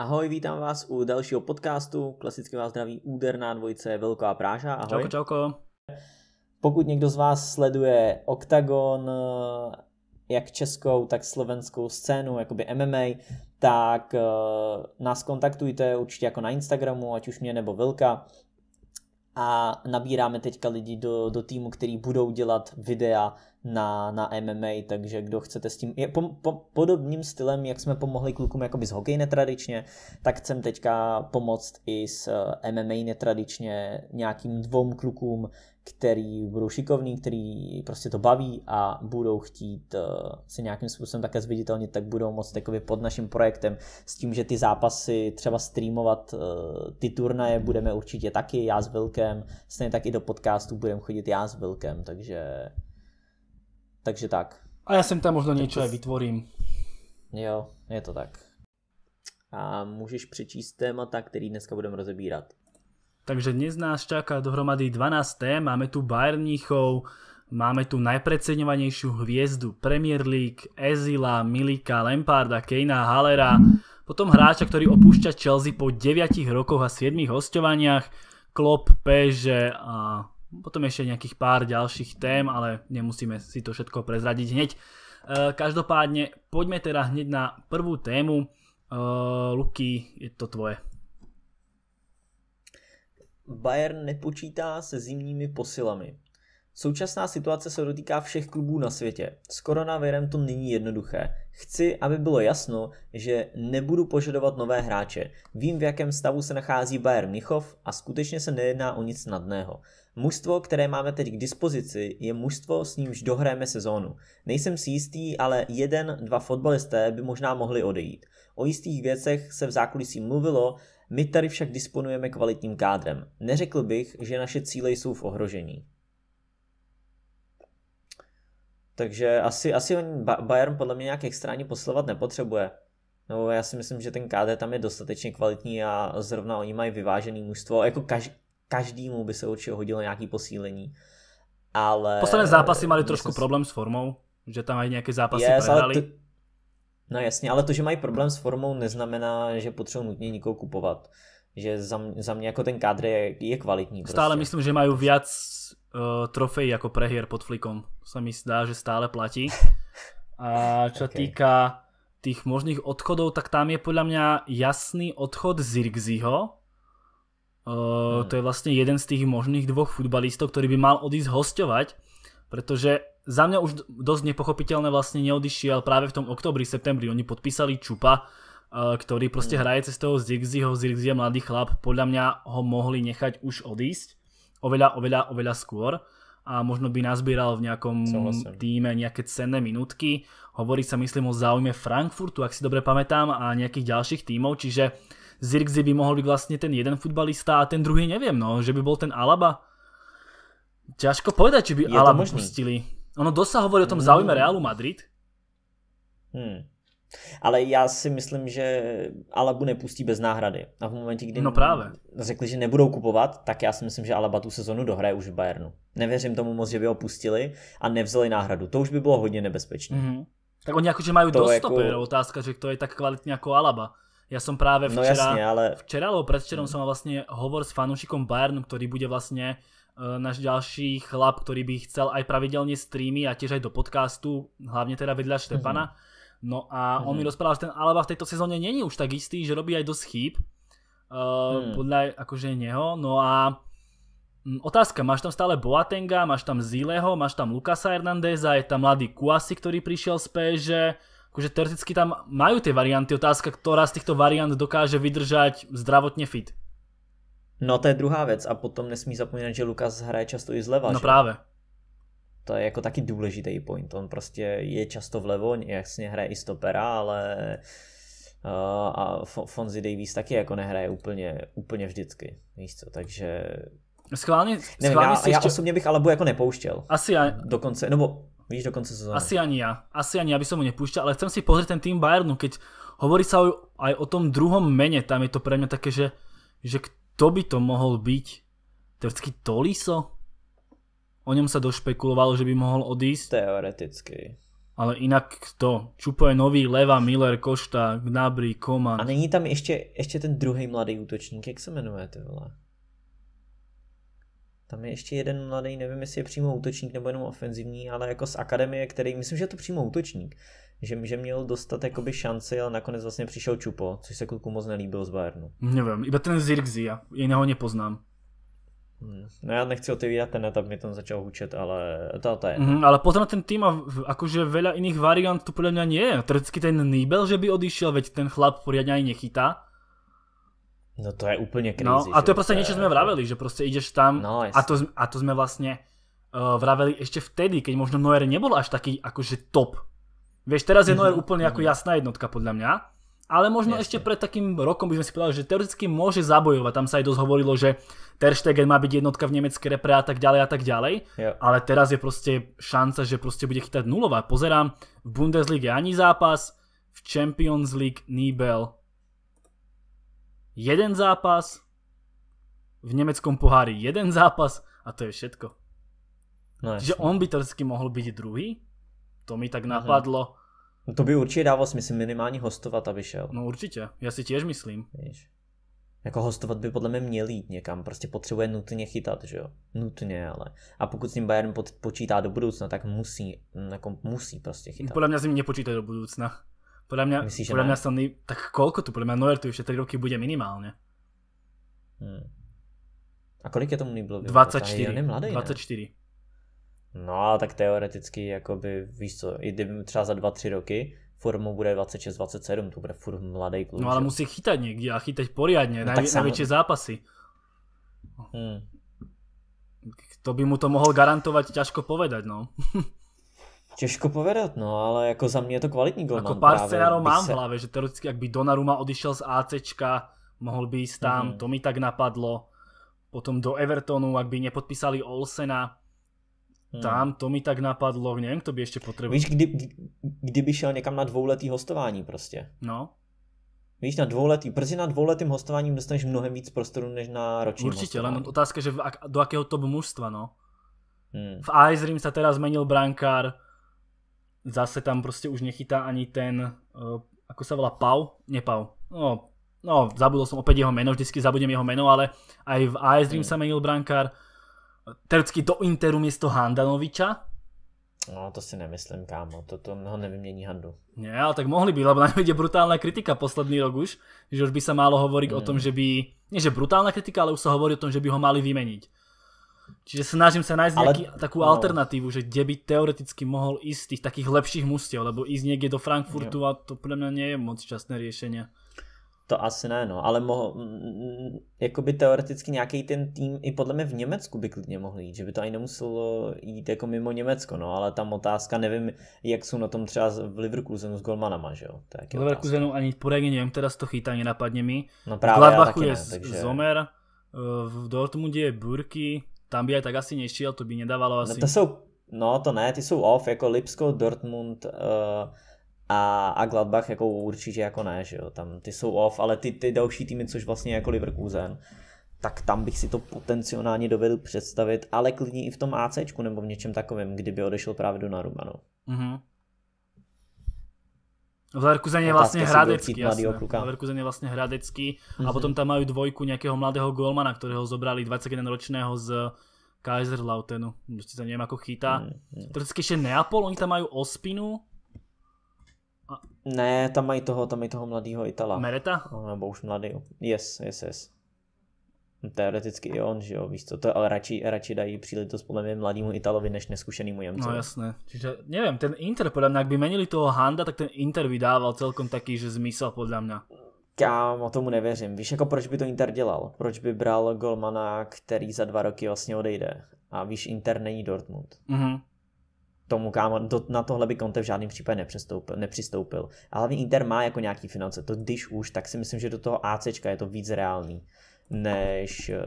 Ahoj, vítám vás u dalšího podcastu. Klasicky vás zdraví úderná dvojce Velká Práža. Ahoj. Čauko, čauko. Pokud někdo z vás sleduje Oktagon, eh, jak českou, tak slovenskou scénu, jakoby MMA, tak eh, nás kontaktujte určitě jako na Instagramu, ať už mě nebo Vilka. A nabíráme teďka lidi do, do týmu, který budou dělat videa na, na MMA, takže kdo chcete s tím, je po, po, podobným stylem, jak jsme pomohli klukům jakoby z hokej netradičně, tak chcem teďka pomoct i s eh, MMA netradičně nějakým dvou klukům, který budou šikovní, který prostě to baví a budou chtít uh, se nějakým způsobem také zviditelnit, tak budou moct takový pod naším projektem s tím, že ty zápasy třeba streamovat, uh, ty turnaje budeme určitě taky, já s Vilkem, stejně tak i do podcastů budeme chodit já s Vilkem, takže Takže tak. A ja sem tam možno niečo aj vytvorím. Jo, je to tak. A můžeš přečíst témata, který dneska budeme rozebírat. Takže dnes nás čaká dohromady 12 tém. Máme tu Bayern Mníchov, máme tu najpreceňovanejšiu hviezdu Premier League, Ezila, Milika, Lamparda, Kejna, Halera, potom hráča, ktorý opúšťa Chelsea po 9 rokoch a 7 hostovaniach, Klopp, Peže a potom ešte nejakých pár ďalších tém, ale nemusíme si to všetko prezradiť hneď. E, každopádne poďme teda hneď na prvú tému. E, Luky, je to tvoje. Bayern nepočítá se zimními posilami. Současná situace se dotýká všech klubů na světě. S koronavirem to není jednoduché. Chci, aby bylo jasno, že nebudu požadovat nové hráče. Vím, v jakém stavu se nachází Bayern Michov a skutečně se nejedná o nic nadného. Mužstvo, které máme teď k dispozici, je mužstvo, s nímž dohrajeme sezónu. Nejsem si jistý, ale jeden, dva fotbalisté by možná mohli odejít. O jistých věcech se v zákulisí mluvilo, my tady však disponujeme kvalitním kádrem. Neřekl bych, že naše cíle jsou v ohrožení. Takže asi, asi on, Bayern podle mě nějak extrémně posilovat nepotřebuje. No, já si myslím, že ten kádr tam je dostatečně kvalitní a zrovna oni mají vyvážený mužstvo. Jako kaž, každému by se určitě hodilo nějaký posílení. Ale... Posledné zápasy mali trošku problém s formou, že tam aj nějaké zápasy yes, prehrali. to... No jasně, ale to, že mají problém s formou, neznamená, že potřebují nutně nikoho kupovat. Že za, za mě jako ten kádr je, je kvalitní. Prostě. Stále myslím, že mají viac uh, eh, trofejí ako prehier pod flikom. Sa mi zdá, že stále platí. A čo okay. týka tých možných odchodov, tak tam je podľa mňa jasný odchod Zirgziho, Ehm, to je vlastne jeden z tých možných dvoch futbalistov, ktorý by mal odísť hosťovať, pretože za mňa už dosť nepochopiteľné vlastne neodišiel práve v tom oktobri, septembri. Oni podpísali Čupa, uh, ktorý proste mm. hraje cez toho Zirgziho, Zirgzi je mladý chlap, podľa mňa ho mohli nechať už odísť oveľa, oveľa, oveľa skôr a možno by nazbieral v nejakom týme nejaké cenné minútky. Hovorí sa myslím o záujme Frankfurtu, ak si dobre pamätám, a nejakých ďalších týmov, čiže Zirkzee by mohol byť vlastne ten jeden futbalista a ten druhý neviem, no, že by bol ten Alaba. Ťažko povedať, či by je Alaba pustili. Ono dosť sa hovorí o tom mm. záujme Realu Madrid. Hmm. Ale já si myslím, že Alabu nepustí bez náhrady. A v momentě, kdy no právě. řekli, že nebudou kupovat, tak já si myslím, že Alaba tu sezonu dohraje už v Bayernu. Nevěřím tomu moc, že by ho pustili a nevzali náhradu. To už by bylo hodně nebezpečné. Mm-hmm. Tak oni jakože mají to dosť jako... otázka, že to je tak kvalitný jako. Alaba. Ja som práve no včera, no jasne, ale... včera alebo predvčerom mm. som mal vlastne hovor s fanúšikom Bayernu, ktorý bude vlastne uh, náš ďalší chlap, ktorý by chcel aj pravidelne streamy a tiež aj do podcastu, hlavne teda vedľa mhm. Štepana. mm No a mm on mi rozprával, že ten Alaba v tejto sezóne není už tak istý, že robí aj dosť chýb. Uh, mm. Podľa akože neho. No a mm, otázka, máš tam stále Boatenga, máš tam Zileho, máš tam Lukasa Hernandeza, je tam mladý Kuasi, ktorý prišiel z PSG, akože teoreticky tam majú tie varianty. Otázka, ktorá z týchto variant dokáže vydržať zdravotne fit. No to je druhá věc a potom nesmí zapomínat, že Lukas hraje často i zleva. No že? právě. To je jako taký důležitý point. On prostě je často vlevo, jasně hraje i stopera, ale uh, a Fonzi Davies taky jako nehraje úplně, úplně vždycky. Víš co, takže Schválně, nevím, já, si já ještě... osobně bych Alebu jako nepouštěl. Asi já. Dokonce, nebo Vidíš do konca sezóny. Asi ani ja. Asi ani ja by som ho nepúšťal, ale chcem si pozrieť ten tým Bayernu, keď hovorí sa aj o tom druhom mene, tam je to pre mňa také, že, že kto by to mohol byť? To je Toliso? O ňom sa došpekulovalo, že by mohol odísť. Teoreticky. Ale inak kto? Čupo je nový, Leva, Miller, Košta, Gnabry, Koman. A není tam ešte, ešte ten druhý mladý útočník, jak sa menuje to volá? Tam je ještě jeden mladý, nevím, jestli je přímo útočník nebo jenom ofenzivní, ale jako z akademie, který, myslím, že je to přímo útočník, že, že měl dostat jakoby šanci, ale nakonec vlastně přišel Čupo, což se kluku moc nelíbilo z Bayernu. Nevím, iba ten Zirkzí, já jiného nepoznám. Hmm, no ja nechci otevírat ten etap, mi to začal hučet, ale to, to je. Mm, ale potom ten tým má akože veľa iných variant tu podľa mňa nie je. Teoreticky ten Nibel, že by odišiel, veď ten chlap poriadne aj nechytá. No to je úplne no, crazy. No, a to je proste niečo, čo sme vraveli, že proste ideš tam no, a, to, a to sme vlastne uh, vraveli ešte vtedy, keď možno Noer nebol až taký akože top. Vieš, teraz je Noer mhm. úplne ako mhm. jasná jednotka podľa mňa, ale možno jasne. ešte pred takým rokom by sme si povedali, že teoreticky môže zabojovať. Tam sa aj dosť hovorilo, že Terstegen má byť jednotka v nemeckej repre a tak ďalej a tak ďalej, yeah. ale teraz je proste šanca, že proste bude chytať nulová. Pozerám, v Bundesliga ani zápas, v Champions League Nibel jeden zápas, v nemeckom pohári jeden zápas a to je všetko. No, Čiže on by teoreticky mohl být druhý, to mi tak mhm. napadlo. No to by určitě dávalo smysl minimálně hostovat, aby šel. No určitě, já si tiež myslím. Víš. Jako hostovat by podle mě měl jít někam, prostě potřebuje nutně chytat, že jo? Nutně, ale. A pokud s ním Bayern počítá do budoucna, tak musí, jako musí prostě chytat. Podle mě s ním nepočítá do budoucna. Podľa mňa, Myslíš, podľa mňa Sony, tak koľko tu, podľa mňa Neuer tu ešte 3 roky bude minimálne. Hmm. A kolik je tomu bylo? 24. Je mladý, 24. Ne? No, tak teoreticky, jakoby, víš co, i kdyby třeba za 2-3 roky formu bude 26, 27, to bude furt mladý kluk. No ale musí chytať niekde a chytať poriadne, no, najvä- sam... najväčšie zápasy. Hmm. To by mu to mohol garantovať, ťažko povedať, no. Těžko povedat, no, ale jako za mě je to kvalitní golman. Ako pár scenárov mám se... v hlave, že teoreticky, ak by Donnarumma odišiel z ACčka, mohol by ísť tam, mm-hmm. to mi tak napadlo. Potom do Evertonu, ak by nepodpísali Olsena, mhm. Tam to mi tak napadlo, neviem, kto by ešte potreboval. Víš, kdy, kdyby šel někam na dvouletý hostování prostě. No. Víš, na dvouletý, protože na dvouletým hostováním dostaneš mnohem víc prostoru, než na roční Určite, hostování. len otázka, že v, do akého top mužstva, no. Hmm. V Ice Rim sa teraz zmenil brankár, zase tam proste už nechytá ani ten, e, ako sa volá, Pau? Nie Pau. No, no, zabudol som opäť jeho meno, vždycky zabudnem jeho meno, ale aj v AS Dream sa menil brankár. Teoreticky do Interu miesto Handanoviča. No, to si nemyslím, kámo, toto ho nevymění Handu. Nie, ale tak mohli by, lebo na ide brutálna kritika posledný rok už, že už by sa malo hovoriť o tom, mm. že by, nie že brutálna kritika, ale už sa hovorí o tom, že by ho mali vymeniť Čiže snažím sa nájsť nejaký, ale... takú no. alternatívu, že kde by teoreticky mohol ísť tých takých lepších mustiev, lebo ísť niekde do Frankfurtu jo. a to pre mňa nie je moc šťastné riešenie. To asi ne, no, ale mohl, jakoby teoreticky nějaký ten tým, i podle mě v Německu by klidně mohl jít, že by to ani nemuselo jít jako mimo Německo, no, ale tam otázka, nevím, jak jsou na tom třeba v Leverkusenu s Golmanama, že jo? V Leverkusenu ani poriadne neviem, teraz to chytanie napadne mi. No právě, v Gladbachu je ne, takže... Zomer, eh, v Dortmundě je Burky, tam by aj tak asi nešiel, to by nedávalo no asi... No to sú, no to ne, ty sú off, jako Lipsko, Dortmund uh, a, a Gladbach jako určitě jako ne, že jo, tam ty jsou off, ale ty, ty další týmy, což vlastně jako Leverkusen, tak tam bych si to potenciálně dovedl představit, ale klidně i v tom AC nebo v něčem takovém, kdyby odešel právě do Narumanu. No. Mm-hmm. Leverkusen je vlastne Hradecký, jasné. Leverkusen je vlastne Hradecký a mhm. potom tam majú dvojku nejakého mladého golmana, ktorého zobrali 21-ročného z Kaiserslautenu. Proste sa neviem ako chytá. Mm-hmm. ešte Neapol, oni tam majú Ospinu. Ne, tam mají toho, tam mladého Itala. Mereta? Nebo už mladý. Yes, yes, yes teoreticky i on, že jo, víš co, to, ale radši, radši dají příležitost podle mě mladému Italovi než neskušenému Němcovi. No jasné, čiže neviem, ten Inter podľa mňa, jak by menili toho Handa, tak ten Inter vydával dával celkom taký, že zmysel podľa mňa. Já o tomu nevěřím. Víš, jako proč by to Inter dělal? Proč by bral Golmana, který za dva roky vlastně odejde? A víš, Inter není Dortmund. mm tomu kámo, do, na tohle by Conte v žádném případě nepřistoupil, nepřistoupil. A hlavně Inter má jako nějaký finance, to když už, tak si myslím, že do toho AC je to víc reálný než, eh,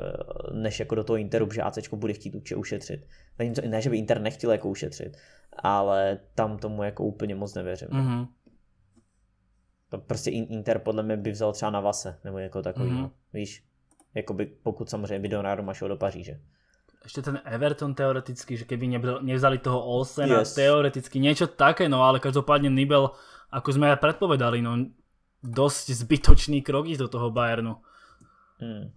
než jako do toho Interu, protože AC bude chtít ušetřit. Zatímco, ne, že by Inter nechtěl jako ušetřit, ale tam tomu jako úplně moc nevěřím. Mm-hmm. To prostě Inter podle mě by vzal třeba na Vase, nebo jako takový, mm-hmm. víš. Jakoby, pokud samozřejmě by Donnarumma šel do Paříže. Ešte ten Everton teoreticky, že keby nevzali toho Olsena, yes. teoreticky niečo také, no ale každopádne Nibel, ako sme aj predpovedali, no dosť zbytočný krok ísť do toho Bayernu. Hmm.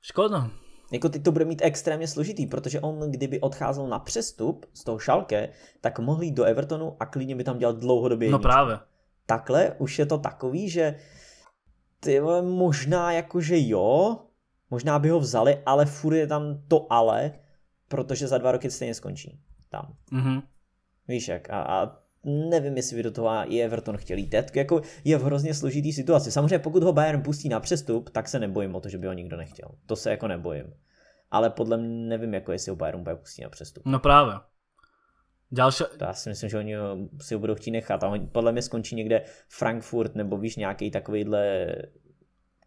Škoda. Jako teď to bude mít extrémně složitý, protože on kdyby odcházel na přestup z toho šalke, tak mohl jít do Evertonu a klidně by tam dělal dlouhodobě. No právě. Takhle už je to takový, že ty možná jakože jo, možná by ho vzali, ale furt je tam to ale, protože za dva roky stejně skončí tam. Mm-hmm. Víš jak, a, a nevím, jestli by do toho i Everton chtěl jít. Jako je v hrozně složitý situaci. Samozřejmě pokud ho Bayern pustí na přestup, tak se nebojím o to, že by ho nikdo nechtěl. To se jako nebojím. Ale podle mě nevím, jako jestli ho Bayern bude pustí na přestup. No právě. Ďalšia... já si myslím, že oni si ho budou chtít nechat. A on podle mě skončí někde Frankfurt nebo víš nějaký takovýhle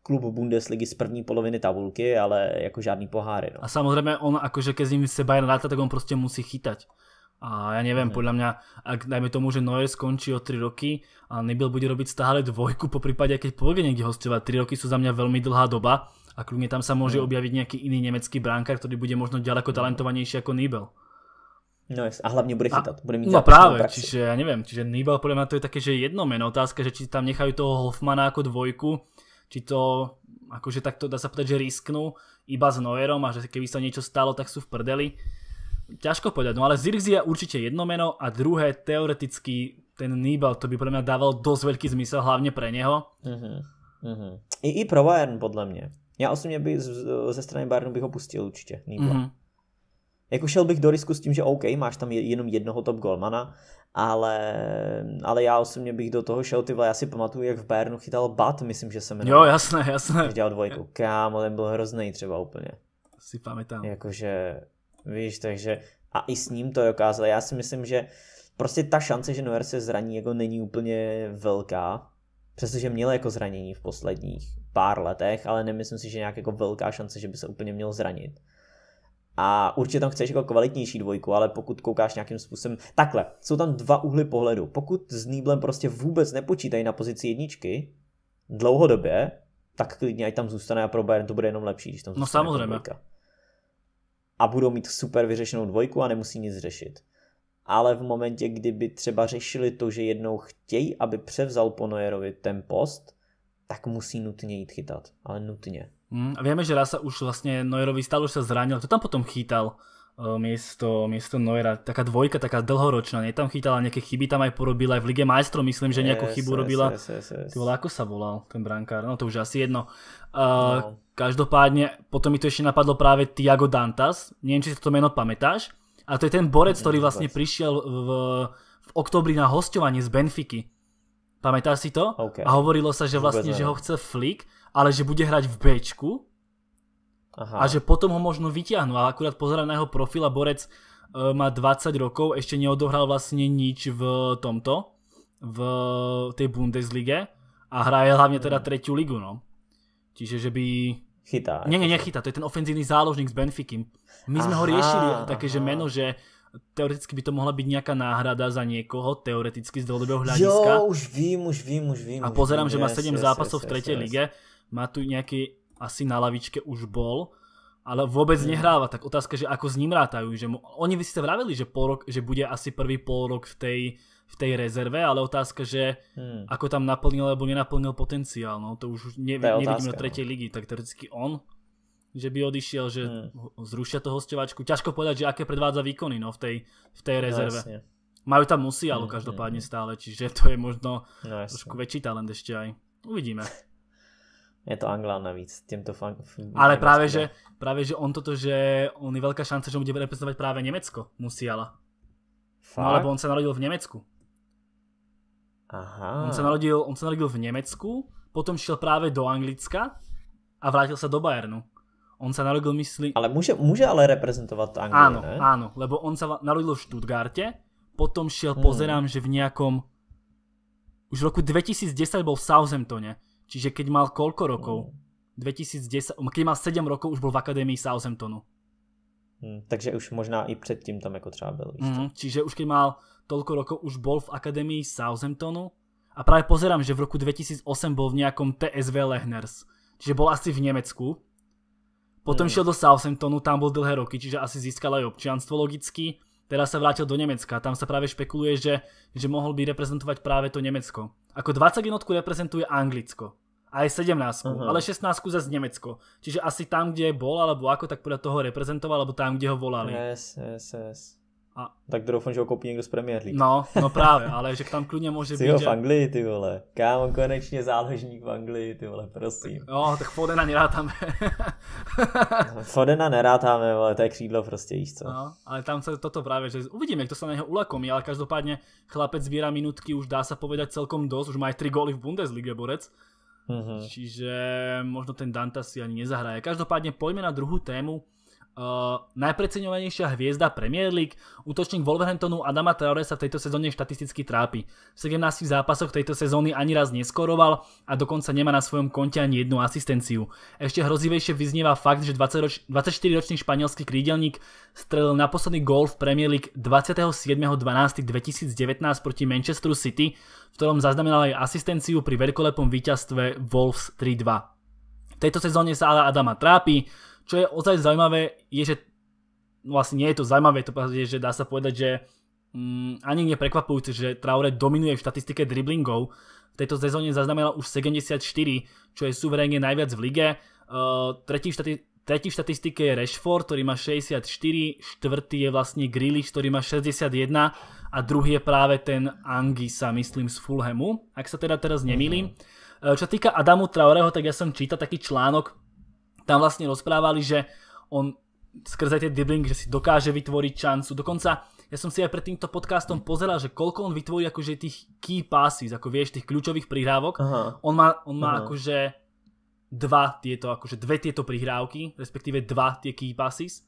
klub Bundesligy z první poloviny tabulky, ale jako žádný poháry. No. A samozřejmě on, akože ke s nimi se Bayern ráta, tak on prostě musí chytat. A ja neviem, podľa mňa, ak dajme tomu, že Neuer skončí o 3 roky a Nibel bude robiť stále dvojku, po prípade, keď pôjde niekde hostovať, 3 roky sú za mňa veľmi dlhá doba a kľudne tam sa môže objaviť nejaký iný nemecký bránkar, ktorý bude možno ďaleko no. talentovanejší ako Nibel. No jes, a hlavne bude chytať. Bude no práve, čiže ja neviem, čiže Nibel podľa mňa to je také, že jedno meno, otázka, že či tam nechajú toho Hoffmana ako dvojku, či to akože takto dá sa povedať, že risknú iba s Neuerom a že keby sa niečo stalo, tak sú v prdeli ťažko povedať, no ale Zirxia určite jedno meno a druhé teoreticky ten Nibal, to by pre mňa dával dosť veľký zmysel, hlavne pre neho. Uh-huh. Uh-huh. I, I pro Bayern podľa mňa. Ja osobně by z, ze strany Bayernu bych ho pustil určitě. Nibla. Uh-huh. Mhm. Jako šel bych do risku s tím, že OK, máš tam jenom jednoho top golmana, ale, ale já osobně bych do toho šel, ty vole, já si pamatuju, jak v Bayernu chytal Bat, myslím, že se jmenoval. Jo, jasné, jasné. Dělal dvojku, kámo, ten byl hrozný třeba úplně. Si pamätám. Jakože, Víš, takže a i s ním to dokázali. Já si myslím, že prostě ta šance, že Neuer se zraní, jako není úplně velká, přestože měl jako zranění v posledních pár letech, ale nemyslím si, že nějak jako velká šance, že by se úplně měl zranit. A určitě tam chceš jako kvalitnější dvojku, ale pokud koukáš nějakým způsobem... Takhle, jsou tam dva úhly pohledu. Pokud s Nýblem prostě vůbec nepočítají na pozici jedničky, dlouhodobě, tak klidně, ať tam zůstane a pro Bayern to bude jenom lepší, když tam No samozřejmě. Dvojka a budou mít super vyřešenou dvojku a nemusí nic řešit. Ale v momentě, kdyby třeba řešili to, že jednou chtějí, aby převzal po Ponojerovi ten post, tak musí nutně jít chytat. Ale nutně. Mm, a vieme, že raz sa už vlastne Neuerovi stále už sa zranil. Kto tam potom chytal? E, miesto, miesto Noera. Taká dvojka, taká dlhoročná, nie tam chytala nejaké chyby, tam aj porobila, aj v Lige majstrov myslím, že nejakú yes, chybu yes, robila. Yes, yes, yes. vole, ako sa volal ten brankár? No to už asi jedno. Uh, no. Každopádne, potom mi to ešte napadlo práve Tiago Dantas, neviem, či si to meno pamätáš, a to je ten borec, ktorý vlastne prišiel v, v oktobri na hostovanie z Benfiky. Pamätáš si to? Okay. A hovorilo sa, že vlastne, že ho chce Flick, ale že bude hrať v Bčku Aha. a že potom ho možno vyťahnú. A akurát pozerám na jeho profil a Borec e, má 20 rokov, ešte neodohral vlastne nič v tomto, v tej Bundeslige a hraje hlavne teda mm. tretiu ligu, no. Čiže, že by... Chytá. Nie, nie, akože. nechytá, to je ten ofenzívny záložník s Benfiky. My sme aha, ho riešili, také, aha. že meno, že teoreticky by to mohla byť nejaká náhrada za niekoho, teoreticky z dlhodobého hľadiska. Jo, už vím, už vím, už vím. A pozerám, že má 7 yes, zápasov yes, v tretej yes, lige, má tu nejaký asi na lavičke už bol, ale vôbec mm. nehráva, tak otázka, že ako s ním rátajú, že mu, oni by ste vravili, že, pol rok, že bude asi prvý pol rok v tej, v tej rezerve, ale otázka, že hmm. ako tam naplnil alebo nenaplnil potenciál, no to už nevi, to nevidím otázka, na no. tretej ligy, tak teoreticky on, že by odišiel, že hmm. zrušia to hostovačku, ťažko povedať, že aké predvádza výkony no, v, tej, v tej no, rezerve. No, Majú tam musialu hmm, každopádne hmm. stále, čiže to je možno no, trošku väčší talent ešte aj. Uvidíme. Je to Anglán navíc. Týmto fan... Ale práve že, práve, že on toto, že on je veľká šanca, že bude reprezentovať práve Nemecko, Musiala. No, Fakt? No, lebo on sa narodil v Nemecku. Aha. On sa, narodil, on sa narodil v Nemecku, potom šiel práve do Anglicka a vrátil sa do Bayernu. On sa narodil, myslí... Ale môže, môže ale reprezentovať Angliu, Áno, ne? áno, lebo on sa narodil v Stuttgarte, potom šiel, hmm. pozerám, že v nejakom... Už v roku 2010 bol v Southamptone Čiže keď mal koľko rokov? Mm. 2010, keď mal 7 rokov, už bol v akadémii Southamptonu. Mm, takže už možná i predtým tam jako třeba byl. Mm, čiže už keď mal toľko rokov, už bol v akadémii Southamptonu. A práve pozerám, že v roku 2008 bol v nejakom TSV Lehners. Čiže bol asi v Nemecku. Potom mm. šiel do Southamptonu, tam bol dlhé roky, čiže asi získal aj občianstvo logicky. Teraz sa vrátil do Nemecka. Tam sa práve špekuluje, že, že mohol by reprezentovať práve to Nemecko. Ako 20 jednotku reprezentuje Anglicko. Aj 17, uh-huh. ale 16 z Nemecko. Čiže asi tam, kde bol, alebo ako, tak podľa toho reprezentoval, alebo tam, kde ho volali. Yes, yes, yes. A... Tak to doufám, že ho koupí někdo z Premier League. No, no právě, ale že tam klidně může být. Jo, že... v Anglii, ty vole. Kámo, konečně záložník v Anglii, ty vole, prosím. Jo, tak Fodena nerátáme. Fodena nerátáme, ale to je křídlo prostě, víš co. No, ale tam se toto právě, že uvidíme, to se na něho ulakomí, ale každopádně chlapec sbírá minutky, už dá se povedať celkom dost, už má 3 góly v Bundesliga. Borec. Mm-hmm. Čiže možno ten Danta si ani nezahraje. Každopádně pojďme na druhou tému najpreceňovanejšia hviezda Premier League, útočník Wolverhamptonu Adama Traore sa v tejto sezóne štatisticky trápi. V 17 zápasoch tejto sezóny ani raz neskoroval a dokonca nemá na svojom konte ani jednu asistenciu. Ešte hrozivejšie vyznieva fakt, že 24-ročný španielský krídelník strelil na posledný gól v Premier League 27.12.2019 proti Manchesteru City, v ktorom zaznamenal aj asistenciu pri veľkolepom víťazstve Wolves 3-2. V tejto sezóne sa ale Adama trápi, čo je ozaj zaujímavé, je, že vlastne nie je to zaujímavé, to je, že dá sa povedať, že mm, ani nie že Traore dominuje v štatistike driblingov. V tejto sezóne zaznamenal už 74, čo je suverénne najviac v lige. Uh, tretí, štati- tretí v štatistike je Rashford, ktorý má 64, štvrtý je vlastne Grealish, ktorý má 61 a druhý je práve ten Angisa, myslím, z Fulhamu, ak sa teda teraz nemýlim. Mm-hmm. Čo týka Adamu Traoreho, tak ja som čítal taký článok, tam vlastne rozprávali, že on skrze tie dribbling, že si dokáže vytvoriť šancu. Dokonca ja som si aj pred týmto podcastom pozeral, že koľko on vytvorí akože tých key passes, ako vieš, tých kľúčových prihrávok. Aha. On má, on má akože dva tieto, akože dve tieto prihrávky, respektíve dva tie key passes.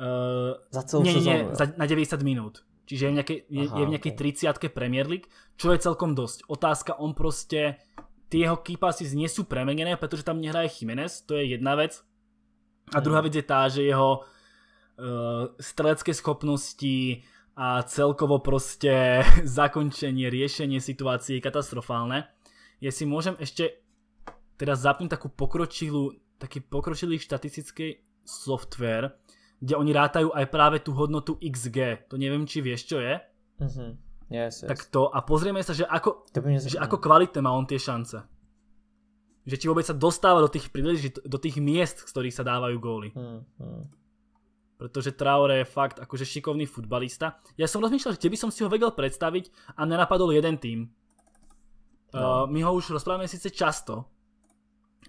Uh, za celú nie, sezónu. Nie, za, na 90 minút. Čiže je v nejakej, je, Aha, je v nejakej okay. 30 Premier League, čo je celkom dosť. Otázka, on proste tie jeho key passes nie sú premenené, pretože tam nehraje Jimenez, to je jedna vec. A druhá vec je tá, že jeho uh, strelecké schopnosti a celkovo proste zakončenie, riešenie situácie je katastrofálne. Ja si môžem ešte teraz zapnúť takú pokročilú, taký pokročilý štatistický software, kde oni rátajú aj práve tú hodnotu XG. To neviem, či vieš, čo je. uh Yes, Tak to, a pozrieme sa, že ako, to že ako kvalitné má on tie šance. Že či vôbec sa dostáva do tých príležit, do tých miest, z ktorých sa dávajú góly. Hmm, hmm. Pretože Traore je fakt akože šikovný futbalista. Ja som rozmýšľal, že keby som si ho vedel predstaviť a nenapadol jeden tým. No. Uh, my ho už rozprávame síce často,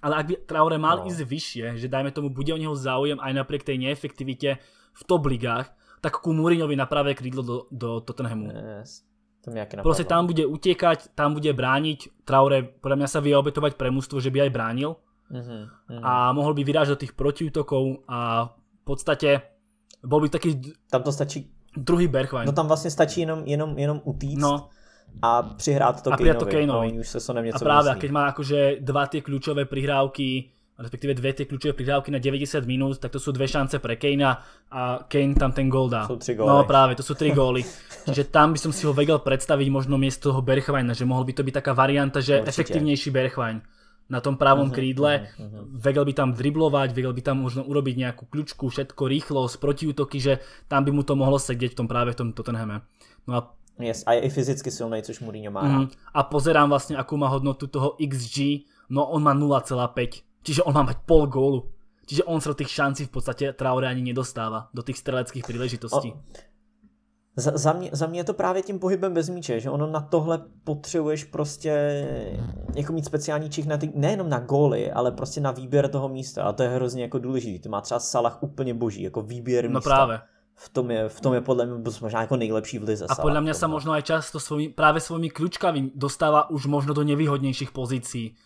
ale ak by Traore mal no. ísť vyššie, že dajme tomu, bude o neho záujem aj napriek tej neefektivite v top ligách, tak ku Múriňovi na pravé krídlo do, do Tottenhamu. Yes. Tam Proste tam bude utekať, tam bude brániť. Traore podľa mňa sa vie obetovať pre mužstvo, že by aj bránil. Uh-huh, A mohol by vyrážať do tých protiútokov a v podstate bol by taký... Tam to stačí... Druhý Berchwein. No tam vlastně stačí jenom, jenom, jenom utíct. No a přihrát to a Kaneovi. To Kaneovi. No, už se so něco a keď má akože dva tie kľúčové prihrávky, respektíve dve tie kľúčové prihrávky na 90 minút, tak to sú dve šance pre Kanea a Kane tam ten gól dá. Sú tri góly. No práve, to sú tri góly. Čiže tam by som si ho vedel predstaviť možno miesto toho Berchvajna, že mohol by to byť taká varianta, že Určite. efektívnejší Berchvajn na tom pravom mhm, krídle, uh by tam driblovať, vedel by tam možno urobiť nejakú kľúčku, všetko rýchlosť, protiútoky, že tam by mu to mohlo sedieť v tom práve v tom Tottenhame. No a Yes, a fyzicky silnej což Mourinho má. Mm, a pozerám vlastne, akú má hodnotu toho XG, no on má 0,5 Čiže on má mať pol gólu. Čiže on sa do tých šancí v podstate Traore ani nedostáva, do tých streleckých příležitostí. Za, za, mě, za mě je to právě tím pohybem bez míče, že ono na tohle potřebuješ prostě jako mít speciální čich na ty, nejenom na góly, ale prostě na výběr toho místa a to je hrozně jako důležitý. To má třeba Salah úplně boží, jako výběr no místa. No V tom, je, v tom je podľa mňa možná ako nejlepší v Lize. A podľa mňa sa možno aj často svojimi, práve svojimi kľúčkami dostáva už možno do nevýhodnejších pozícií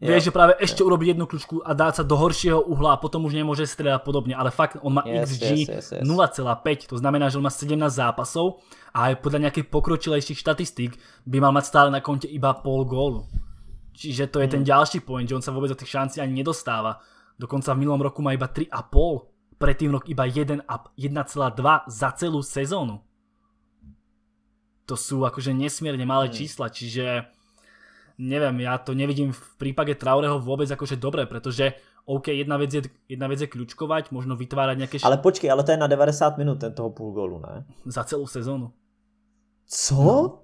Jo, Vieš, že práve jo. ešte urobiť jednu kľúčku a dá sa do horšieho uhla a potom už nemôže strieľať podobne. Ale fakt, on má yes, XG yes, yes, yes. 0,5, to znamená, že on má 17 zápasov a aj podľa nejakých pokročilejších štatistík by mal mať stále na konte iba pol gólu. Čiže to je mm. ten ďalší point, že on sa vôbec do tých šanci ani nedostáva. Dokonca v minulom roku má iba 3,5, predtým rok iba 1,2 za celú sezónu. To sú akože nesmierne malé mm. čísla, čiže neviem, ja to nevidím v prípade Traureho vôbec akože dobre, pretože OK, jedna vec, je, jedna vec je kľúčkovať, možno vytvárať nejaké... Š... Ale počkej, ale to je na 90 minút ten toho půl gólu, ne? Za celú sezónu. Co? No.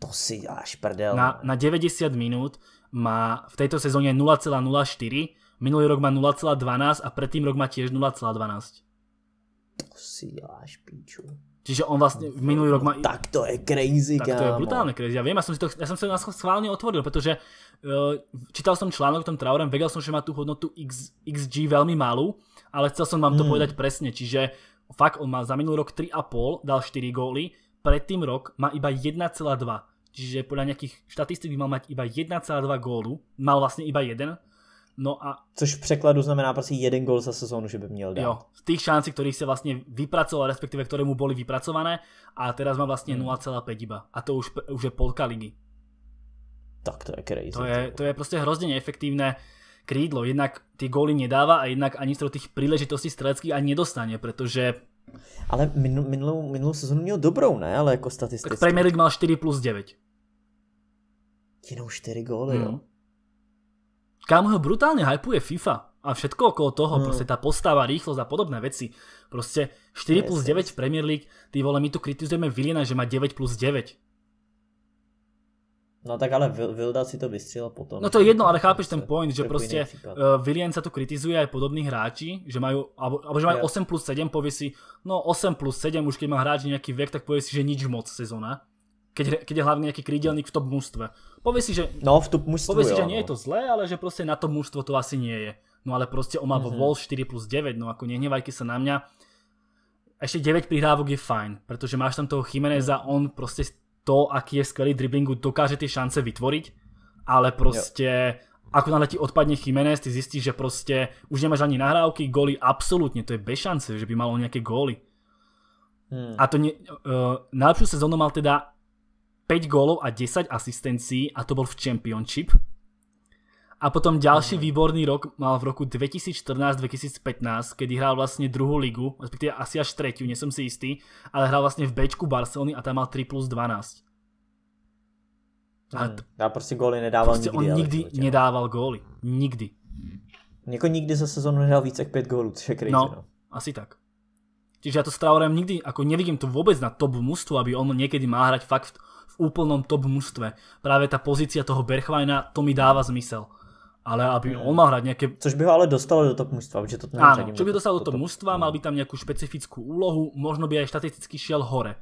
To si dáš prdel. Na, na 90 minút má v tejto sezóne 0,04, minulý rok má 0,12 a predtým rok má tiež 0,12. To si až píču. Čiže on vlastne v minulý rok ma... Tak to je crazy, Tak to je brutálne crazy. Ja viem, ja som, si to, ja som sa na schválne otvoril, pretože uh, čítal som článok o tom Traorem, vedel som, že má tú hodnotu X, XG veľmi malú, ale chcel som vám to hmm. povedať presne. Čiže fakt, on má za minulý rok 3,5, dal 4 góly, predtým rok má iba 1,2. Čiže podľa nejakých štatistík by mal mať iba 1,2 gólu, mal vlastne iba jeden, No a... Což v překladu znamená prostě jeden gol za sezónu, že by měl dát. Jo, z těch šancí, ktorých sa vlastne vypracoval, respektive které mu boli vypracované a teraz má vlastně hmm. 0,5 iba. A to už, už je polka ligy. Tak to je crazy. To je, to je proste hrozne neefektívne krídlo. Jednak ty góly nedává a jednak ani z tých príležitostí streleckých ani nedostane, protože. ale minulou, minulou sezónu měl dobrou, ne? Ale jako statisticky. Tak Premier League mal 4 plus 9. Jenom 4 góly, mm. jo? Kam ho brutálne hypuje FIFA a všetko okolo toho, hmm. proste tá postava, rýchlosť a podobné veci. Proste 4 plus 9 yes. v Premier League, ty vole, my tu kritizujeme vilina že má 9 plus 9. No tak ale Vilda si to vysiel potom. No to je jedno, ale chápeš ten point, že proste uh, eh, Vilien sa tu kritizuje aj podobných hráči, že majú, alebo, alebo že majú 8 plus 7, povie si, no 8 plus 7, už keď má hráč nejaký vek, tak povie si, že nič moc sezóna keď, keď je hlavne nejaký krídelník v top mužstve. Povie si, že, no, v top mužstvu, povie si, že nie no. je to zlé, ale že proste na to mužstvo to asi nie je. No ale proste on má mm-hmm. vo 4 mhm. plus 9, no ako nehnevajte sa na mňa. Ešte 9 prihrávok je fajn, pretože máš tam toho Chimeneza, mhm. on proste to, aký je skvelý driblingu, dokáže tie šance vytvoriť, ale proste yeah ako na ti odpadne Jiménez, ty zistíš, že proste už nemáš ani nahrávky, góly, absolútne, to je bez šance, že by malo nejaké góly. Hmm. A to ne, uh, e, najlepšiu sezónu mal teda 5 gólov a 10 asistencií a to bol v Championship. A potom ďalší výborný rok mal v roku 2014-2015, kedy hral vlastne druhú ligu, respektíve asi až tretiu, nie som si istý, ale hral vlastne v Bčku Barcelony a tam mal 3 plus 12. A, t- no a proste góly nedával proste nikdy. on nikdy nedával góly. Nikdy. Jako nikdy za sezónu nedal víc jak 5 gólů, což je crazy. no, no. asi tak. Čiže ja to s Traorem nikdy, ako nevidím to vôbec na top mústvu, aby on niekedy má hrať fakt v, v úplnom top mužstve. Práve tá pozícia toho Berchvajna, to mi dáva zmysel. Ale aby mm. on mal hrať nejaké... Což by ho ale dostalo do top mužstva. Že to Áno, čo by dostalo do top mužstva, mal by tam nejakú špecifickú úlohu, možno by aj štatisticky šiel hore.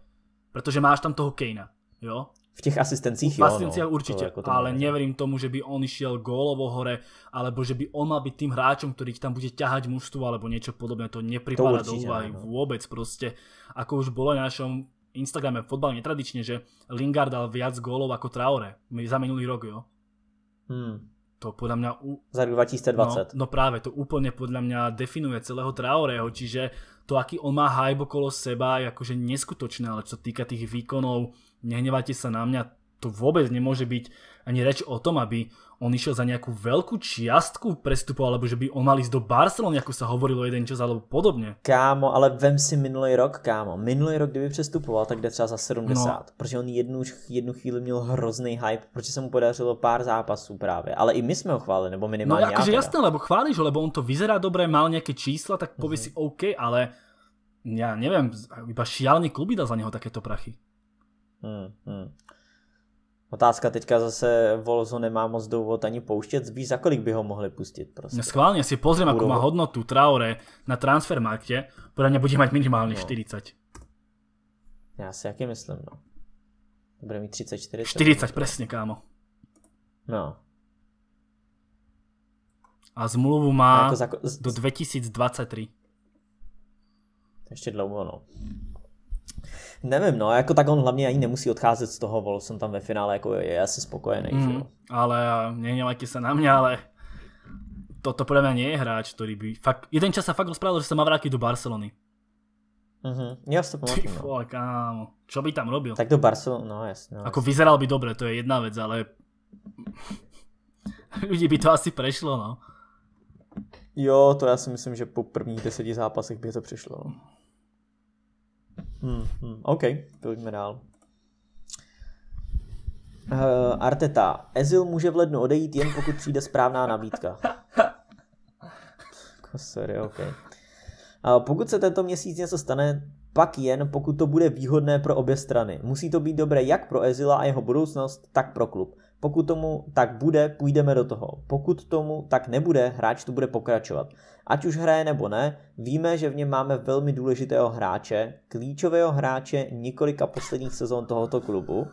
Pretože máš tam toho Kejna. Jo? V tých asistenciách jo. V no, asistenciách určite, ale no. neverím tomu, že by on išiel gólovo hore, alebo že by on mal byť tým hráčom, ktorý tam bude ťahať mužstvu, alebo niečo podobné. To nepripadá to určite, do úvahy vôbec proste. Ako už bolo na našom Instagrame fotbal netradične, že Lingard dal viac gólov ako Traore za minulý rok, jo. Hmm. To podľa mňa... U... Za 2020. No, no práve, to úplne podľa mňa definuje celého Traoreho, čiže to, aký on má hype okolo seba, je akože neskutočné, ale čo týka tých výkonov, nehnevajte sa na mňa, to vôbec nemôže byť ani reč o tom, aby on išiel za nejakú veľkú čiastku prestupu, alebo že by on mal ísť do Barcelony, ako sa hovorilo jeden čas, alebo podobne. Kámo, ale vem si minulý rok, kámo. Minulý rok, kdyby přestupoval, tak jde třeba za 70, no. protože on jednu, jednu chvíli měl hrozný hype, protože se mu podařilo pár zápasů právě, ale i my jsme ho chválili, nebo minimálně No akože teda. jasné, lebo chválíš ho, lebo on to vyzerá dobré, mal nejaké čísla, tak povie mm-hmm. si OK, ale ja neviem, iba šialený kluby dá za neho takéto prachy. Hmm, hmm. Otázka teďka zase Volzone nemá moc důvod ani pouštět zbíz, za kolik by ho mohli pustit prostě. No Schválne si pozriem, Úrovo. má hodnotu Traore na transfermarkte, podľa mňa bude mať minimálne 40. No. Ja si aký myslím, no. Bude mi 34. 40, 40 presne, kámo. No. A zmluvu má do 2023. Ešte dlouho, no. Nevím, no, jako tak on hlavně ani nemusí odcházet z toho, volil jsem tam ve finále, jako je asi spokojený, mm, že mhm. jo. Ale nenelajte se na mě, ale toto podľa mňa nie je hráč, ktorý by fakt, jeden čas sa fakt rozprával, že sa má vrátiť do Barcelony. Uh-huh. Ja si to pamätám. No. Fuck, Čo by tam robil? Tak do Barcelony, no jasne. No, Ako jasne. vyzeral by dobre, to je jedna vec, ale ľudí by to asi prešlo, no. Jo, to ja si myslím, že po prvních deseti zápasech by to přišlo. Hmm, OK, pojďme dál. Uh, Arteta, Ezil může v lednu odejít jen pokud přijde správná nabídka. Sorry, OK. Uh, pokud se tento měsíc něco stane, pak jen pokud to bude výhodné pro obě strany. Musí to být dobré jak pro Ezila a jeho budoucnost, tak pro klub. Pokud tomu tak bude, půjdeme do toho. Pokud tomu tak nebude, hráč tu bude pokračovat. Ať už hraje nebo ne, víme, že v něm máme velmi důležitého hráče, klíčového hráče několika posledních sezón tohoto klubu.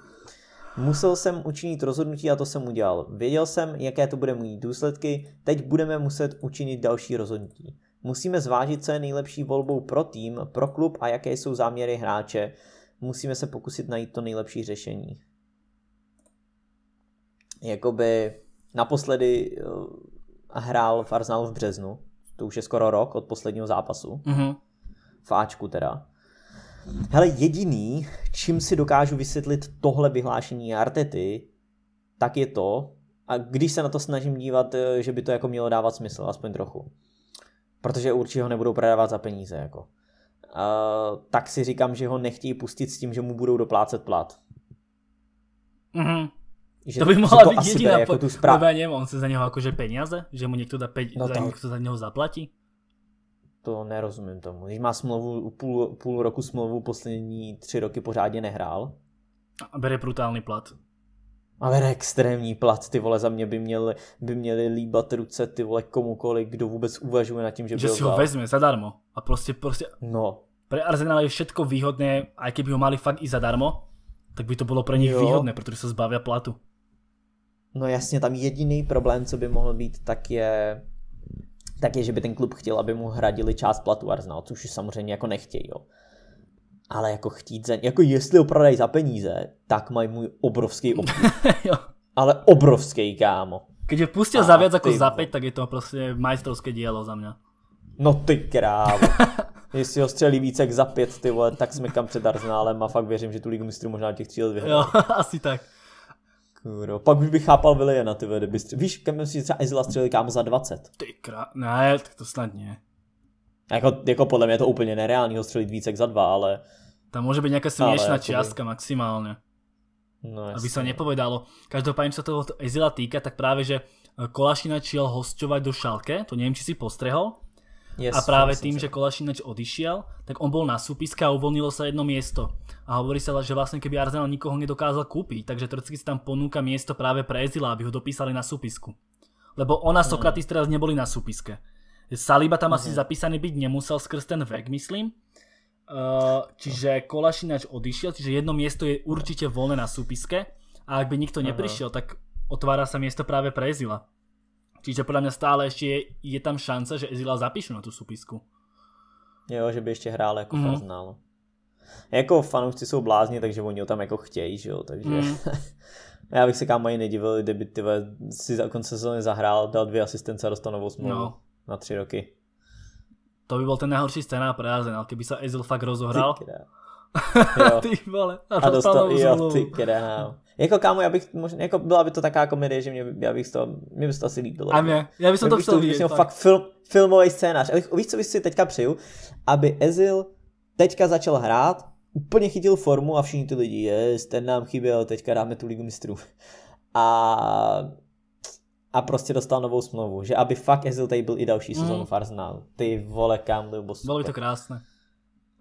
Musel jsem učinit rozhodnutí a to jsem udělal. Věděl jsem, jaké to bude mít důsledky, teď budeme muset učinit další rozhodnutí. Musíme zvážit, co je nejlepší volbou pro tým, pro klub a jaké jsou záměry hráče. Musíme se pokusit najít to nejlepší řešení jakoby naposledy eh, hrál v Arsenalu v březnu, to už je skoro rok od posledního zápasu, mm-hmm. v Ačku teda. Hele, jediný, čím si dokážu vysvětlit tohle vyhlášení Artety, tak je to, a když se na to snažím dívat, eh, že by to jako mělo dávat smysl, aspoň trochu, protože určitě ho nebudou prodávat za peníze, jako. Uh, tak si říkám, že ho nechtějí pustit s tím, že mu budou doplácet plat. Mhm. Že, to by mohla to byť jediná teda po... Ako Lebo ja neviem, on chce za neho akože peniaze? Že mu niekto, dá pe... no za, tak... niekto za neho zaplatí? To nerozumím tomu. Když má smlouvu, půl, půl roku smlouvu, poslední tři roky pořádně nehrál. A bere brutálny plat. A bere extrémní plat, ty vole, za mě by měli, by měli líbat ruce, ty vole, komukoliv, kdo vůbec uvažuje nad tím, že by Že si ho vezme zadarmo. A prostě, prostě... No. Pre Arsenal je všetko výhodné, aj keby ho mali fakt i zadarmo, tak by to bolo pre nich jo. výhodné, pretože sa zbavia platu. No jasně, tam jediný problém, co by mohl být, tak je, tak je, že by ten klub chtěl, aby mu hradili část platu Arsenal, což samozřejmě jako nechtějí, jo. Ale jako chtít, za, jako jestli ho prodají za peníze, tak mají můj obrovský obtíž. Ale obrovský, kámo. Keďže pustil za viac ako za 5, tak je to prostě majstrovské dielo za mňa. No ty krávo. Jestli ho střelí víc jak za 5, ty vole, tak jsme kam před Arsenálem a fakt věřím, že tu ligu mistrů možná těch tří let vyhrali. Jo, asi tak. Kuro, pak už bych chápal Viliana, ty vede, bystře. Víš, kam si třeba Izla střelí kámo za 20. Ty krá... ne, tak to snadně. Jako, jako podle mě je to úplně nereálný ho střelit víc za dva, ale... Tam může být nějaká směšná částka maximálně. maximálne. No, aby sa nepovedalo. Každopádne, čo sa toho Ezila týka, tak práve, že eh, Kolašina čiel hosťovať do Šalke, to neviem, či si postrehol, Yes, a práve tým, že Kolašinač odišiel, tak on bol na súpiske a uvoľnilo sa jedno miesto. A hovorí sa, že vlastne keby Arsenal nikoho nedokázal kúpiť, takže Trcky si tam ponúka miesto práve pre Ezila, aby ho dopísali na súpisku. Lebo ona mhm. Sokratis mm. teraz neboli na súpiske. Saliba tam asi mhm. zapísaný byť nemusel skrz ten vek, myslím. čiže no. Kolašinač odišiel, čiže jedno miesto je určite voľné na súpiske a ak by nikto neprišiel, tak otvára sa miesto práve pre Ezila. Čiže podľa mňa stále ešte je, je tam šanca, že Ezila zapíšu na tú súpisku. Jo, že by ešte hrál ako mm Faznal. Jako fanoušci jsou blázni, takže oni ho tam jako chtějí, že jo, takže... Mm. Já bych se kámo ani nedivil, kdyby tyve, si za konce sezóny zahrál, dal dvě asistence a dostal novou smlouvu no. na tři roky. To by bol ten najhorší scénar pre Arsenal, keby sa Ezil fakt rozohral. Ty, ty vole, a, a dostal, dostal jo, ty krám. Jako kámo, já bych, možná, jako byla by to taká komedie, že mě, já bych to, mě by to asi líbilo. A mě, já bych to, já bych Fakt film, filmový scénář. Abych, víš, co bych si teďka přeju? Aby Ezil teďka začal hrát, úplně chytil formu a všichni ty lidi, yes, ten nám chyběl, teďka dáme tu ligu mistrů. A a prostě dostal novou smlouvu, že aby fakt Ezil tady byl i další mm. sezónu v Arsenalu. Ty vole, kam, to bylo by to krásné.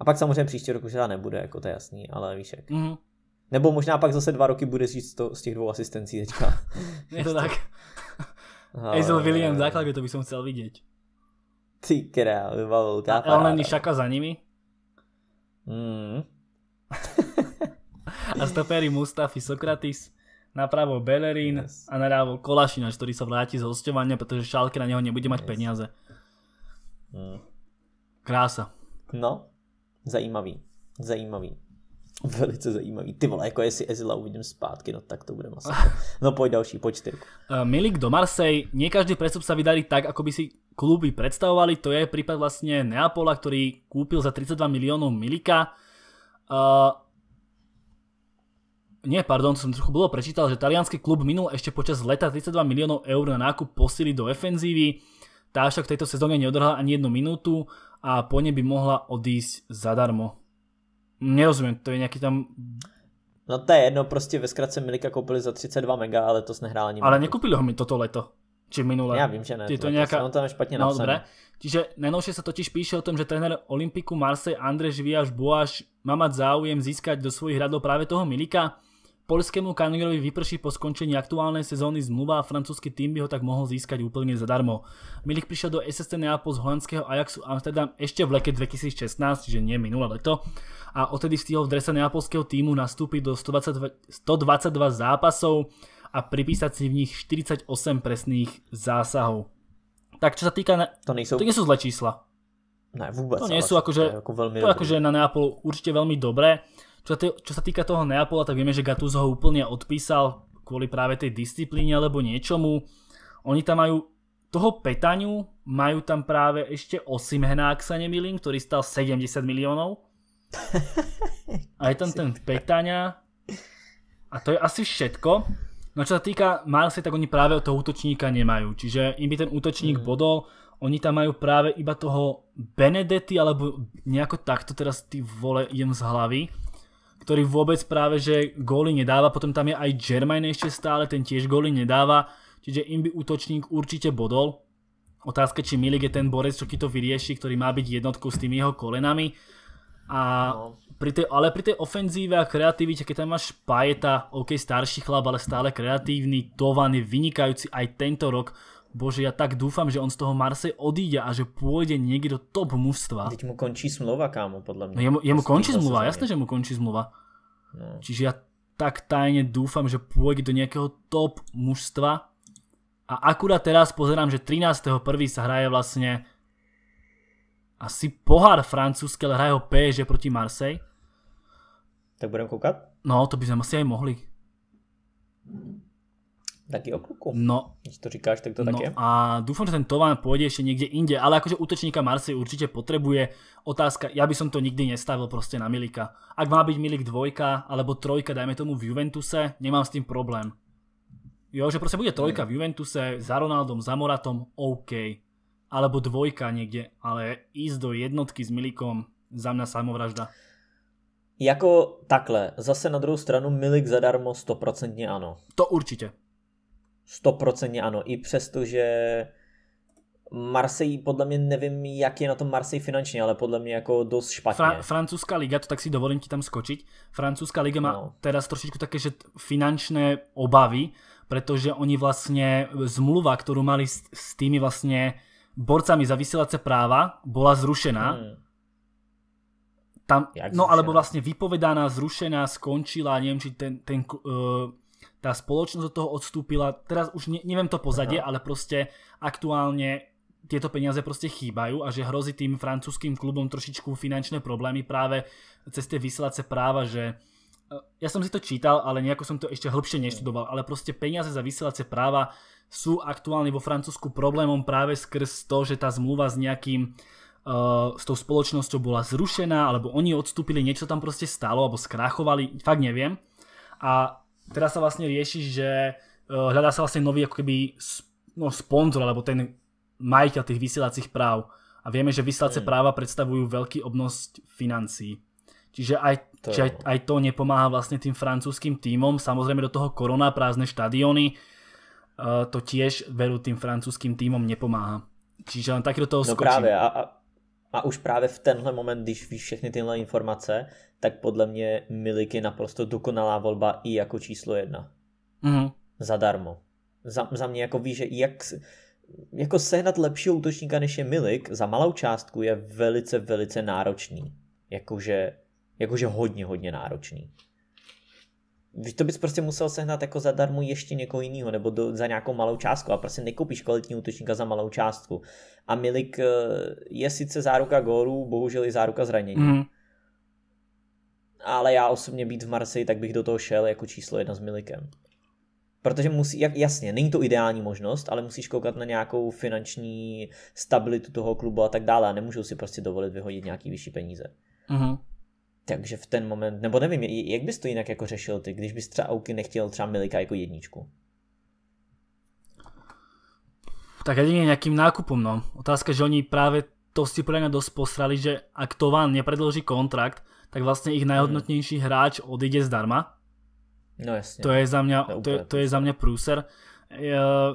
A pak samozřejmě příští rok už teda nebude, jako to je jasný, ale víš jak. Mm. Nebo možná pak zase dva roky bude říct to z těch dvou asistencí teďka. Je to tak. Hazel William v základe, to by som chcel vidieť. Ty kráľ, veľká paráda. Ale šaka za nimi? Mm. a stopery Mustafi Sokratis, napravo Bellerín yes. a narávo Kolašinač, ktorý sa vráti z hostovania, pretože Šalke na neho nebude mať yes. peniaze. Mm. Krása. No, zajímavý. Zajímavý. Velice zajímavý. Ty vole, jako jestli Ezila uvidím zpátky, no tak to bude masakr. No pojď další, pojď ty. Eh, Milik do Marsej. Nie každý prestup sa vydarí tak, ako by si kluby predstavovali. To je prípad vlastne Neapola, ktorý kúpil za 32 miliónov Milika. Eh, nie, pardon, som trochu bolo prečítal, že talianský klub minul ešte počas leta 32 miliónov eur na nákup posily do ofenzívy. Tá však v tejto sezóne neodrhala ani jednu minútu a po nej by mohla odísť zadarmo. Nerozumím, to je nejaký tam... No to je jedno, prostě ve zkratce Milika koupili za 32 mega, ale to nehrál ani. Ale nekúpili ho mi toto leto. Či minulé. Já vím, že ne. Je to nejaká... On tam je špatne no, dobré. Čiže najnovšie sa totiž píše o tom, že tréner Olympiku Marseille Andrej Viaš Boáš má mať záujem získať do svojich radov práve toho Milika. Polskému Kanigerovi vyprší po skončení aktuálnej sezóny zmluva a francúzsky tým by ho tak mohol získať úplne zadarmo. Milik prišiel do SST Neapol z holandského Ajaxu Amsterdam ešte v leke 2016, čiže nie minulé leto a odtedy stihol v drese neapolského týmu nastúpiť do 122, zápasov a pripísať si v nich 48 presných zásahov. Tak čo sa týka... To, nie sú... to nie sú zlé čísla. Ne, vôbec. To nie sú akože, ako veľmi to akože na Neapol určite veľmi dobré. Čo sa, týka toho Neapola, tak vieme, že Gattuso ho úplne odpísal kvôli práve tej disciplíne alebo niečomu. Oni tam majú toho Petaniu, majú tam práve ešte Osimhena, ak sa nemýlim, ktorý stal 70 miliónov. A je tam ten Petaňa. A to je asi všetko. No čo sa týka Marse, tak oni práve toho útočníka nemajú. Čiže im by ten útočník mm. bodol, oni tam majú práve iba toho Benedetti, alebo nejako takto teraz ty vole idem z hlavy, ktorý vôbec práve že góly nedáva. Potom tam je aj Germain ešte stále, ten tiež góly nedáva. Čiže im by útočník určite bodol. Otázka, či Milik je ten borec, čo to vyrieši, ktorý má byť jednotkou s tými jeho kolenami. A no. pri tej, ale pri tej ofenzíve a kreativite, keď tam máš Pajeta, OK, starší chlap, ale stále kreatívny, tovaný, vynikajúci aj tento rok. Bože, ja tak dúfam, že on z toho Marse odíde a že pôjde niekde do top mužstva. Keď mu končí zmluva, kámo, podľa mňa. No, jemu, jemu končí zmluva, jasné, že mu končí zmluva. No. Čiže ja tak tajne dúfam, že pôjde do nejakého top mužstva. A akurát teraz pozerám, že 13.1. sa hraje vlastne asi pohár francúzske, ale hrajú PSG proti Marseille. Tak budem kúkať? No, to by sme asi aj mohli. Taký okruku? No. Keď to říkáš, tak to no, a dúfam, že ten Tovan pôjde ešte niekde inde, ale akože útočníka Marsej určite potrebuje. Otázka, ja by som to nikdy nestavil proste na Milika. Ak má byť Milik dvojka, alebo trojka, dajme tomu v Juventuse, nemám s tým problém. Jo, že proste bude trojka mm. v Juventuse, za Ronaldom, za Moratom, OK alebo dvojka niekde, ale ísť do jednotky s Milikom, za mňa samovražda. Jako takhle, zase na druhou stranu Milik zadarmo 100% ano. To určitě. Stoprocentně ano, i přesto, že Marseille, podle mě nevím, jak je na tom Marseille finančně, ale podle mě jako dost špatně. Fra- francúzska liga, to tak si dovolím ti tam skočiť, francúzska liga má no. teraz trošičku také, že finančné obavy, pretože oni vlastne e, zmluva, ktorú mali s, s tými vlastne borcami za vysielace práva bola zrušená. Hmm. Tam, no alebo vlastne vypovedaná, zrušená, skončila, neviem, či ten, ten, uh, tá spoločnosť od toho odstúpila. Teraz už ne, neviem to pozadie, Aha. ale proste aktuálne tieto peniaze proste chýbajú a že hrozí tým francúzským klubom trošičku finančné problémy práve cez tie vysielace práva, že e, ja som si to čítal, ale nejako som to ešte hĺbšie neštudoval, ale proste peniaze za vysielace práva sú aktuálne vo Francúzsku problémom práve skrz to, že tá zmluva s nejakým e, s tou spoločnosťou bola zrušená, alebo oni odstúpili, niečo tam proste stalo, alebo skráchovali, fakt neviem. A teraz sa vlastne rieši, že uh, hľadá sa vlastne nový ako keby no, sponzor, alebo ten majiteľ tých vysielacích práv. A vieme, že vysielacie hmm. práva predstavujú veľký obnosť financií. Čiže aj to... No. nepomáha vlastne tým francúzským týmom, Samozrejme do toho korona, prázdne štadióny, Eh, to tiež veru tým francúzským týmom nepomáha. Čiže on taky do toho no skočí. Právě a, a, a už právě v tenhle moment, když víš všechny tyhle informace, tak podle mě Milik je naprosto dokonalá volba i jako číslo jedna. Mm. Zadarmo. Za, za mě jako víš, že jak jako sehnat lepšího útočníka než je Milik za malou částku je velice, velice náročný. Jakože, jakože hodně, hodně náročný to bys prostě musel sehnat jako zadarmo ještě někoho jiného nebo do, za nějakou malou částku a prostě nekoupíš kvalitní útočníka za malou částku. A Milik eh, je sice záruka gólů, bohužel i záruka zranění. Mm. Ale já osobně být v Marseji, tak bych do toho šel jako číslo jedna s Milikem. Protože musí, jak, jasně, není to ideální možnost, ale musíš koukat na nějakou finanční stabilitu toho klubu a tak dále a nemůžou si prostě dovolit vyhodit nějaký vyšší peníze. Mm-hmm. Takže v ten moment, nebo nevím, jak bys to jinak jako řešil ty, když bys třeba Auky nechtěl třeba Milika jako jedničku? Tak jedine nějakým nákupom, no. Otázka, že oni práve to si podľa mňa dosť posrali, že ak Tovan nepredloží kontrakt, tak vlastne ich najhodnotnejší mhm. hráč odíde zdarma. No jasne. To je za mňa, to, to, prúser.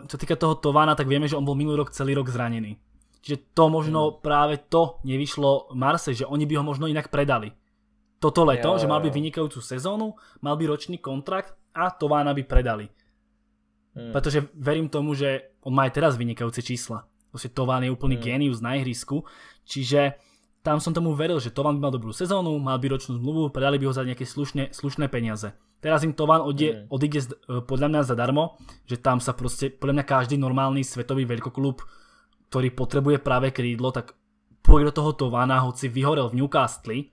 Čo týka toho Tovana, tak vieme, že on bol minulý rok celý rok zranený. Čiže to možno hmm. práve to nevyšlo Marse, že oni by ho možno inak predali toto leto, jo, že mal by vynikajúcu sezónu, mal by ročný kontrakt a Tována by predali. Hmm. Pretože verím tomu, že on má aj teraz vynikajúce čísla. Proste Tován je úplný hmm. génius na ihrisku, čiže tam som tomu veril, že Tovan by mal dobrú sezónu, mal by ročnú zmluvu, predali by ho za nejaké slušne, slušné peniaze. Teraz im Tovan odie, mm. Hm. odíde e, podľa mňa zadarmo, že tam sa proste, podľa mňa každý normálny svetový veľkoklub, ktorý potrebuje práve krídlo, tak pôjde do toho Tovana, hoci vyhorel v Newcastle,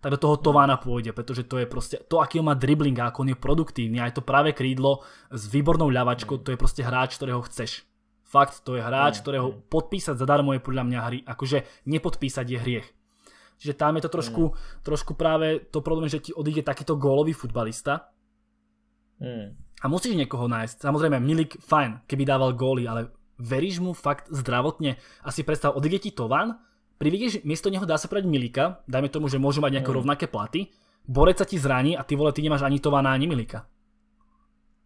tak do toho Tována pôjde, pretože to je proste to, aký on má dribbling a ako on je produktívny. Aj to práve krídlo s výbornou ľavačkou, to je proste hráč, ktorého chceš. Fakt, to je hráč, ktorého podpísať zadarmo je podľa mňa hry. Akože nepodpísať je hriech. Čiže tam je to trošku, hmm. trošku práve to problém, že ti odíde takýto gólový futbalista. Hmm. A musíš niekoho nájsť. Samozrejme, Milik, fajn, keby dával góly, ale veríš mu fakt zdravotne? si predstav, odíde ti Tovan prividieš miesto neho, dá sa povedať, Milika, dajme tomu, že môžu mať nejaké mhm. rovnaké platy, Borec sa ti zraní a ty vole, ty nemáš ani Tovaná, ani Milika.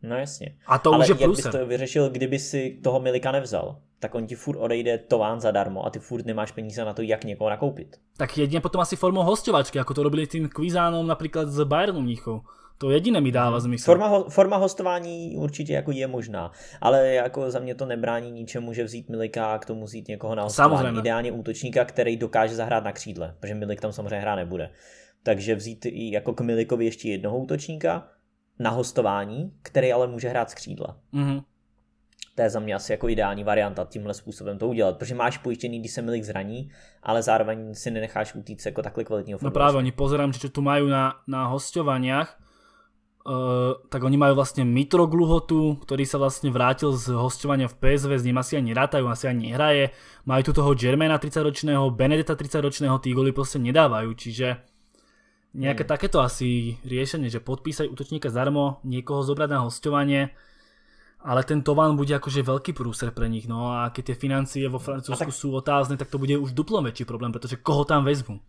No jasně. A to Ale už je jak bys to vyřešil, kdyby si toho Milika nevzal? Tak on ti furt odejde tován zadarmo a ty furt nemáš peníze na to, jak někoho nakoupit. Tak jedine potom asi formou hostovačky, ako to robili tým Kvizánom napríklad s Bayernom Mníchov to jediné mi dává mhm. zmysl. Forma, ho, forma hostování určitě jako je možná, ale jako za mě to nebrání ničemu, že vzít Milika a k tomu vzít někoho na hostování. Samozřejmě. Ideálně útočníka, který dokáže zahrát na křídle, protože Milik tam samozřejmě hrát nebude. Takže vzít i jako k Milikovi ještě jednoho útočníka na hostování, který ale může hrát z křídla. Mm-hmm. To je za mě asi jako ideální varianta tímhle způsobem to udělat, protože máš pojištěný, když se Milik zraní, ale zároveň si nenecháš utíct jako takhle kvalitního No právě, oni pozerám, že tu mají na, na hostovaniach, Eh, tak oni majú vlastne Mitro Gluhotu, ktorý sa vlastne vrátil z hostovania v PSV, s ním asi ani rátajú, asi ani hraje. Majú tu toho Germana 30-ročného, Benedeta 30-ročného, tí goly proste nedávajú, čiže nejaké hmm. takéto asi riešenie, že podpísať útočníka zarmo, niekoho zobrať na hostovanie, ale ten Tovan bude akože veľký prúser pre nich, no a keď tie financie vo Francúzsku sú otázne, tak to bude už duplom väčší problém, pretože koho tam vezmu.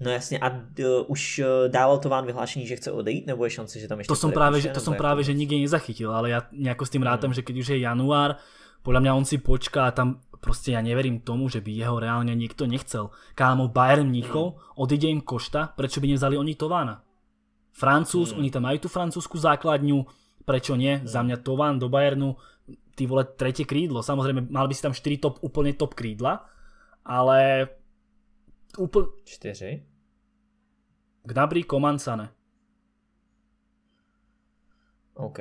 No jasne, a uh, už e, dával to vám vyhlášení, že chce odejít, nebo je šance, že tam ještě To jsem právě, že, to som práve že nikde nezachytil, ale ja nejako s tým hmm. rátem, hmm. že keď už je január, podľa mňa on si počká a tam proste ja neverím tomu, že by jeho reálne niekto nechcel. Kámo Bayern Mníchov, hmm. odíde im Košta, prečo by nevzali oni Tována? Francúz, hmm. oni tam majú tú francúzsku základňu, prečo nie? Hmm. Za mňa Tován do Bayernu, ty vole, tretie krídlo. Samozrejme, mal by si tam 4 top, úplne top krídla, ale úplne... 4? Gnabry, Koman, Sané. OK.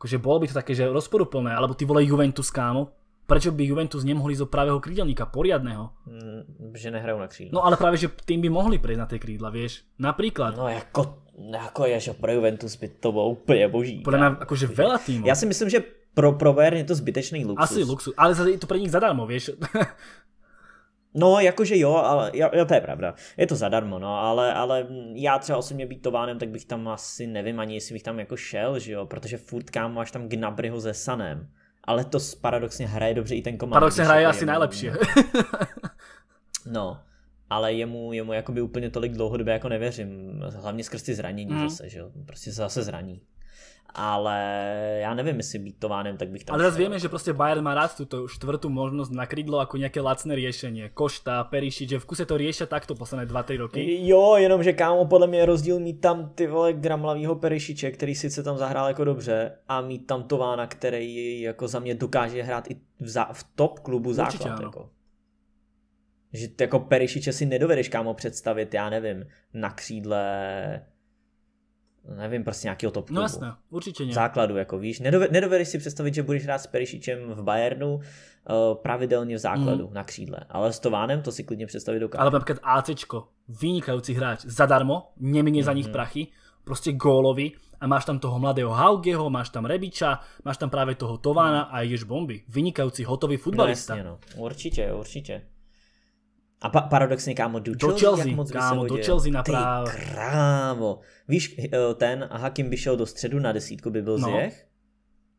Akože bolo by to také, že rozporuplné, alebo ty vole Juventus, kámo. Prečo by Juventus nemohli zo pravého krídelníka, poriadného? Mm, že nehrajú na krídla. No ale práve, že tým by mohli prejsť na tie krídla, vieš. Napríklad. No ako, ako je, že pro Juventus by to bolo úplne boží. Podľa mňa akože veľa týmov. Ja si myslím, že pro Prover je to zbytečný luxus. Asi luxus, ale je to pre nich zadarmo, vieš. No, jakože jo, ale jo, jo, to je pravda. Je to zadarmo, no, ale, ale já třeba osobně být továnem, tak bych tam asi nevím ani, jestli bych tam jako šel, že jo, protože furt kámo máš tam Gnabryho se Sanem. Ale to paradoxně hraje dobře i ten komand. Paradoxně hraje asi nejlepší. No. no, ale jemu, jemu jakoby úplně tolik dlouhodobě jako nevěřím. Hlavně skrz ty zranění mm. zase, že jo, prostě se zase zraní ale já nevím, jestli být Továnem, tak bych tam... Ale teraz vieme, že proste Bayern má rád túto štvrtú možnosť na krydlo ako nejaké lacné riešenie. Košta, Perišič, že v kuse to riešia takto posledné 2-3 roky. Jo, jenomže kámo, podle mě je rozdíl mít tam ty vole gramlavýho Perišiče, který sice tam zahrál jako dobře a mít tam Tována, který jako za mě dokáže hrát i v, top klubu základ. Určitě, ano. Že jako Perišiče si nedovedeš kámo představit, já nevím, na křídle nevím prostě nějakého top no klubu. No jasné, určitě nějak. Základu, jako víš. Nedove, nedovedeš si představit, že budeš hrát s Perišičem v Bayernu uh, pravidelně v základu mm. na křídle, ale s Továnem to si klidně představit dokáže. Ale například ACčko, vynikající hráč, zadarmo, neminie za nich mhm. prachy, prostě gólovi a máš tam toho mladého Haugeho, máš tam Rebiča, máš tam právě toho tovana mm. a ješ bomby. Vynikající hotový no futbalista. No jasně, no. Určitě, určitě. A pa- paradoxne, kámo, do Chelsea, do Chelsea moc kámo, do Chelsea na Ty krámo. Víš, eh, ten Hakim by šel do středu na desítku, by byl no. zjech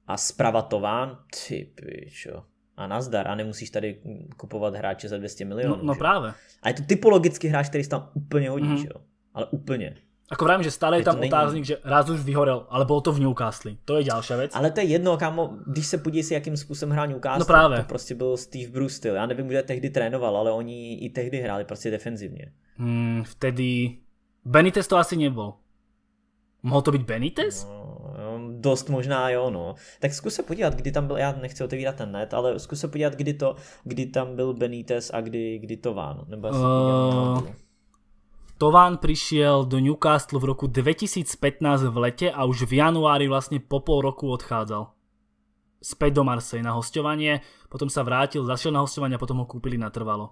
a zpravatován, ty pičo. A nazdar, a nemusíš tady kupovat hráče za 200 milionů. No, no právě. A je to typologický hráč, který tam úplně hodí, mm-hmm. jo. Ale úplně. Ako vravím, že stále je tam otáznik, že raz už vyhorel, ale bol to v Newcastle. To je ďalší věc. Ale to je jedno, kámo, když se podívej si, jakým způsobem hrál Newcastle, no právě. to prostě byl Steve Bruce, já nevím, kde tehdy trénoval, ale oni i tehdy hráli prostě defenzivně. Hmm, vtedy Benitez to asi nebol. Mohl to být Benitez? No, dost možná jo, no. Tak zkus se podívat, kdy tam byl, já nechci otevírat ten net, ale zkus se podívat, kdy to, kdy tam byl Benitez a kdy, kdy to Ván. Nebo uh... Tovan prišiel do Newcastle v roku 2015 v lete a už v januári vlastne po pol roku odchádzal. Späť do Marseille na hostovanie, potom sa vrátil, zašiel na hostovanie a potom ho kúpili natrvalo.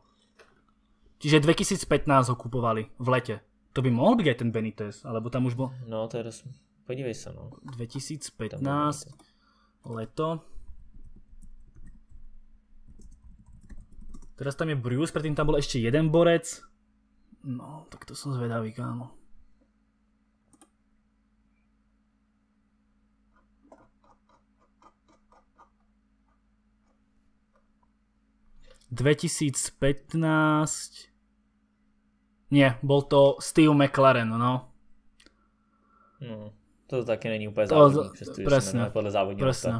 Čiže 2015 ho kupovali v lete. To by mohol byť aj ten Benitez, alebo tam už bol... No teraz, podívej sa no. 2015, leto. Teraz tam je Bruce, predtým tam bol ešte jeden borec. No, tak to som zvedavý, kámo. ...2015... Nie, bol to Steve McLaren, no. No, to také není úplne závodník, presne, podľa závodníka. Presne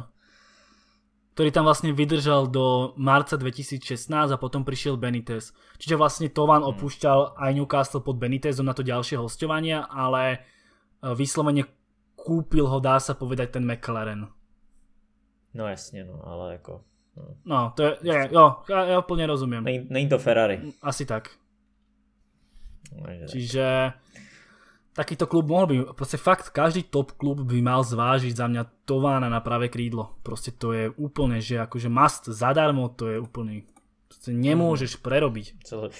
ktorý tam vlastne vydržal do marca 2016 a potom prišiel Benitez. Čiže vlastne Tovan hmm. opúšťal aj Newcastle pod Benitezom na to ďalšie hostovania, ale e, vyslovene kúpil ho, dá sa povedať, ten McLaren. No jasne, no, ale ako... No, no to je, je jo, ja, ja úplne rozumiem. Není to Ferrari. Asi tak. No, Čiže... Tak takýto klub mohol by, proste fakt každý top klub by mal zvážiť za mňa tovana na pravé krídlo. Proste to je úplne, že akože must zadarmo, to je úplný nemůžeš mhm. prerobit.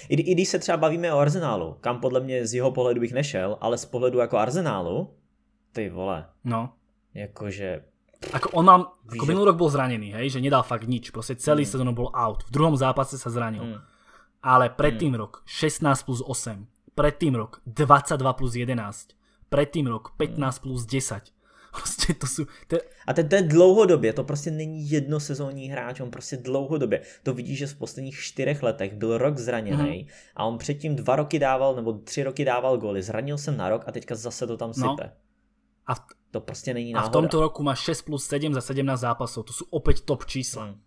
I, I když se třeba bavíme o Arsenálu, kam podľa mě z jeho pohledu bych nešel, ale z pohledu jako Arsenálu, ty vole. No. Jakože... Ako on mám, Víš, ako minulý rok bol zranený, hej, že nedal fakt nič, proste celý mm. sezónu bol out. V druhom zápase sa zranil. Mm. Ale predtým mm. rok 16 plus 8, predtým rok 22 plus 11, predtým rok 15 plus 10. Prostě to jsou... To... A to je dlouhodobě, to prostě není jednosezónní hráč, on prostě dlouhodobě, to vidíš, že v posledních čtyřech letech byl rok zraněný mm-hmm. a on předtím dva roky dával, nebo tři roky dával góly, zranil se na rok a teďka zase to tam no. sype. No. A v... To prostě není náhoda. A v tomto roku má 6 plus 7 za 17 zápasov, to jsou opět top čísla. Mm.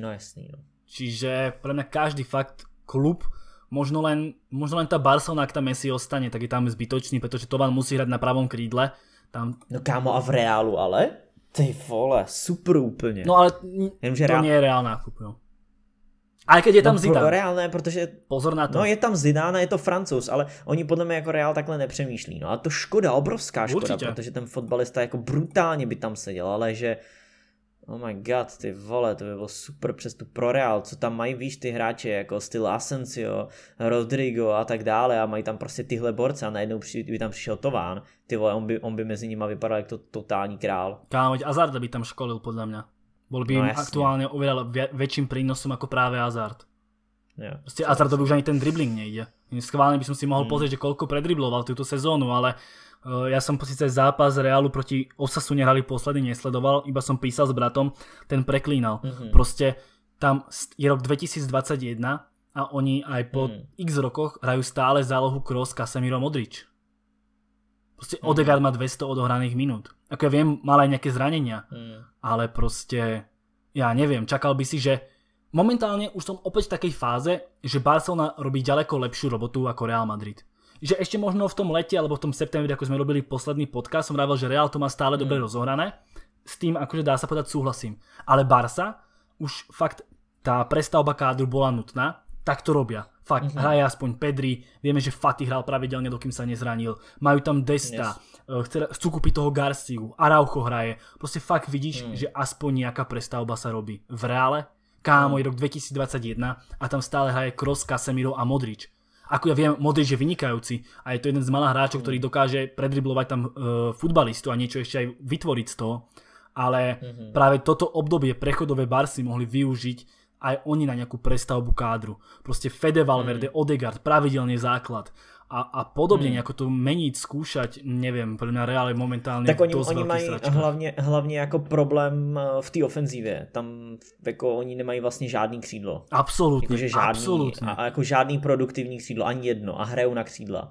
No jasný, no. Čiže pre mňa každý fakt klub, možno len, možno len tá Barcelona, ak tam Messi ostane, tak je tam zbytočný, pretože Tovan musí hrať na pravom krídle. Tam... No kámo, a v Reálu ale? Ty vole, super úplne. No ale Viem, že to reál... nie je reálna nákup, no. Aj keď je tam no, Zidane. Reálne, protože... Pozor na to. No je tam Zidane, je to Francouz, ale oni podle mě jako Real takhle nepřemýšlí. No a to škoda, obrovská škoda, Určitě. protože ten fotbalista jako brutálně by tam seděl, ale že Oh my god, ty vole, to by bylo super přes tu Proreal, co tam mají, víš, ty hráče jako styl Asensio, Rodrigo a tak dále a mají tam prostě tyhle borce a najednou při, by tam přišel Tován, ty vole, on by, on by mezi nimi vypadal jako to, totální král. Kámo, Azarda by tam školil podle mě. Bol by no, im jasne. aktuálne oveľa väčším prínosom ako práve Hazard. Yeah, Proste Hazardovi už ani ten dribbling nejde. Schválne by som si mohol mm. pozrieť, že koľko predribloval túto sezónu, ale Eh, ja som síce zápas reálu proti Osasu nehrali posledný, nesledoval, iba som písal s bratom, ten preklínal. Mhm. Proste tam je rok 2021 a oni aj po mhm. x rokoch hrajú stále zálohu Kroos, Casemiro, Modrič. Proste mm. Odegaard má 200 odohraných minút. Ako ja viem, mal aj nejaké zranenia, mhm. ale proste ja neviem, čakal by si, že momentálne už som opäť v takej fáze, že Barcelona robí ďaleko lepšiu robotu ako Real Madrid že ešte možno v tom lete alebo v tom septembri, ako sme robili posledný podcast, som vravel, že Real to má stále dobre mhm. rozohrané. S tým akože dá sa povedať súhlasím. Ale Barsa už fakt tá prestavba kádru bola nutná, tak to robia. Fakt, mm-hmm. hraje aspoň Pedri, vieme, že Fati hral pravidelne, dokým sa nezranil. Majú tam Desta, yes. Eh, chcú kúpiť toho Garciu, Araucho hraje. Proste fakt vidíš, mm. že aspoň nejaká prestavba sa robí. V reále, kámo, mm. je rok 2021 a tam stále hraje Kroos, Casemiro a Modrič ako ja viem, Modrič je vynikajúci a je to jeden z malých hráčov, ktorý dokáže predriblovať tam e, futbalistu a niečo ešte aj vytvoriť z toho. Ale mhm. práve toto obdobie prechodové Barsy mohli využiť aj oni na nejakú prestavbu kádru. Proste Fede Valverde, mhm. Odegaard, pravidelný základ a, a podobne, hmm. ako to meniť, skúšať, neviem, pre mňa reál momentálne Tak oni, oni mají sračka. hlavně, hlavně jako problém eh, v té ofenzívě. Tam jako oni nemají vlastně žádný křídlo. Absolutně, jako, žádný, absolutně. A, a jako žádný produktivní křídlo, ani jedno a hrajou na křídla.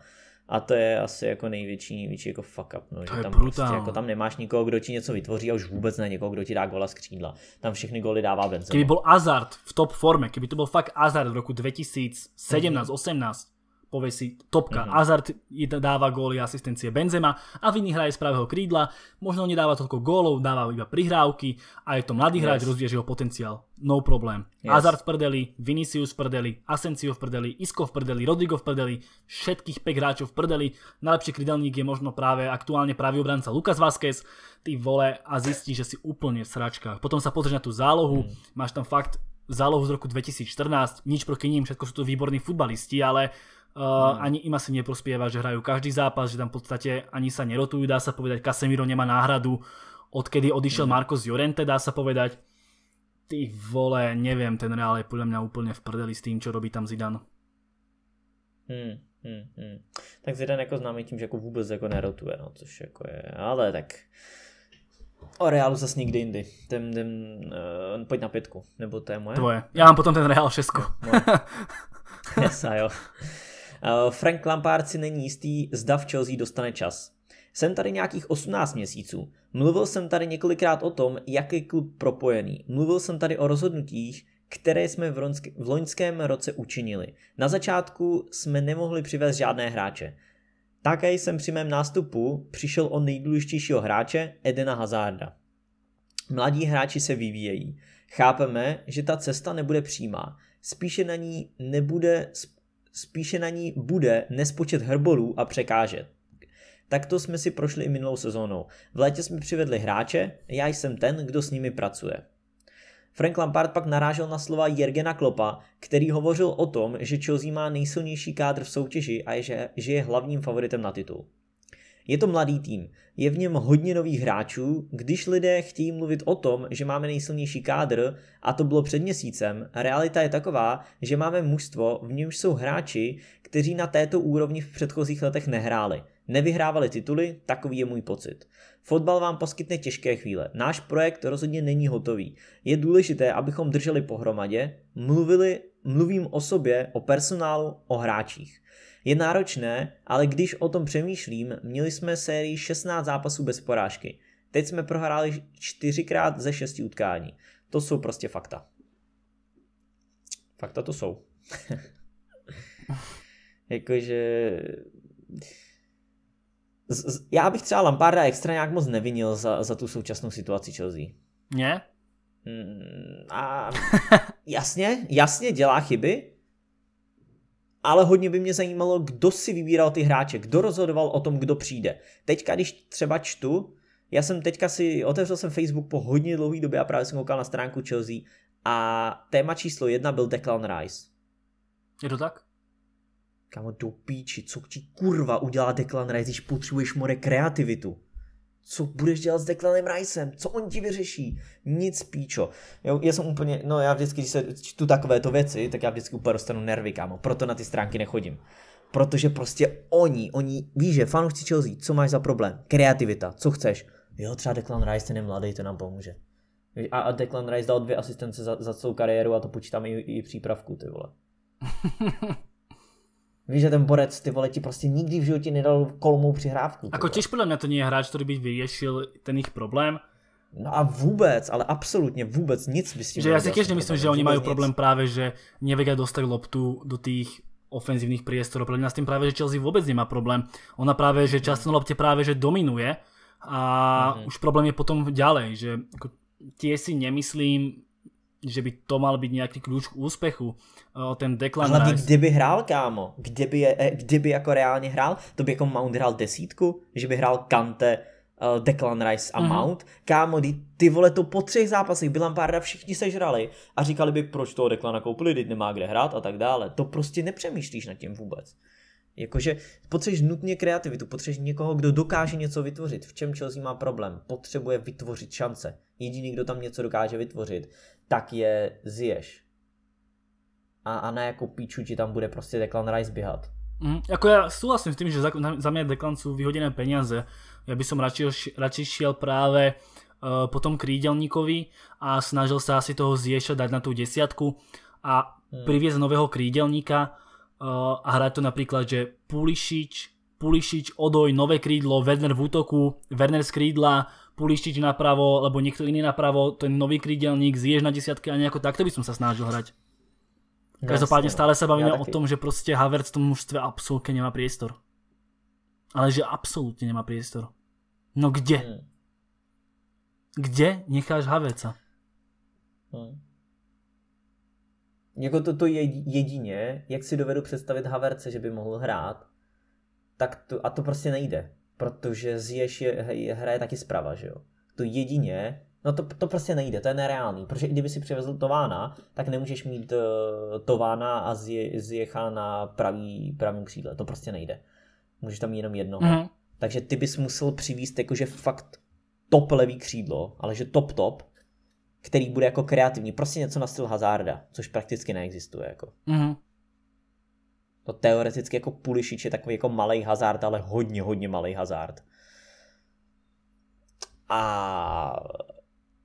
A to je asi jako největší, největší jako fuck up. No, to že je tam, brutál. prostě jako tam nemáš nikoho, kdo ti něco vytvoří a už vůbec ne někoho, kdo ti dá gola z křídla. Tam všechny goly dává Benzema. Kdyby byl Azard v top forme, kdyby to byl fakt Azard v roku 2017, mm -hmm povie si topka. Mm-hmm. Hazard dáva góly asistencie Benzema a Vini hraje z pravého krídla, možno nedáva toľko gólov, dáva iba prihrávky a je to mladý yes. hráč, rozvíja jeho potenciál. No problém. Yes. Hazard v prdeli, Vinicius v prdeli, Asensio v prdeli, Isco v prdeli, Rodrigo v prdeli, všetkých 5 hráčov v prdeli. Najlepší krydelník je možno práve aktuálne pravý obranca Lukas Vázquez. Ty vole a zistí, že si úplne v sračkách. Potom sa pozrieš na tú zálohu, mm. máš tam fakt zálohu z roku 2014, nič proti ním, všetko sú to výborní futbalisti, ale mm. Ani im asi neprospieva, že hrajú každý zápas, že tam v podstate ani sa nerotujú, dá sa povedať. Casemiro nemá náhradu, odkedy odišiel mm. Marcos Llorente, dá sa povedať. Ty vole, neviem, ten Real je podľa mňa úplne v prdeli s tým, čo robí tam Zidane. Hmm, hmm, hmm. Tak Zidane jako známý tím, že jako vůbec jako nerotuje, no, což jako je, ale tak o Realu zase nikdy jindy. Ten, ten, uh, pojď na pětku, nebo to je moje? Tvoje. Já mám potom ten Real šestku. No. jo. Eh, Frank Lampard si není jistý, zda v Chelsea dostane čas. Jsem tady nějakých 18 měsíců. Mluvil jsem tady několikrát o tom, jak je klub propojený. Mluvil jsem tady o rozhodnutích, které jsme v, v loňském roce učinili. Na začátku jsme nemohli přivést žádné hráče. Také jsem při mém nástupu přišel o nejdůležitějšího hráče Edena Hazarda. Mladí hráči se vyvíjejí. Chápeme, že ta cesta nebude přímá. Spíše na ní nebude společná Spíše na ní bude nespočet hrbolů a překážet. Takto jsme si prošli i minulou sezónou. V létě jsme přivedli hráče, já jsem ten, kdo s nimi pracuje. Frank Lampard pak narážel na slova Jergena Klopa, který hovořil o tom, že Chelsea má nejsilnější kádr v soutěži a je, že je hlavním favoritem na titul. Je to mladý tým, je v něm hodně nových hráčů, když lidé chtějí mluvit o tom, že máme nejsilnější kádr, a to bylo před měsícem, realita je taková, že máme mužstvo, v němž jsou hráči, kteří na této úrovni v předchozích letech nehráli. Nevyhrávali tituly, takový je můj pocit. Fotbal vám poskytne těžké chvíle. Náš projekt rozhodně není hotový. Je důležité, abychom drželi pohromadě, mluvili, mluvím o sobě, o personálu, o hráčích. Je náročné, ale když o tom přemýšlím, měli jsme sérii 16 zápasů bez porážky. Teď jsme prohráli čtyřikrát ze šesti utkání. To jsou prostě fakta. Fakta to jsou. Jakože... Z, z, já bych třeba Lamparda extra nějak moc nevinil za, za tu současnou situaci Chelsea. Ne? Mm, a jasně, jasně dělá chyby, ale hodně by mě zajímalo, kdo si vybíral ty hráče, kdo rozhodoval o tom, kdo přijde. Teďka, když třeba čtu, já jsem teďka si, otevřel jsem Facebook po hodně dlouhé době a právě jsem koukal na stránku Chelsea a téma číslo jedna byl Declan Rice. Je to tak? Kámo, do píči, co ti kurva udělá Declan Rice, když potřebuješ more kreativitu? co budeš dělat s Declanem Ricem, co on ti vyřeší, nic píčo. Jo, já jsem úplně, no já vždycky, když se čtu takovéto věci, tak já vždycky úplně dostanu nervy, kámo, proto na ty stránky nechodím. Protože prostě oni, oni, víš, že fanoušci Chelsea, co máš za problém, kreativita, co chceš, jo, třeba Declan Rice, ten je mladý, to nám pomůže. A, a Declan Rice dal dvě asistence za, za celou kariéru a to počítám i, i přípravku, ty vole. Víš, že ten borec, ty vole, ti prostě nikdy v životě nedal kolmou přihrávku. Ako tiež podľa mňa to nie je hráč, ktorý by vyriešil ten ich problém. No a vůbec, ale absolutně vůbec nic by s Že ja si tiež nemyslím, že oni majú problém práve, že nevedia dostať loptu do tých ofenzívnych priestorov. Podľa mňa s tým práve, že Chelsea vôbec nemá problém. Ona práve, že často na lopte práve, že dominuje a mhm. už problém je potom ďalej, že ako, tie si nemyslím, že by to mal byť nejaký kľúč k úspechu, e, ten Declan Ale Rice. kdyby hrál, kámo, kdyby, je, e, kdyby jako reálně hrál, to by jako Mount hrál desítku, že by hrál Kante, e, Declan Rice a mm-hmm. Mount. Kámo, ty, ty vole, to po třech zápasech by Lamparda všichni sežrali a říkali by, proč toho Declana koupili, teď nemá kde hrát a tak dále. To prostě nepřemýšlíš nad tím vůbec. Jakože potřebuješ nutně kreativitu, potřebuješ někoho, kdo dokáže něco vytvořit. V čem Chelsea má problém? Potřebuje vytvořit šance. Jediný, kdo tam něco dokáže vytvořit, tak je zješ. A, a ne jako píču či tam bude prostě Declan Rice běhat. Mm, ako ja súhlasím s tým, že za, za mňa Declan sú vyhodené peniaze. Ja by som radši radšej šiel práve uh, po tom krídelníkovi a snažil sa asi toho zješa dať na tú desiatku a mm. priviesť nového krídelníka uh, a hrať to napríklad, že Pulišič, Pulišič, Odoj, nové krídlo, Werner v útoku, Werner z krídla, pulištiť napravo, lebo niekto iný napravo, ten nový krídelník, zješ na desiatke a nejako takto by som sa snažil hrať. Každopádne stále sa bavíme o tom, že proste Havertz v tom mužstve absolútne nemá priestor. Ale že absolútne nemá priestor. No kde? Hmm. Kde necháš Havertza? No. Jako to, je jedině, jak si dovedu představit Haverce, že by mohl hrát, tak to, a to prostě nejde protože zješ je, je, hraje taky zprava, že jo. To jedině, no to, to prostě nejde, to je nereálný, protože i kdyby si přivezl Tována, tak nemůžeš mít uh, Tována a zje, zjecha na pravý, pravým křídle, to prostě nejde. Můžeš tam mít jenom jednoho. Mm-hmm. Takže ty bys musel přivíst jakože fakt top levý křídlo, ale že top top, který bude jako kreativní, prostě něco na styl Hazarda, což prakticky neexistuje. Jako. Mm-hmm to no teoreticky jako Pulisic je takový jako malý hazard, ale hodně, hodně malý hazard. A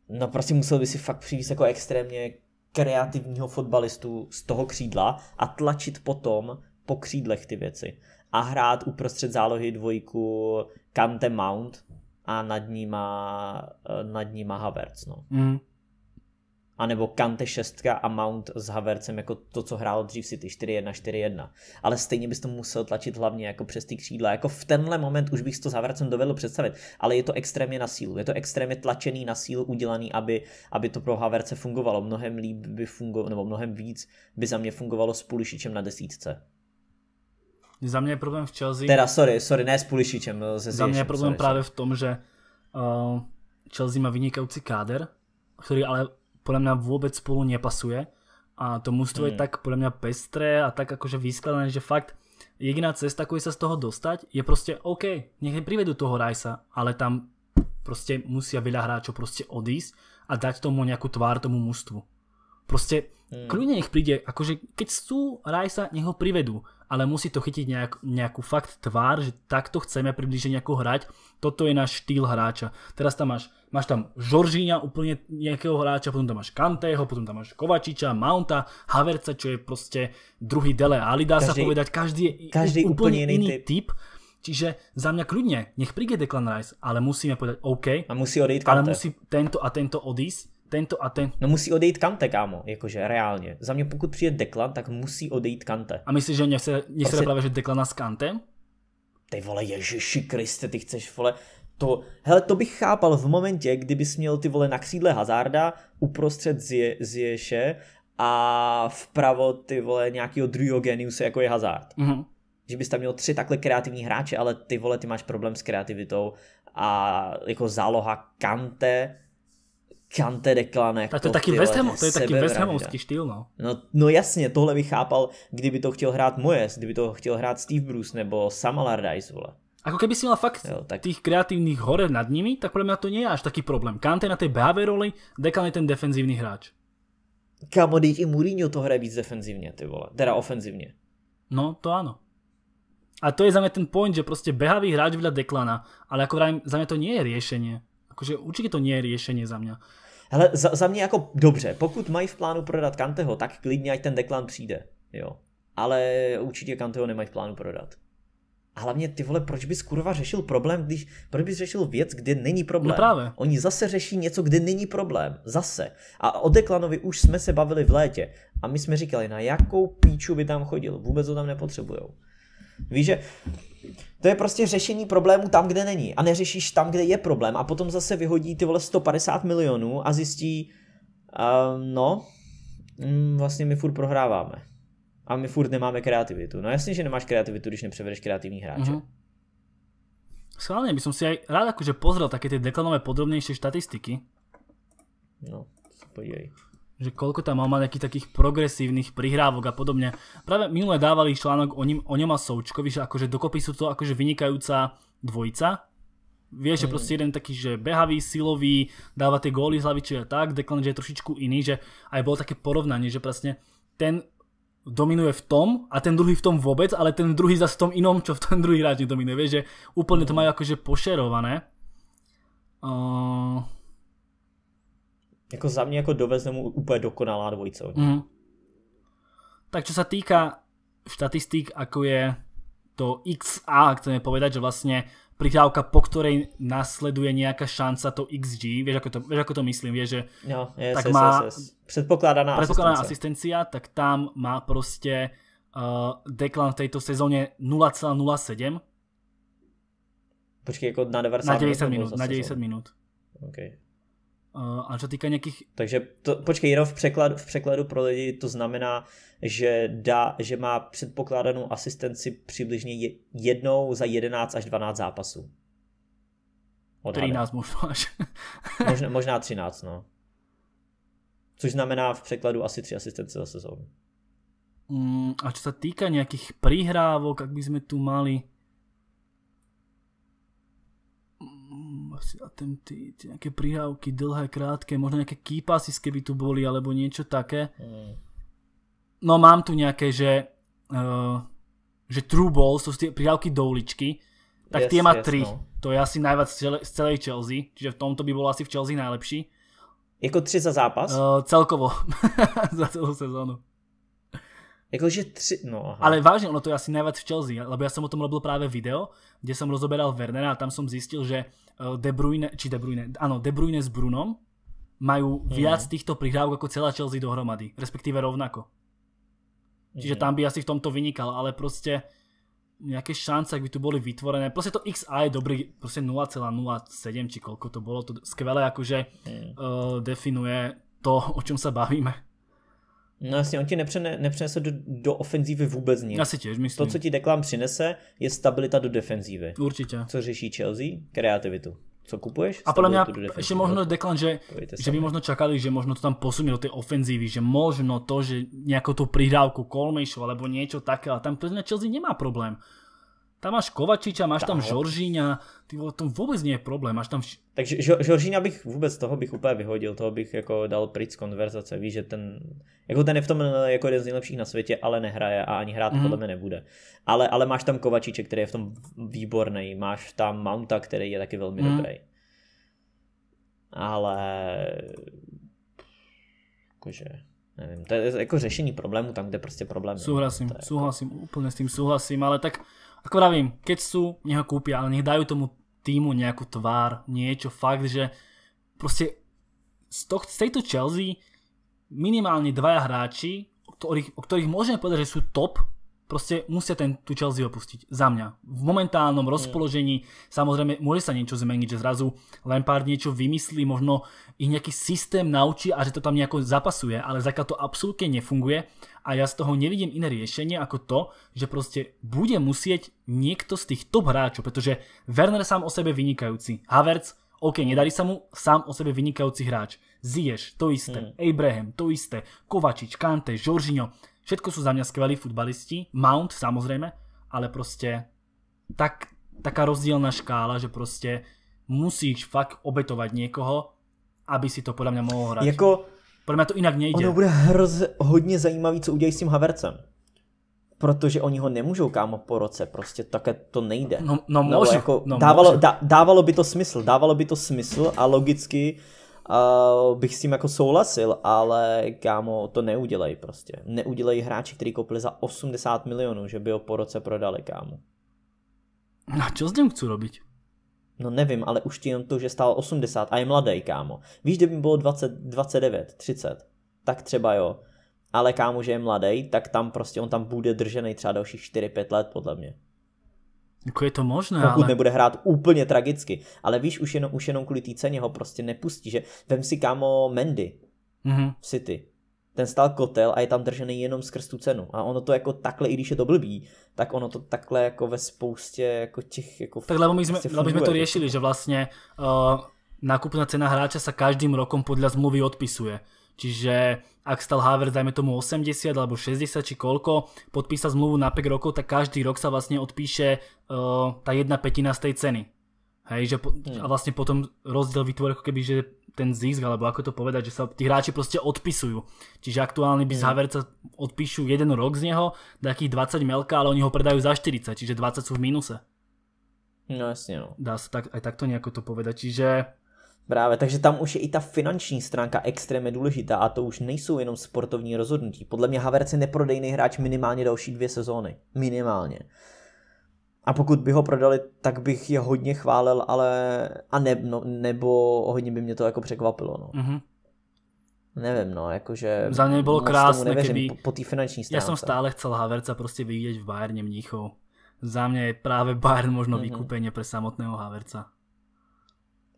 no prostě musel by si fakt přivést jako extrémně kreativního fotbalistu z toho křídla a tlačit potom po křídlech ty věci. A hrát uprostřed zálohy dvojku Kante Mount a nad ní eh, nad ní Havertz. No. Mm anebo Kante 6 a Mount s Havercem, jako to, co hrál dřív City 4-1, 4-1. Ale stejně bys to musel tlačit hlavně jako přes ty křídla. Jako v tenhle moment už bych to s Havercem dovedl představit, ale je to extrémně na sílu. Je to extrémně tlačený na sílu udělaný, aby, aby to pro Haverce fungovalo. Mnohem líp by fungovalo, nebo mnohem víc by za mě fungovalo s Pulišičem na desítce. Za mě je problém v Chelsea... Teda, sorry, sorry, ne s Pulišičem. Se eh, za mě je problém sorry, právě sorry. v tom, že uh, Chelsea má vynikající káder, který ale podľa mňa vôbec spolu nepasuje a to mužstvo mm. je tak podľa mňa pestré a tak akože vyskladané, že fakt jediná cesta, ako je sa z toho dostať, je proste OK, nech privedú toho Rajsa, ale tam proste musia veľa hráčov proste odísť a dať tomu nejakú tvár tomu mužstvu. Proste mm. kľudne nech príde, akože keď sú Rajsa, nech ho privedú, ale musí to chytiť nejak, nejakú fakt tvár, že takto chceme približne nejako hrať, toto je náš štýl hráča. Teraz tam máš, máš tam Žoržíňa úplne nejakého hráča, potom tam máš Kantého, potom tam máš Kovačiča, Mounta, Haverca, čo je proste druhý Dele Ali, dá každý, sa povedať, každý je každý úplne, úplne iný typ. Čiže za mňa kľudne, nech príde Declan Rice, ale musíme povedať OK. A musí odíť Kante. Ale musí tento a tento odísť tento a ten. No musí odejít Kante, kámo, jakože reálně. Za mě pokud přijde Deklan, tak musí odejít Kante. A myslíš, že nechce, se prostě... právě, že Deklana s Kantem? Ty vole, Ježiši Kriste, ty chceš, vole, to, hele, to bych chápal v momentě, kdybys měl ty vole na křídle Hazarda, uprostřed zje, Zješe a vpravo ty vole nějakého druhého geniuse, jako je Hazard. Mm-hmm. Že bys tam měl tři takhle kreativní hráče, ale ty vole, ty máš problém s kreativitou a jako záloha Kante, kantereklana. A to je taký West, Ham, to je taký West Hamovský štýl, no. no. No jasne, tohle bych chápal, kdyby to chtěl hrát Moyes, kdyby to chtěl hrát Steve Bruce nebo Sam Allardyce, vole. Ako keby si mal fakt jo, tak... tých kreatívnych hore nad nimi, tak pre mňa to nie je až taký problém. Kante na tej BHV roli, Dekan je ten defenzívny hráč. Kamo, i Mourinho to hraje víc defenzívne, ty vole. Teda ofenzívne. No, to áno. A to je za mňa ten point, že proste behavý hráč vedľa Deklana, ale ako vrajím, za mňa to nie je riešenie. Akože určite to nie je riešenie za mňa. Hele, za, za mě jako dobře, pokud mají v plánu prodat Kanteho, tak klidně ať ten Deklan přijde, jo. Ale určitě Kanteho nemají v plánu prodat. A hlavně ty vole, proč bys kurva řešil problém, když, proč bys řešil věc, kde není problém? No právě. Oni zase řeší něco, kde není problém. Zase. A o Deklanovi už jsme se bavili v létě. A my jsme říkali, na jakou píču by tam chodil. Vůbec ho tam nepotřebujou. Víš, že to je prostě řešení problému tam, kde není a neřešíš tam, kde je problém a potom zase vyhodí ty vole 150 milionů a zjistí, uh, no, mm, vlastně my furt prohráváme a my furt nemáme kreativitu. No jasně, že nemáš kreativitu, když nepřevedeš kreativní hráče. Mm-hmm. by som si aj rád akože pozrel také tie deklanové podrobnejšie štatistiky. No, podívej že koľko tam mal mať nejakých takých progresívnych prihrávok a podobne. Práve minule dávali článok o, ním, o ňom a Součkovi, že akože dokopy sú to akože vynikajúca dvojica. Vieš, že mm. proste jeden taký, že behavý, silový, dáva tie góly z hlavičiek a tak, Declan, že je trošičku iný, že aj bolo také porovnanie, že presne ten dominuje v tom a ten druhý v tom vôbec, ale ten druhý zase v tom inom, čo v ten druhý hráč nedominuje. Vieš, že úplne to majú akože pošerované. Uh... Jako za mě jako dovezne mu úplně dokonalá dvojica. Mm. Tak čo sa týka štatistík, ako je to XA, chceme povedať, že vlastne pridávka, po ktorej nasleduje nejaká šanca to XG, vieš ako to, vieš, ako to myslím, vieš, že no, yes, tak yes, má yes, yes. predpokladaná, predpokladaná asistencia. asistencia, tak tam má proste uh, Declan v tejto sezóne 0,07. Počkej, ako na 90, na 90 minút. Na 90 minút. Okay. Eh, a co týká nějakých... Takže to, počkej, jenom v překladu, v překladu pro lidi to znamená, že, dá, že má předpokládanou asistenci přibližně jednou za 11 až 12 zápasů. 13 možná až. možná, možná 13, no. Což znamená v překladu asi 3 asistence za sezónu. Mm, a čo sa týka nejakých prihrávok, ak by sme tu mali, asi atenty, tie nejaké prihávky, dlhé, krátke, možno nejaké kýpasy, keby tu boli, alebo niečo také. Mm. No mám tu nejaké, že, uh, že true ball, sú tie prihávky do uličky, tak yes, tie má yes, 3. No. To je asi najviac z celej Chelsea, čiže v tomto by bol asi v Chelsea najlepší. Jako 3 za zápas? Uh, celkovo, za celú sezónu. Jakože tři, no aha. Ale vážne, ono to je asi najviac v Chelsea, lebo ja som o tom robil práve video, kde som rozoberal Wernera a tam som zistil, že e, De Bruyne, či De Bruyne, áno, De Bruyne s Brunom majú mhm. viac týchto prihrávok ako celá Chelsea dohromady, respektíve rovnako. Čiže mhm. tam by asi v tomto vynikal, ale proste nejaké šance, ak by tu boli vytvorené. Proste to XA je dobrý, proste 0,07 či koľko to bolo, to skvelé akože mhm. e, definuje to, o čom sa bavíme. No jasně, on ti nepřene, nepřinese do, do ofenzívy vůbec nic. Asi těž, myslím. To, co ti Deklan přinese, je stabilita do defenzívy. Určitě. Co řeší Chelsea? Kreativitu. Co kupuješ? A podľa mňa ešte možno Deklan, že, že by možno čakali, že možno to tam posunie do tej ofenzívy, že možno to, že nějakou tu prihrávku kolmejšiu alebo něco také, ale tam pre Chelsea nemá problém. Tam máš Kovačiča, máš tam, tam Žoržíňa, ty vole, tom vôbec nie je problém, máš tam... Vš... Takže Žoržíňa bych vôbec toho bych úplne vyhodil, toho bych jako dal pryč konverzace, víš, že ten, jako ten je v tom jako eh, jeden z nejlepších na světě, ale nehraje a ani hrát mm. podle mě nebude. Ale, ale máš tam Kovačiče, který je v tom výborný, máš tam Mounta, který je taky velmi mm. dobrý. Ale... Akože... Neviem, to je ako řešení problému tam, kde proste problém je. Súhlasím, je, súhlasím, úplne s tým súhlasím, ale tak ako pravím, keď sú, nech ho kúpia, ale nech dajú tomu týmu nejakú tvár, niečo, fakt, že proste z, to, z tejto Chelsea minimálne dvaja hráči, o ktorých, o ktorých môžeme povedať, že sú top, proste musia ten, tú Chelsea opustiť. Za mňa. V momentálnom mm. rozpoložení samozrejme môže sa niečo zmeniť, že zrazu len pár niečo vymyslí, možno ich nejaký systém naučí a že to tam nejako zapasuje, ale zatiaľ to absolútne nefunguje a ja z toho nevidím iné riešenie ako to, že proste bude musieť niekto z tých top hráčov, pretože Werner sám o sebe vynikajúci, Havertz OK, nedarí sa mu, sám o sebe vynikajúci hráč. Ziyech, to isté. Mm. Abraham, to isté. Kovačič, Kante, Jorginho. Všetko sú za mňa skvelí futbalisti. Mount samozrejme, ale proste tak, taká rozdielna škála, že proste musíš fakt obetovať niekoho, aby si to podľa mňa mohol hrať. Jako, podľa mňa to inak nejde. Ono bude hroz, hodně zajímavý, co udělají s tím Havercem. Protože oni ho nemůžou, kámo, po roce, prostě také to nejde. No, no, no, môže, jako, no dávalo, Dá, dávalo by to smysl, dávalo by to smysl a logicky uh, bych s tím jako souhlasil, ale kámo, to neudělej prostě. Neudělej hráči, který koupili za 80 milionů, že by ho po roce prodali, kámo. A čo s ním chcú robiť? No nevím, ale už ti jenom to, že stál 80 a je mladý, kámo. Víš, kde by bylo 20, 29, 30, tak třeba jo. Ale kámo, že je mladý, tak tam prostě on tam bude držený třeba dalších 4-5 let, podle mě. Jako je to možné, Pokud ale... nebude hrát úplně tragicky. Ale víš, už jenom, už jenom kvůli té ceně ho prostě nepustí, že vem si kámo Mendy mm-hmm. v City. Ten stál kotel a je tam držený jenom skrz tu cenu. A ono to jako takhle, i když je to blbý, tak ono to takhle jako ve spoustě jako těch... Jako tak lebo my jsme, prostě lebo jsme to riešili, že vlastně uh, nákupná cena hráča sa každým rokom podľa zmluvy odpisuje. Čiže ak stal Havertz, dajme tomu 80 alebo 60 či koľko, podpísa zmluvu na 5 rokov, tak každý rok sa vlastne odpíše e, tá jedna petina z tej ceny. Hej, že hmm. a vlastne potom rozdiel vytvorí ako keby, že ten zisk, alebo ako to povedať, že sa tí hráči proste odpisujú. Čiže aktuálne by z hmm. Haverca odpíšu jeden rok z neho, takých 20 melka, ale oni ho predajú za 40, čiže 20 sú v mínuse. No jasne. No. Dá sa aj takto nejako to povedať. Čiže Právě, takže tam už je i ta finanční stránka extrémně důležitá a to už nejsou jenom sportovní rozhodnutí. Podle mě Havertz je neprodejný hráč minimálně další dvě sezóny. Minimálně. A pokud by ho prodali, tak bych je hodně chválil, ale a ne, no, nebo hodně by mě to jako překvapilo. No. Mm-hmm. Neviem, no, jakože Za mňa bolo krásne, keby... Po, po tý finanční stránce. Ja som stále chcel Haverca prostě vidieť v Bayerne Mníchov. Za mňa je právě Bayern možno mm-hmm. vykúpenie pre samotného Haverca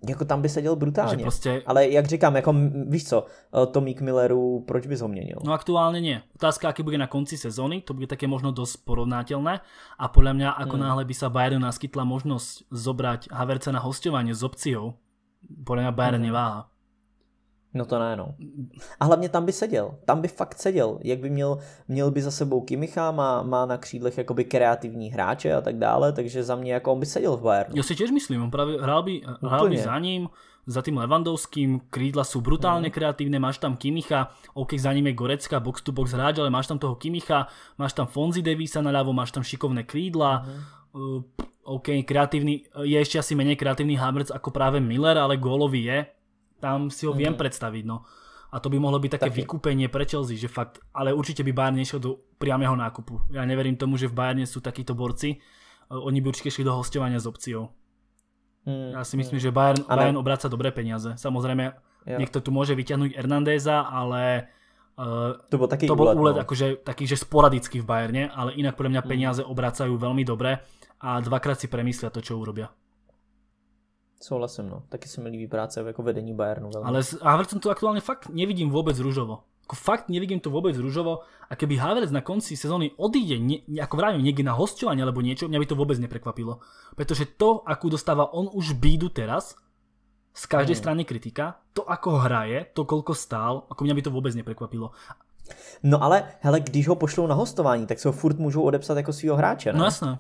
jako tam by seděl brutálně. prostě... Ale jak říkám, jako víš co, eh, Tomík Milleru, proč by ho No aktuálně nie. Otázka, aký bude na konci sezóny, to bude také možno dosť porovnateľné a podľa mňa, ako hmm. náhle by sa Bayernu naskytla možnosť zobrať Haverce na hostovanie s opciou, podľa mňa Bayern hmm. neváha. No to ne, no. A hlavně tam by seděl. Tam by fakt seděl. Jak by měl, měl by za sebou Kimicha, má, má na křídlech jakoby kreativní hráče a tak dále, takže za mě jako on by seděl v Bayernu. Ja si tiež myslím, on právě hrál by, hrál by za ním, za tým Levandovským, krídla sú brutálne mm. kreatívne, máš tam Kimicha, OK, za ním je Gorecka, box to box hráč, ale máš tam toho Kimicha, máš tam Fonzi Davisa na ľavo, máš tam šikovné krídla, mm. uh, OK, kreatívny, je ešte asi menej kreatívny Havertz ako práve Miller, ale gólový je, tam si ho mm-hmm. viem mhm. predstaviť, no. A to by mohlo byť také Taký. vykúpenie pre Chelsea, že fakt, ale určite by Bayern nešiel do priamého nákupu. Ja neverím tomu, že v Bayerne sú takíto borci. E, oni by určite šli do hostovania s opciou. Mm, ja si myslím, mm. že Bayern, Bayern obráca dobré peniaze. Samozrejme, ja. niekto tu môže vyťahnuť Hernandeza, ale uh, to bol taký to bol úlet, no. akože, taký, že sporadický v Bayerne, ale inak podľa mňa mm. peniaze mm. obracajú veľmi dobre a dvakrát si premyslia to, čo urobia. Souhlasím, no. Taky se mi líbí práce jako vedení Bayernu. Velmi. Ale s Havercem to aktuálne fakt nevidím vůbec ružovo. Ako fakt nevidím to vôbec ružovo a keby Havertz na konci sezóny odíde, ne, ako vravím, niekde na hostovanie alebo niečo, mňa by to vôbec neprekvapilo. Pretože to, akú dostáva on už bídu teraz, z každej hmm. strany kritika, to ako hraje, to koľko stál, ako mňa by to vôbec neprekvapilo. No ale, hele, když ho pošlou na hostování, tak se ho furt můžou odepsat jako svého hráče, ne? No jasné,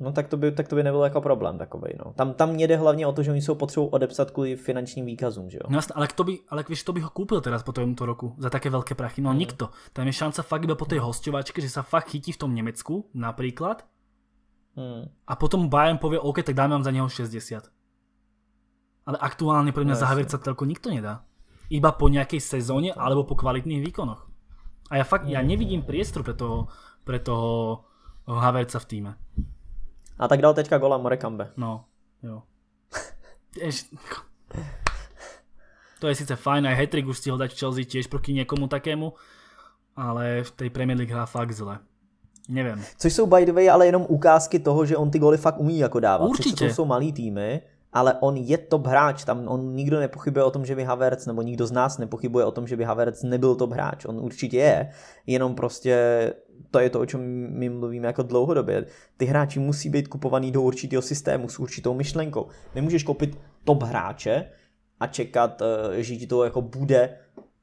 No tak to by, tak to by nebyl jako problém takový. No. Tam, tam jede hlavně o to, že oni jsou potřebují odepsat kvůli finančním výkazům, že jo? No jasne, ale kto by, ale víš, kto by ho koupil teraz po tomto roku za také velké prachy? No mm. nikto. Tam je šanca fakt iba po tej hostovačke, že sa fakt chytí v tom Nemecku napríklad. Mm. A potom Bayern povie, OK, tak dáme vám za neho 60. Ale aktuálne pre mňa no, záver sa telko nikto nedá. Iba po nejakej sezóne alebo po kvalitných výkonoch. A ja fakt, mm. ja hmm. nevidím priestor pre toho, pre toho Haverca v týme. A tak dal teďka gola Morekambe. No, jo. to je síce fajn, aj hetrik už stihol dať v Chelsea tiež proti niekomu takému, ale v tej Premier League hrá fakt zle. Nevím. Což jsou by the way ale jenom ukázky toho, že on ty goly fakt umí jako dávat. Určitě. Což to jsou malý týmy ale on je top hráč, tam on nikdo nepochybuje o tom, že by Havertz, nebo nikdo z nás nepochybuje o tom, že by Havertz nebyl top hráč, on určitě je, jenom prostě to je to, o čem my mluvíme jako dlouhodobě. Ty hráči musí být kupovaný do určitého systému s určitou myšlenkou. Nemůžeš koupit top hráče a čekat, eh, že ti to jako bude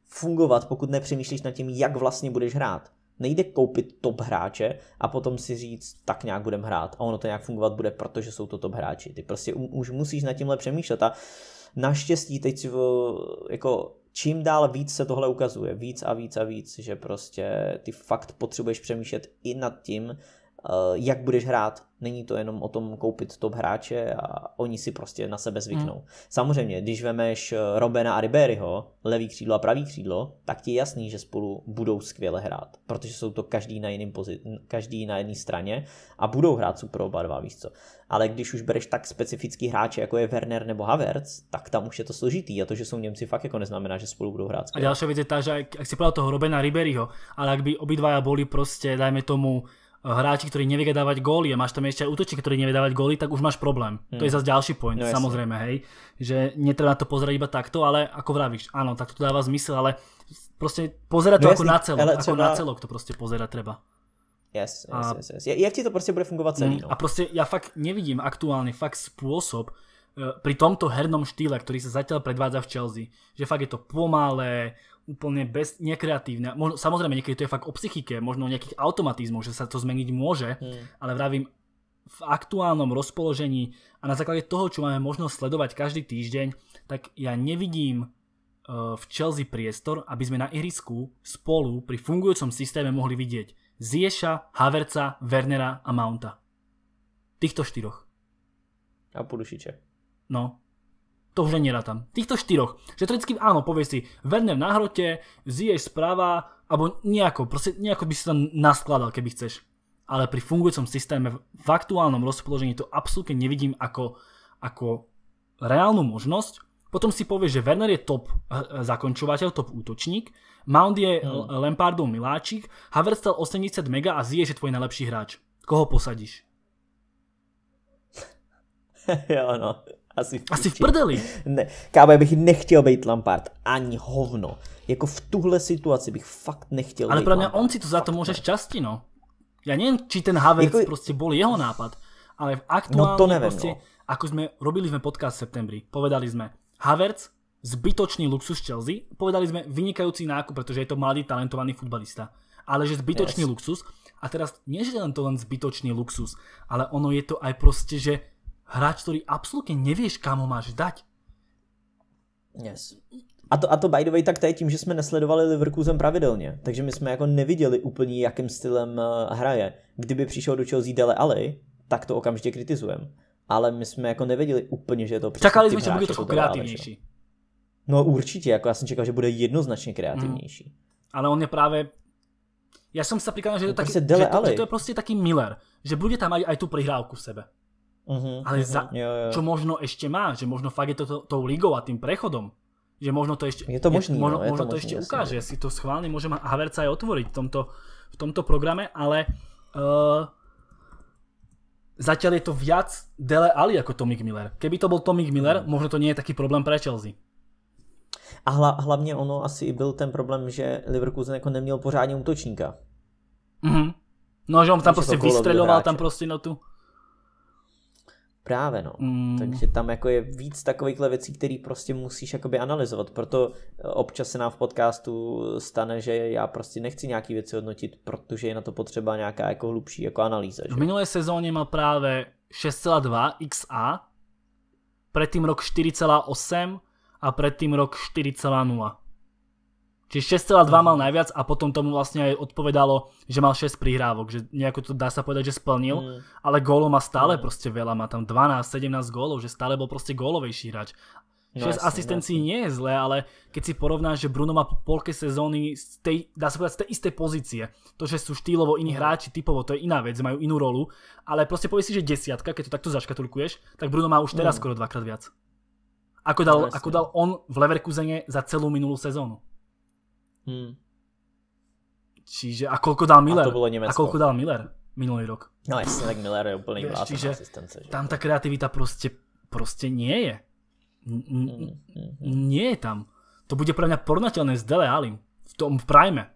fungovat, pokud nepřemýšlíš nad tím, jak vlastně budeš hrát. Nejde koupit top hráče a potom si říct, tak nějak budem hrát a ono to nějak fungovat bude, protože jsou to top hráči. Ty prostě už musíš nad tímhle přemýšlet a naštěstí teď jako čím dál víc se tohle ukazuje, víc a víc a víc, že prostě ty fakt potřebuješ přemýšlet i nad tím, Eh, jak budeš hrát. Není to jenom o tom koupit top hráče a oni si prostě na sebe zvyknou. Hmm. Samozřejmě, když vemeš eh, Robena a Riberyho, levý křídlo a pravý křídlo, tak ti je jasný, že spolu budou skvěle hrát, protože jsou to každý na jiným pozit- každý na jedné straně a budou hrát super oba dva, víš co. Ale když už bereš tak specifický hráče, jako je Werner nebo Havertz, tak tam už je to složitý a to, že jsou Němci fakt jako neznamená, že spolu budou hrát. Skvěle. A další věc je tá, že ak, si toho Robena Riberyho, ale jak by obidva boli prostě, dajme tomu, hráči, ktorí nevie dávať góly a máš tam ešte aj útočník, ktorý nevie dávať góly, tak už máš problém. Hmm. To hm. je zase ďalší point, no, samozrejme, hej. Že netreba na to pozerať iba takto, ale ako vravíš, áno, tak to dáva zmysel, ale proste pozerať to jasný, no ako na celok, ale ako na celok to proste pozerať treba. Yes, yes, a, yes, yes. Jak ti to proste bude fungovať celý? Hm, no? A proste ja fakt nevidím aktuálne fakt spôsob, e, pri tomto hernom štýle, ktorý sa zatiaľ predvádza v Chelsea, že fakt je to pomalé, úplne bez, nekreatívne. Možno, samozrejme, niekedy to je fakt o psychike, možno o nejakých automatizmoch, že sa to zmeniť môže, hmm. ale vravím, v aktuálnom rozpoložení a na základe toho, čo máme možnosť sledovať každý týždeň, tak ja nevidím e, v Chelsea priestor, aby sme na ihrisku spolu pri fungujúcom systéme mohli vidieť Zieša, Haverca, Wernera a Mounta. Týchto štyroch. A Pudušiče. No, to už tam Týchto štyroch. Že Trecky, áno, povie si, Werner na hrote, Ziyech správa, alebo nejako, proste nejako by si to naskladal, keby chceš. Ale pri fungujúcom systéme v aktuálnom rozpoložení to absolútne nevidím ako, reálnu možnosť. Potom si povie, že Werner je top eh, eh, zakončovateľ, top útočník, Mount je hmm. Lampardov miláčik, Havertz 80 mega a Ziyech je tvoj najlepší hráč. Koho posadíš? jo, no. Asi v, Asi v prdeli. Ne, kámo, já bych nechtěl být Lampard. Ani hovno. Jako v tuhle situaci bych fakt nechtěl Ale pre mňa on si to za to môže šťastí, no. Ja neviem, či ten Havertz jako... proste bol jeho nápad, ale v aktuálne no proste, no. ako sme, robili sme podcast v septembri, povedali sme, Havertz, zbytočný luxus Chelsea, povedali sme vynikajúci nákup, pretože je to mladý, talentovaný futbalista, ale že zbytočný yes. luxus, a teraz nie, že len to len zbytočný luxus, ale ono je to aj proste, že hráč, ktorý absolútne nevieš, kam ho máš dať. Yes. A to, a to by the way tak to je tím, že jsme nesledovali Leverkusen pravidelně, takže my jsme jako neviděli úplně, jakým stylem eh, hraje. Kdyby přišel do Chelsea Dele Alli, tak to okamžitě kritizujeme. Ale my jsme jako nevěděli úplně, že je to přesně Čakali jsme, že bude trochu kreativnější. No určitě, jako já jsem čekal, že bude jednoznačně kreativnější. Mm. Ale on je právě Já jsem sa prikladal, že, no, to taký, že, to, že to je prostě taký Miller, že bude tam aj, aj tú prihrávku v sebe. Uh-huh, ale uh-huh, za, jo, jo. čo možno ešte má, že možno fakt je to, tou ligou a tým prechodom, že možno to ešte, je to možný, je, možno, no, je to možno to, ešte jasný, ukáže, ja si to schválne môžem Haverca aj otvoriť v tomto, v tomto programe, ale uh, zatiaľ je to viac Dele Ali ako Tomik Miller. Keby to bol Tomik Miller, mm. možno to nie je taký problém pre Chelsea. A hla, hlavně ono asi byl ten problém, že Leverkusen jako neměl pořádně útočníka. Mm-hmm. No, že on tam prostě vystreľoval, tam prostě na tu Právě no. Mm. Takže tam jako je víc takovýchhle věcí, které prostě musíš jakoby analyzovat. Proto eh, občas se nám v podcastu stane, že já prostě nechci nějaký věci hodnotit, protože je na to potřeba nějaká jako hlubší jako analýza. Že? V minulé sezóně mal právě 6,2 XA, predtým rok 4,8 a predtým rok 4,0. Čiže 6,2 mhm. mal najviac a potom tomu vlastne aj odpovedalo, že mal 6 prihrávok, že nejako to dá sa povedať, že splnil, mm. ale gólov má stále mm. proste veľa, má tam 12, 17 gólov, že stále bol proste gólovejší hráč. 6 no, asistencií jasne. nie je zlé, ale keď si porovnáš, že Bruno má po polke sezóny z tej, dá sa povedať, z tej istej pozície. To, že sú štýlovo iní mhm. hráči, typovo, to je iná vec, majú inú rolu, ale proste povie si, že desiatka, keď to takto zaškatulkuješ, tak Bruno má už teraz mm. skoro dvakrát viac. Ako dal, no, ako dal on v Leverkusene za celú minulú sezónu. Hmm. Čiže a koľko dal Miller? A to bolo Nemecko. A koľko dal Miller minulý rok? No jasne, tak Miller je úplný Vieš, asistence. Že tam tá kreativita proste, proste nie je. N- mm, mm, Nie je tam. To bude pre mňa porovnateľné s Dele Alim v tom prime.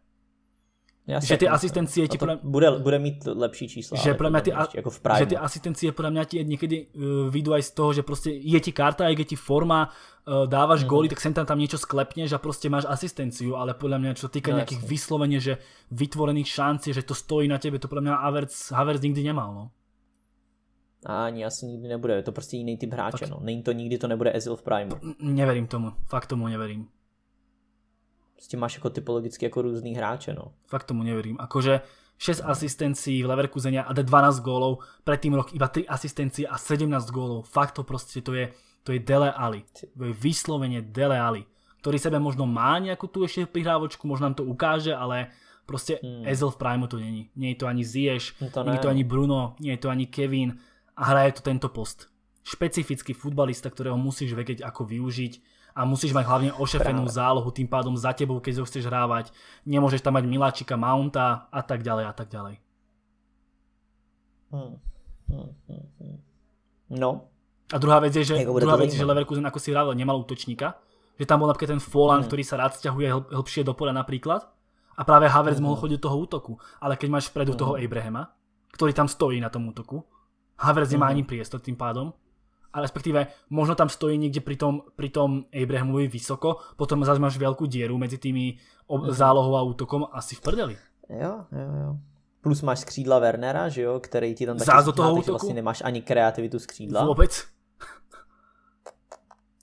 Jasne, že ty asistencie ti bude, bude mít lepší číslo. Že, podle mě ty, jako v že ty asistencie podle mňa ti niekedy uh, eh, výjdu aj z toho, že proste je ti karta, je ti forma, uh, dávaš mm-hmm. góly, tak sem tam, tam niečo sklepneš a proste máš asistenciu, ale podľa mňa čo týka no, nejakých jasne. vyslovene, že vytvorených šancí, že to stojí na tebe, to podľa mňa Havertz, Havertz nikdy nemal. No. A ani asi nikdy nebude, je to prostě jiný typ hráče, no. Není to nikdy, to nebude Ezil v Prime. neverím tomu, fakt tomu neverím. Proste máš ako typologicky ako rôzny hráče, no. Fakt tomu neverím. Akože 6 asistencií v Leverkusenia a 12 gólov, predtým rok iba 3 asistencie a 17 gólov. Fakt to proste, to je, to je Dele Ali. To je vyslovene Dele Ali, ktorý sebe možno má nejakú tú ešte prihrávočku, možno nám to ukáže, ale proste hmm. Ezel v Prime tu není. Nie je to ani Ziyech, no nie je to ani Bruno, nie je to ani Kevin a hraje to tento post. Špecifický futbalista, ktorého musíš vedieť ako využiť a musíš mať hlavne ošefenú zálohu tým pádom za tebou, keď ho chceš hrávať. Nemôžeš tam mať Miláčika, Mounta a tak ďalej a tak ďalej. Hm, hm, hm, no. A druhá vec je, že, druhá vec je, že Leverkusen, ako si vravel, nemal útočníka. Že tam bol napríklad ten Folan, hmm. ktorý sa rád stiahuje hl- hlbšie do pola napríklad. A práve Havertz mm mohol chodiť do toho útoku. Ale keď máš vpredu mm toho Abrahama, ktorý tam stojí na tom útoku, Havertz mm-hmm. nemá ani priestor tým pádom a respektíve možno tam stojí niekde pri tom, pri tom Abrahamovi vysoko, potom zase máš veľkú dieru medzi tými ob- mhm. zálohou a útokom asi v prdeli. Jo, jo, jo. Plus máš skřídla Wernera, že jo, který ti tam taky toho útoku? vlastně nemáš ani kreativitu skřídla. Vůbec.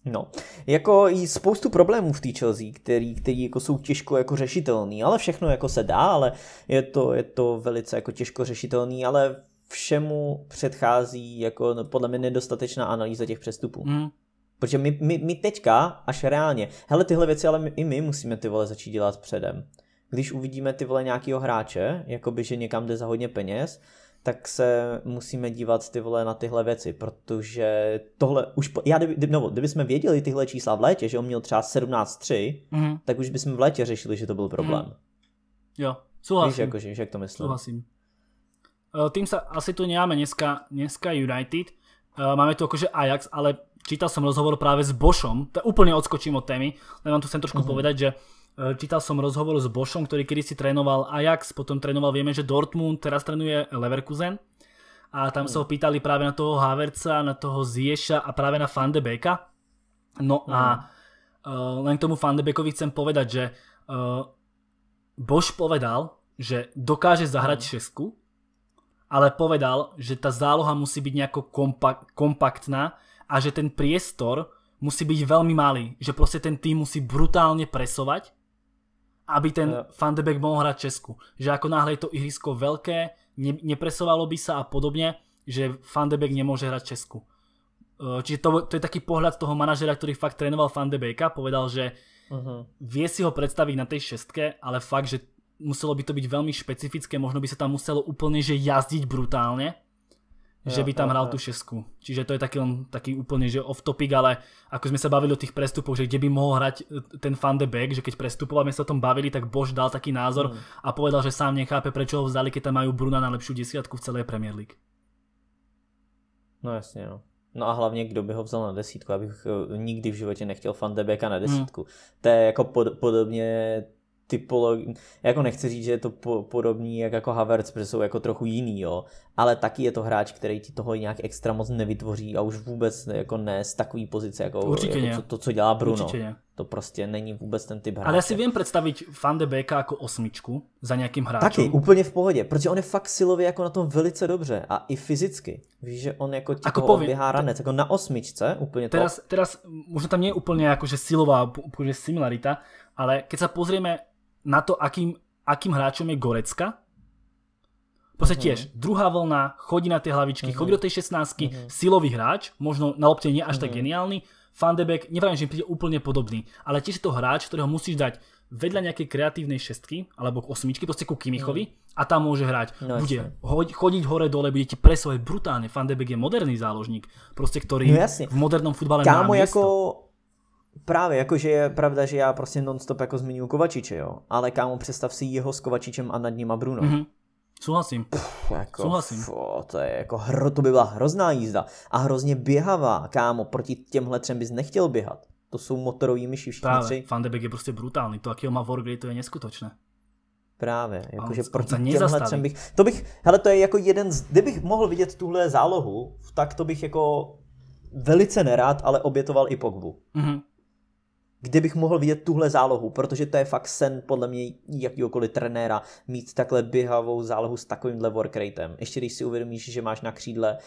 No, jako i spoustu problémů v té Chelsea, který, který jako jsou těžko jako řešitelný, ale všechno jako se dá, ale je to, je to velice jako těžko řešitelný, ale všemu předchází jako no, podle mě nedostatečná analýza těch přestupů. Mm. Protože my, my, my teďka, až reálně, hele tyhle věci, ale my, i my musíme ty vole začít dělat předem. Když uvidíme ty vole nějakého hráče, jakoby, že někam jde za hodně peněz, tak se musíme dívat ty vole na tyhle věci, protože tohle už, po, já kdyby, no, kdyby jsme věděli tyhle čísla v létě, že on měl třeba 17.3, mm. tak už bychom v létě řešili, že to byl mhm. problém. Mm. Jo, souhlasím. Víš, jakože, jak to myslím. Souhlasím. Eh, tým sa asi tu nemáme dneska, dneska United. Eh, máme tu akože Ajax, ale čítal som rozhovor práve s Bošom. To úplne odskočím od témy, len vám tu chcem trošku uh-huh. povedať, že eh, čítal som rozhovor s Bošom, ktorý kedy si trénoval Ajax, potom trénoval, vieme, že Dortmund, teraz trénuje Leverkusen. A tam uh-huh. sa ho mhm. pýtali práve na toho Haverca, na toho Zieša a práve na Van de Beka. No uh-huh. a uh, len k tomu Van de Bekovi chcem povedať, že uh, Boš povedal, že dokáže zahrať uh-huh. šesku, ale povedal, že tá záloha musí byť nejako kompak- kompaktná a že ten priestor musí byť veľmi malý, že proste ten tým musí brutálne presovať, aby ten ja. Van mohol hrať Česku. Že ako náhle je to ihrisko veľké, ne- nepresovalo by sa a podobne, že Van nemôže hrať Česku. E, čiže to, to je taký pohľad toho manažera, ktorý fakt trénoval Van de povedal, že uh-huh. vie si ho predstaviť na tej šestke, ale fakt, že muselo by to byť veľmi špecifické, možno by sa tam muselo úplne že jazdiť brutálne, ja, že by tam ja, hral ja. tú šesku. Čiže to je taký, on, taký úplne že off topic, ale ako sme sa bavili o tých prestupoch, že kde by mohol hrať e, ten fan de back, že keď prestupoval, sme sa o tom bavili, tak Bož dal taký názor mm. a povedal, že sám nechápe, prečo ho vzdali, keď tam majú Bruna na lepšiu desiatku v celej Premier League. No jasne, no. No a hlavně, kdo by ho vzal na desítku, abych e, nikdy v životě nechtěl Fandebeka na mm. desítku. Hmm. To je jako pod, podobně typologi- jako nechci říct, že je to po- podobný jak jako Havertz, protože jsou jako trochu jiný, jo, ale taky je to hráč, který ti toho nějak extra moc nevytvoří a už vůbec jako ne z takový pozice, jako, Určitě jako to, co dělá Bruno. Určitě to prostě není vůbec ten typ hráče. Ale já si vím představit Van de Beeka ako osmičku za nějakým hráčem. Taky, úplně v pohodě, protože on je fakt silově jako na tom velice dobře a i fyzicky. Víš, že on jako ti ako poviem, ranec, ako na osmičce, úplne to. Teraz, možná tam nie je úplne akože silová akože similarita, ale keď sa pozrieme na to, akým, akým hráčom je Gorecka. Proste uh-huh. Mhm. tiež, druhá vlna, chodí na tie hlavičky, uh-huh. chodí do tej 16 uh-huh. Mhm. silový hráč, možno na lopte nie až uh-huh. tak geniálny, Fandebek de Beek, nevrajím, príde úplne podobný, ale tiež je to hráč, ktorého musíš dať vedľa nejakej kreatívnej šestky, alebo k osmičky, proste ku Kimichovi, mm. a tam môže hrať. No, bude jasne. chodiť hore dole, bude ti presovať brutálne. Fandebek je moderný záložník, proste ktorý no, v modernom futbale má miesto. ako Právě, jakože je pravda, že já prostě non-stop jako zmiňuji Kovačiče, jo. Ale kámo, představ si jeho s Kovačičem a nad nima Bruno. Mm-hmm. Souhlasím. to je jako hro, to by byla hrozná jízda. A hrozně běhavá, kámo, proti těmhle třem bys nechtěl běhat. To jsou motorový myši všichni Práve, tři. Van de Beek je prostě brutálny, to jakého má Wargry, to je neskutočné. Právě, jakože proti těmhle třem bych, to bych, hele to je jako jeden z, kdybych mohl vidět tuhle zálohu, tak to bych jako velice nerád, ale obětoval i Pogbu. mm kde bych mohl vidět tuhle zálohu, protože to je fakt sen podle mě jakýhokoliv trenéra mít takhle běhavou zálohu s takovýmhle workratem. Ještě když si uvědomíš, že máš na křídle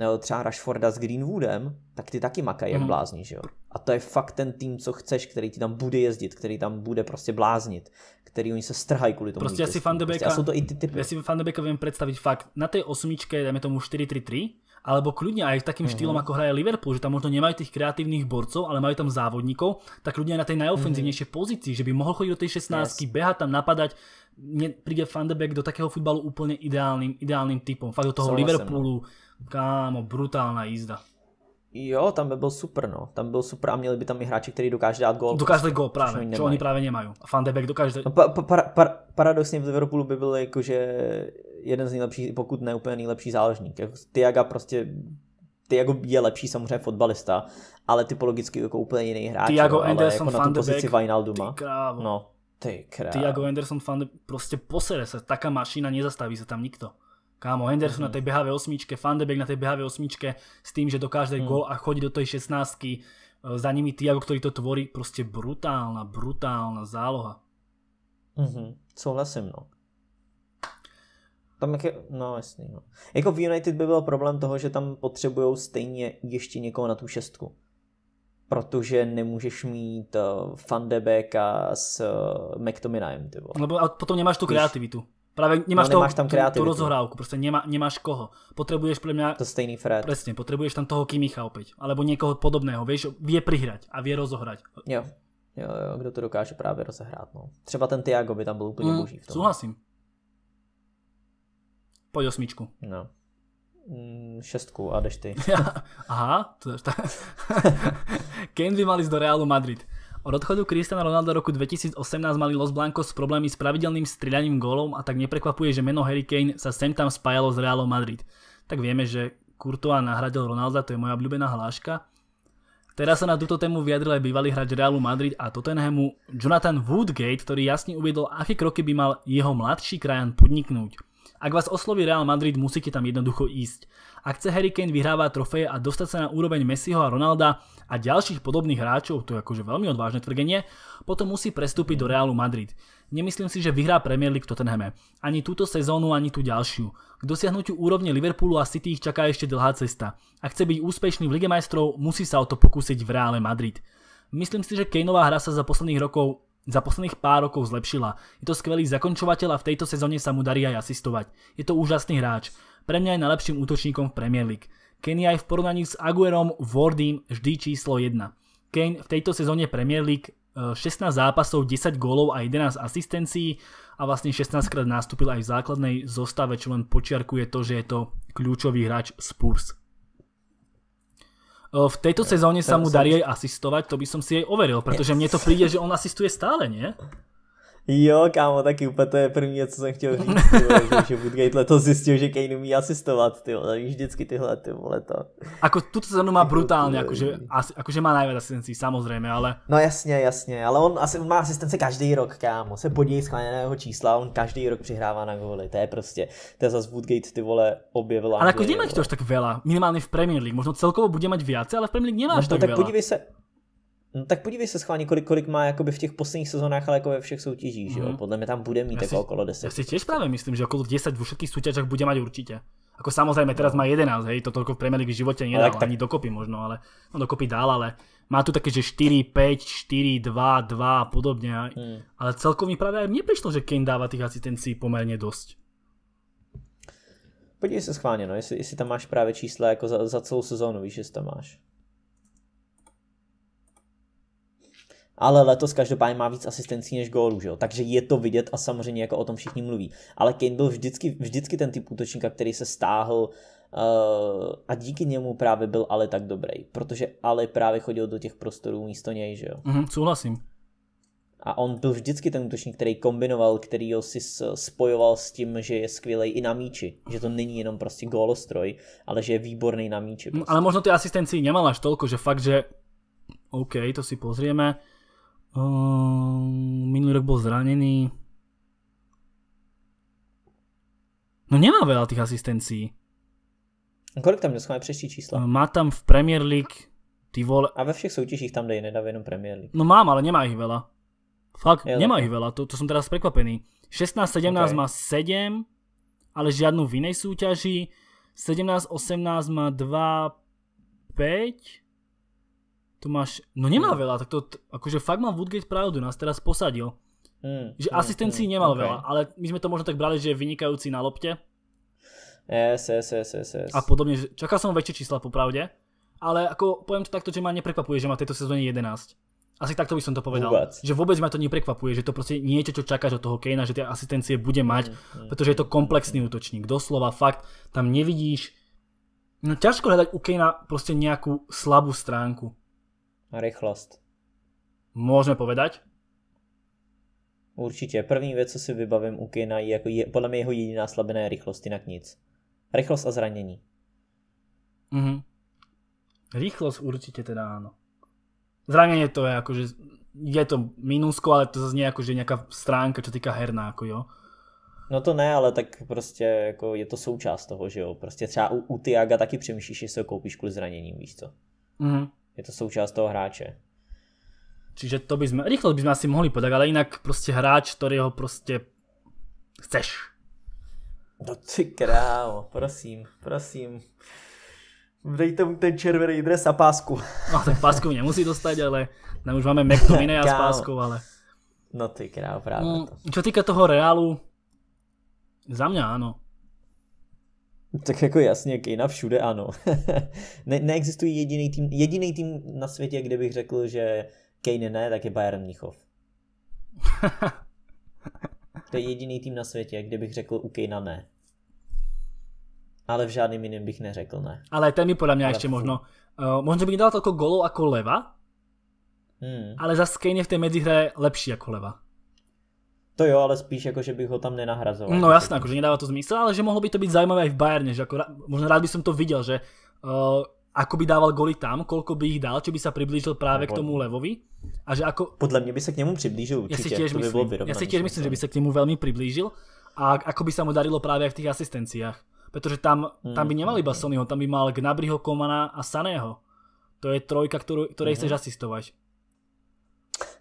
eh, třeba Rashforda s Greenwoodem, tak ty taky makají jak mhm. blázni, že jo? A to je fakt ten tým, co chceš, který ti tam bude jezdit, který tam bude prostě bláznit, který oni se strhají kvůli tomu. Prostě asi Fandebeka, prostě, si Fandebeka viem predstaviť fakt na té osmičke, dajme tomu 4-3-3, alebo kľudne aj takým mhm. štýlom, ako hraje Liverpool, že tam možno nemajú tých kreatívnych borcov, ale majú tam závodníkov, tak kľudne aj na tej najofenzívnejšej mhm. pozícii, že by mohol chodiť do tej 16, yes. behať tam, napadať, príde Van de Beek do takého futbalu úplne ideálnym, ideálnym typom. Fakt do toho Liverpoolu, kámo, brutálna jízda. Jo, tam by byl super, no. Tam by byl super a měli by tam i hráči, který dokáže dát gól. Dokáželi gól právě, oni čo oni právě nemají. A Van de Beek dokáže... No, pa, pa, pa, par, paradoxně v Liverpoolu by byl jakože jeden z nejlepších, pokud ne úplně nejlepší záložník. Jako Tiaga prostě Tiago je lepší samozřejmě fotbalista, ale typologicky jako úplně jiný hráč. Tiago Anderson, jako na tu pozici Vajnalduma. Ty krávo. No, ty krávo. Tiago Anderson, Van prostě posere se, taká mašina, nezastaví se tam nikto. Kámo, Henderson mm. na tej BHV osmičke, Fandebek na tej BHV osmičke s tým, že dokáže mm. gol a chodí do tej 16 e, za nimi Tiago, ktorý to tvorí, proste brutálna, brutálna záloha. Mhm, súhlasím, no. Tam je, no jasný, no. Jako v United by byl problém toho, že tam potřebují stejně ještě někoho na tu šestku. Protože nemůžeš mít uh, e, a s uh, McTominayem, ty vole. Lebo a potom nemáš tu kreativitu. Práve nemáš, no, nemáš toho, tam kreativitu. tú, tú rozohrávku, proste nemá, nemáš koho. Potrebuješ pre mňa... To stejný Fred. Presne, potrebuješ tam toho Kimicha opäť. Alebo niekoho podobného, vieš, vie prihrať a vie rozohrať. Jo, jo, jo kto to dokáže právě rozehrát. No. Třeba ten Tiago by tam byl úplně mm, boží v tom. Souhlasím. Pojď osmičku. No. Mm, šestku a jdeš ty. Aha, to je, ta... Kane by mal ísť do Realu Madrid. Od odchodu Cristiana Ronaldo roku 2018 mali Los Blancos problémy s pravidelným strieľaním gólom a tak neprekvapuje, že meno Harry Kane sa sem tam spájalo s Realom Madrid. Tak vieme, že Courtois nahradil Ronalda, to je moja obľúbená hláška. Teraz sa na túto tému vyjadril aj bývalý hráč Realu Madrid a Tottenhamu Jonathan Woodgate, ktorý jasne uviedol, aké kroky by mal jeho mladší krajan podniknúť. Ak vás osloví Real Madrid, musíte tam jednoducho ísť. Ak chce Harry Kane vyhrávať trofeje a dostať sa na úroveň Messiho a Ronalda a ďalších podobných hráčov, to je akože veľmi odvážne tvrdenie, potom musí prestúpiť do Realu Madrid. Nemyslím si, že vyhrá Premier League v Tottenhame. Ani túto sezónu, ani tú ďalšiu. K dosiahnutiu úrovne Liverpoolu a City ich čaká ešte dlhá cesta. Ak chce byť úspešný v Lige majstrov, musí sa o to pokúsiť v Reále Madrid. Myslím si, že Kaneová hra sa za posledných rokov za posledných pár rokov zlepšila. Je to skvelý zakončovateľ a v tejto sezóne sa mu darí aj asistovať. Je to úžasný hráč. Pre mňa je najlepším útočníkom v Premier League. Kenny aj v porovnaní s Aguerom, Wardym vždy číslo 1. Kane v tejto sezóne Premier League 16 e, zápasov, 10 gólov a 11 asistencií a vlastne 16 krát nastúpil aj v základnej zostave, čo len počiarkuje to, že je to kľúčový hráč Spurs. V tejto sezóne sa mu darí aj asistovať, to by som si aj overil, pretože mne to príde, že on asistuje stále, nie? Jo, kámo, taky úplně to je první, co jsem chtěl říct, ty vole, že, že Woodgate leto zjistil, že Kane umí asistovat, ty vole, víš vždycky tyhle, ty vole, to. Ako túto sezónu má brutálně, jakože asi, akože má najviac asistencií, samozrejme, ale... No jasně, jasně, ale on, asi, on má asistence každý rok, kámo, se podívej schváleného čísla, on každý rok přihrává na góly, to je prostě, to je zase Woodgate, ty vole, objevila. Ale ako nemáš to až tak veľa, minimálně v Premier League, možno celkovo bude mať viac, ale v Premier League nemáš no, to, tak, tak veľa. podívej se, No tak podívej se schválně, kolik, kolik má jakoby v těch posledních sezónách, ale jako ve všech soutěžích, mm. že jo? Mhm. Podle mě tam bude mít jako okolo 10. Ja si tiež právě myslím, že okolo 10 vo všetkých súťažach bude mať určitě. Ako samozrejme, teraz má 11, hej, to toľko v Premier League v živote nedal, ale tak, ani dokopy možno, ale no dokopy dál, ale má tu také, že 4, 5, 4, 2, 2 a podobne. Mm. Ale celkovo mi práve aj mne prišlo, že Kane dáva tých asistencií pomerne dosť. Podívej se schválně, no, jestli, jestli tam máš právě čísla jako za, za celou sezónu, víš, jestli tam máš. ale letos každopádně má víc asistencí než gólů, že jo? takže je to vidět a samozřejmě jako o tom všichni mluví. Ale Kane byl vždycky, vždycky ten typ útočníka, který se stáhl uh, a díky němu právě byl ale tak dobrý, protože ale právě chodil do těch prostorů místo něj, že jo. Mm, souhlasím. A on byl vždycky ten útočník, který kombinoval, který ho si spojoval s tím, že je skvělý i na míči. Že to není jenom prostě gólostroj, ale že je výborný na míči. Mm, prostě. Ale možno ty asistenci nemal až tolko, že fakt, že OK, to si pozrieme. Um, minulý rok bol zranený. No nemá veľa tých asistencií. Kolik tam dostane příští čísla? Ehm, má tam v Premier League ty vole... A ve všech soutěžích tam dej, nedá jenom Premier League. No mám, ale nemá ich veľa. Fakt, nemá to. ich veľa, to, som teraz prekvapený. 16-17 má 7, ale žiadnu v inej súťaži. 17-18 má 2, 5, tu máš, no nemá no. veľa, tak to, akože fakt mal Woodgate pravdu, nás teraz posadil. Mm, že mm, asistencií mm, nemal okay. veľa, ale my sme to možno tak brali, že je vynikajúci na lopte. Yes, yes, yes, yes, yes. A podobne, že čakal som väčšie čísla popravde, ale ako poviem to takto, že ma neprekvapuje, že má tejto sezóne 11. Asi takto by som to povedal. Vôbec. Že vôbec ma to neprekvapuje, že to proste niečo, čo čakáš od toho Kejna, že tie asistencie bude mať, mm, mm pretože je to mm, komplexný mm. útočník. Doslova fakt, tam nevidíš, no ťažko hľadať u Kejna proste nejakú slabú stránku a rýchlosť. Môžeme povedať? Určitě. První věc, co si vybavím u Kina, je, jako je podle mě jeho jediná slabená je rychlost, jinak nic. Rychlost a zranění. Mhm. Rýchlosť určite teda áno. Zranenie to je akože, je to minusko, ale to zase nie je akože nejaká stránka, čo týka herná, ako jo. No to ne, ale tak prostě jako je to součást toho, že jo. Prostě třeba u, u Tiaga taky přemýšlíš, jestli ho koupíš kvůli zraněním, víš co. Mhm je to součást toho hráče. Čiže to by sme, rýchlo by sme asi mohli povedať, ale inak proste hráč, ktorého proste chceš. No ty krávo, prosím, prosím. Dejte mu ten červený dres a pásku. No tak pásku nemusí dostať, ale tam už máme McTominaya s páskou, ale... No ty krávo, práve no, to. Čo týka toho Reálu, za mňa áno. Tak jako jasně, Kejna všude ano. ne, neexistují jediný tým, jediný tým na světě, kde bych řekl, že Kane ne, tak je Bayern Mnichov. to je jediný tým na světě, kde bych řekl u Kejna ne. Ale v žádným jiným bych neřekl ne. Ale ten mi podle mě ale ještě možno, uh, eh, možno by nedal toľko golov ako Leva, hmm. ale zase Kane je v té medzihre lepší ako Leva. To jo, ale spíš ako, že bych ho tam nenahrazoval. No jasné, akože nedáva to zmysel, ale že mohlo by to byť zaujímavé aj v Bayerne, že ako, možno rád by som to videl, že uh, ako by dával goly tam, koľko by ich dal, či by sa priblížil práve k tomu Levovi. A že ako... Podľa mňa by sa k nemu priblížil určite, ja si tiež myslím, by bolo Ja si tiež myslím, že by sa k nemu veľmi priblížil a ako by sa mu darilo práve aj v tých asistenciách. Pretože tam, mm, by nemal mm, iba mm. Sonyho, tam by mal Gnabryho, Komana a Saného. To je trojka, ktorej mhm. chceš asistovať.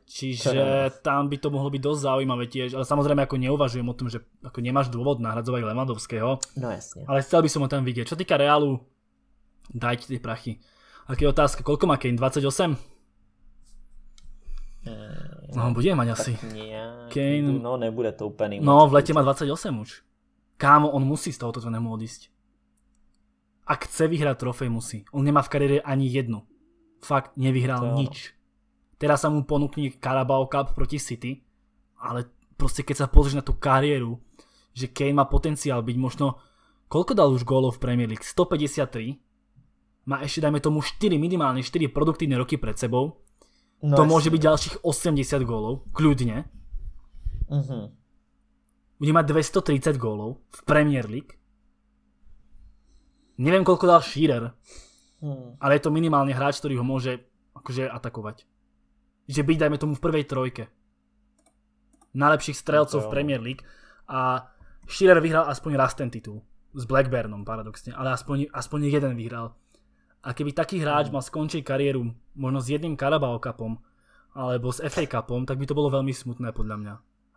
Čiže teda- tam by to mohlo byť dosť zaujímavé tiež, ale samozrejme ako neuvažujem o tom, že ako nemáš dôvod nahradzovať Levandovského. No jasne. Ale chcel by som ho tam vidieť. Čo týka Reálu, dajte tie prachy. Aké je otázka, koľko má Kane? 28? E, eh, no, bude mať asi. Nie, Kane... No, nebude to úplne. No, v lete má 28 už. Kámo, on musí z tohoto trénemu odísť. Ak chce vyhrať trofej, musí. On nemá v kariére ani jednu. Fakt, nevyhral to... nič Teraz sa mu ponúkne Carabao Cup proti City, ale proste keď sa pozrieš na tú kariéru, že Kane má potenciál byť možno, koľko dal už gólov v Premier League? 153. Má ešte, dajme tomu, 4, minimálne 4 produktívne roky pred sebou. No to môže byť ďalších 80 gólov, kľudne. Uh-huh. Bude mať 230 gólov v Premier League. Neviem, koľko dal Shearer, mhm. ale je to minimálny hráč, ktorý ho môže akože atakovať že byť, dajme tomu, v prvej trojke najlepších strelcov no v Premier League a Shearer vyhral aspoň raz ten titul s Blackburnom paradoxne, ale aspoň, aspoň jeden vyhral. A keby taký hráč mhm. mal skončiť kariéru možno s jedným Carabao Cupom alebo s FA Cupom, tak by to bolo veľmi smutné podľa mňa.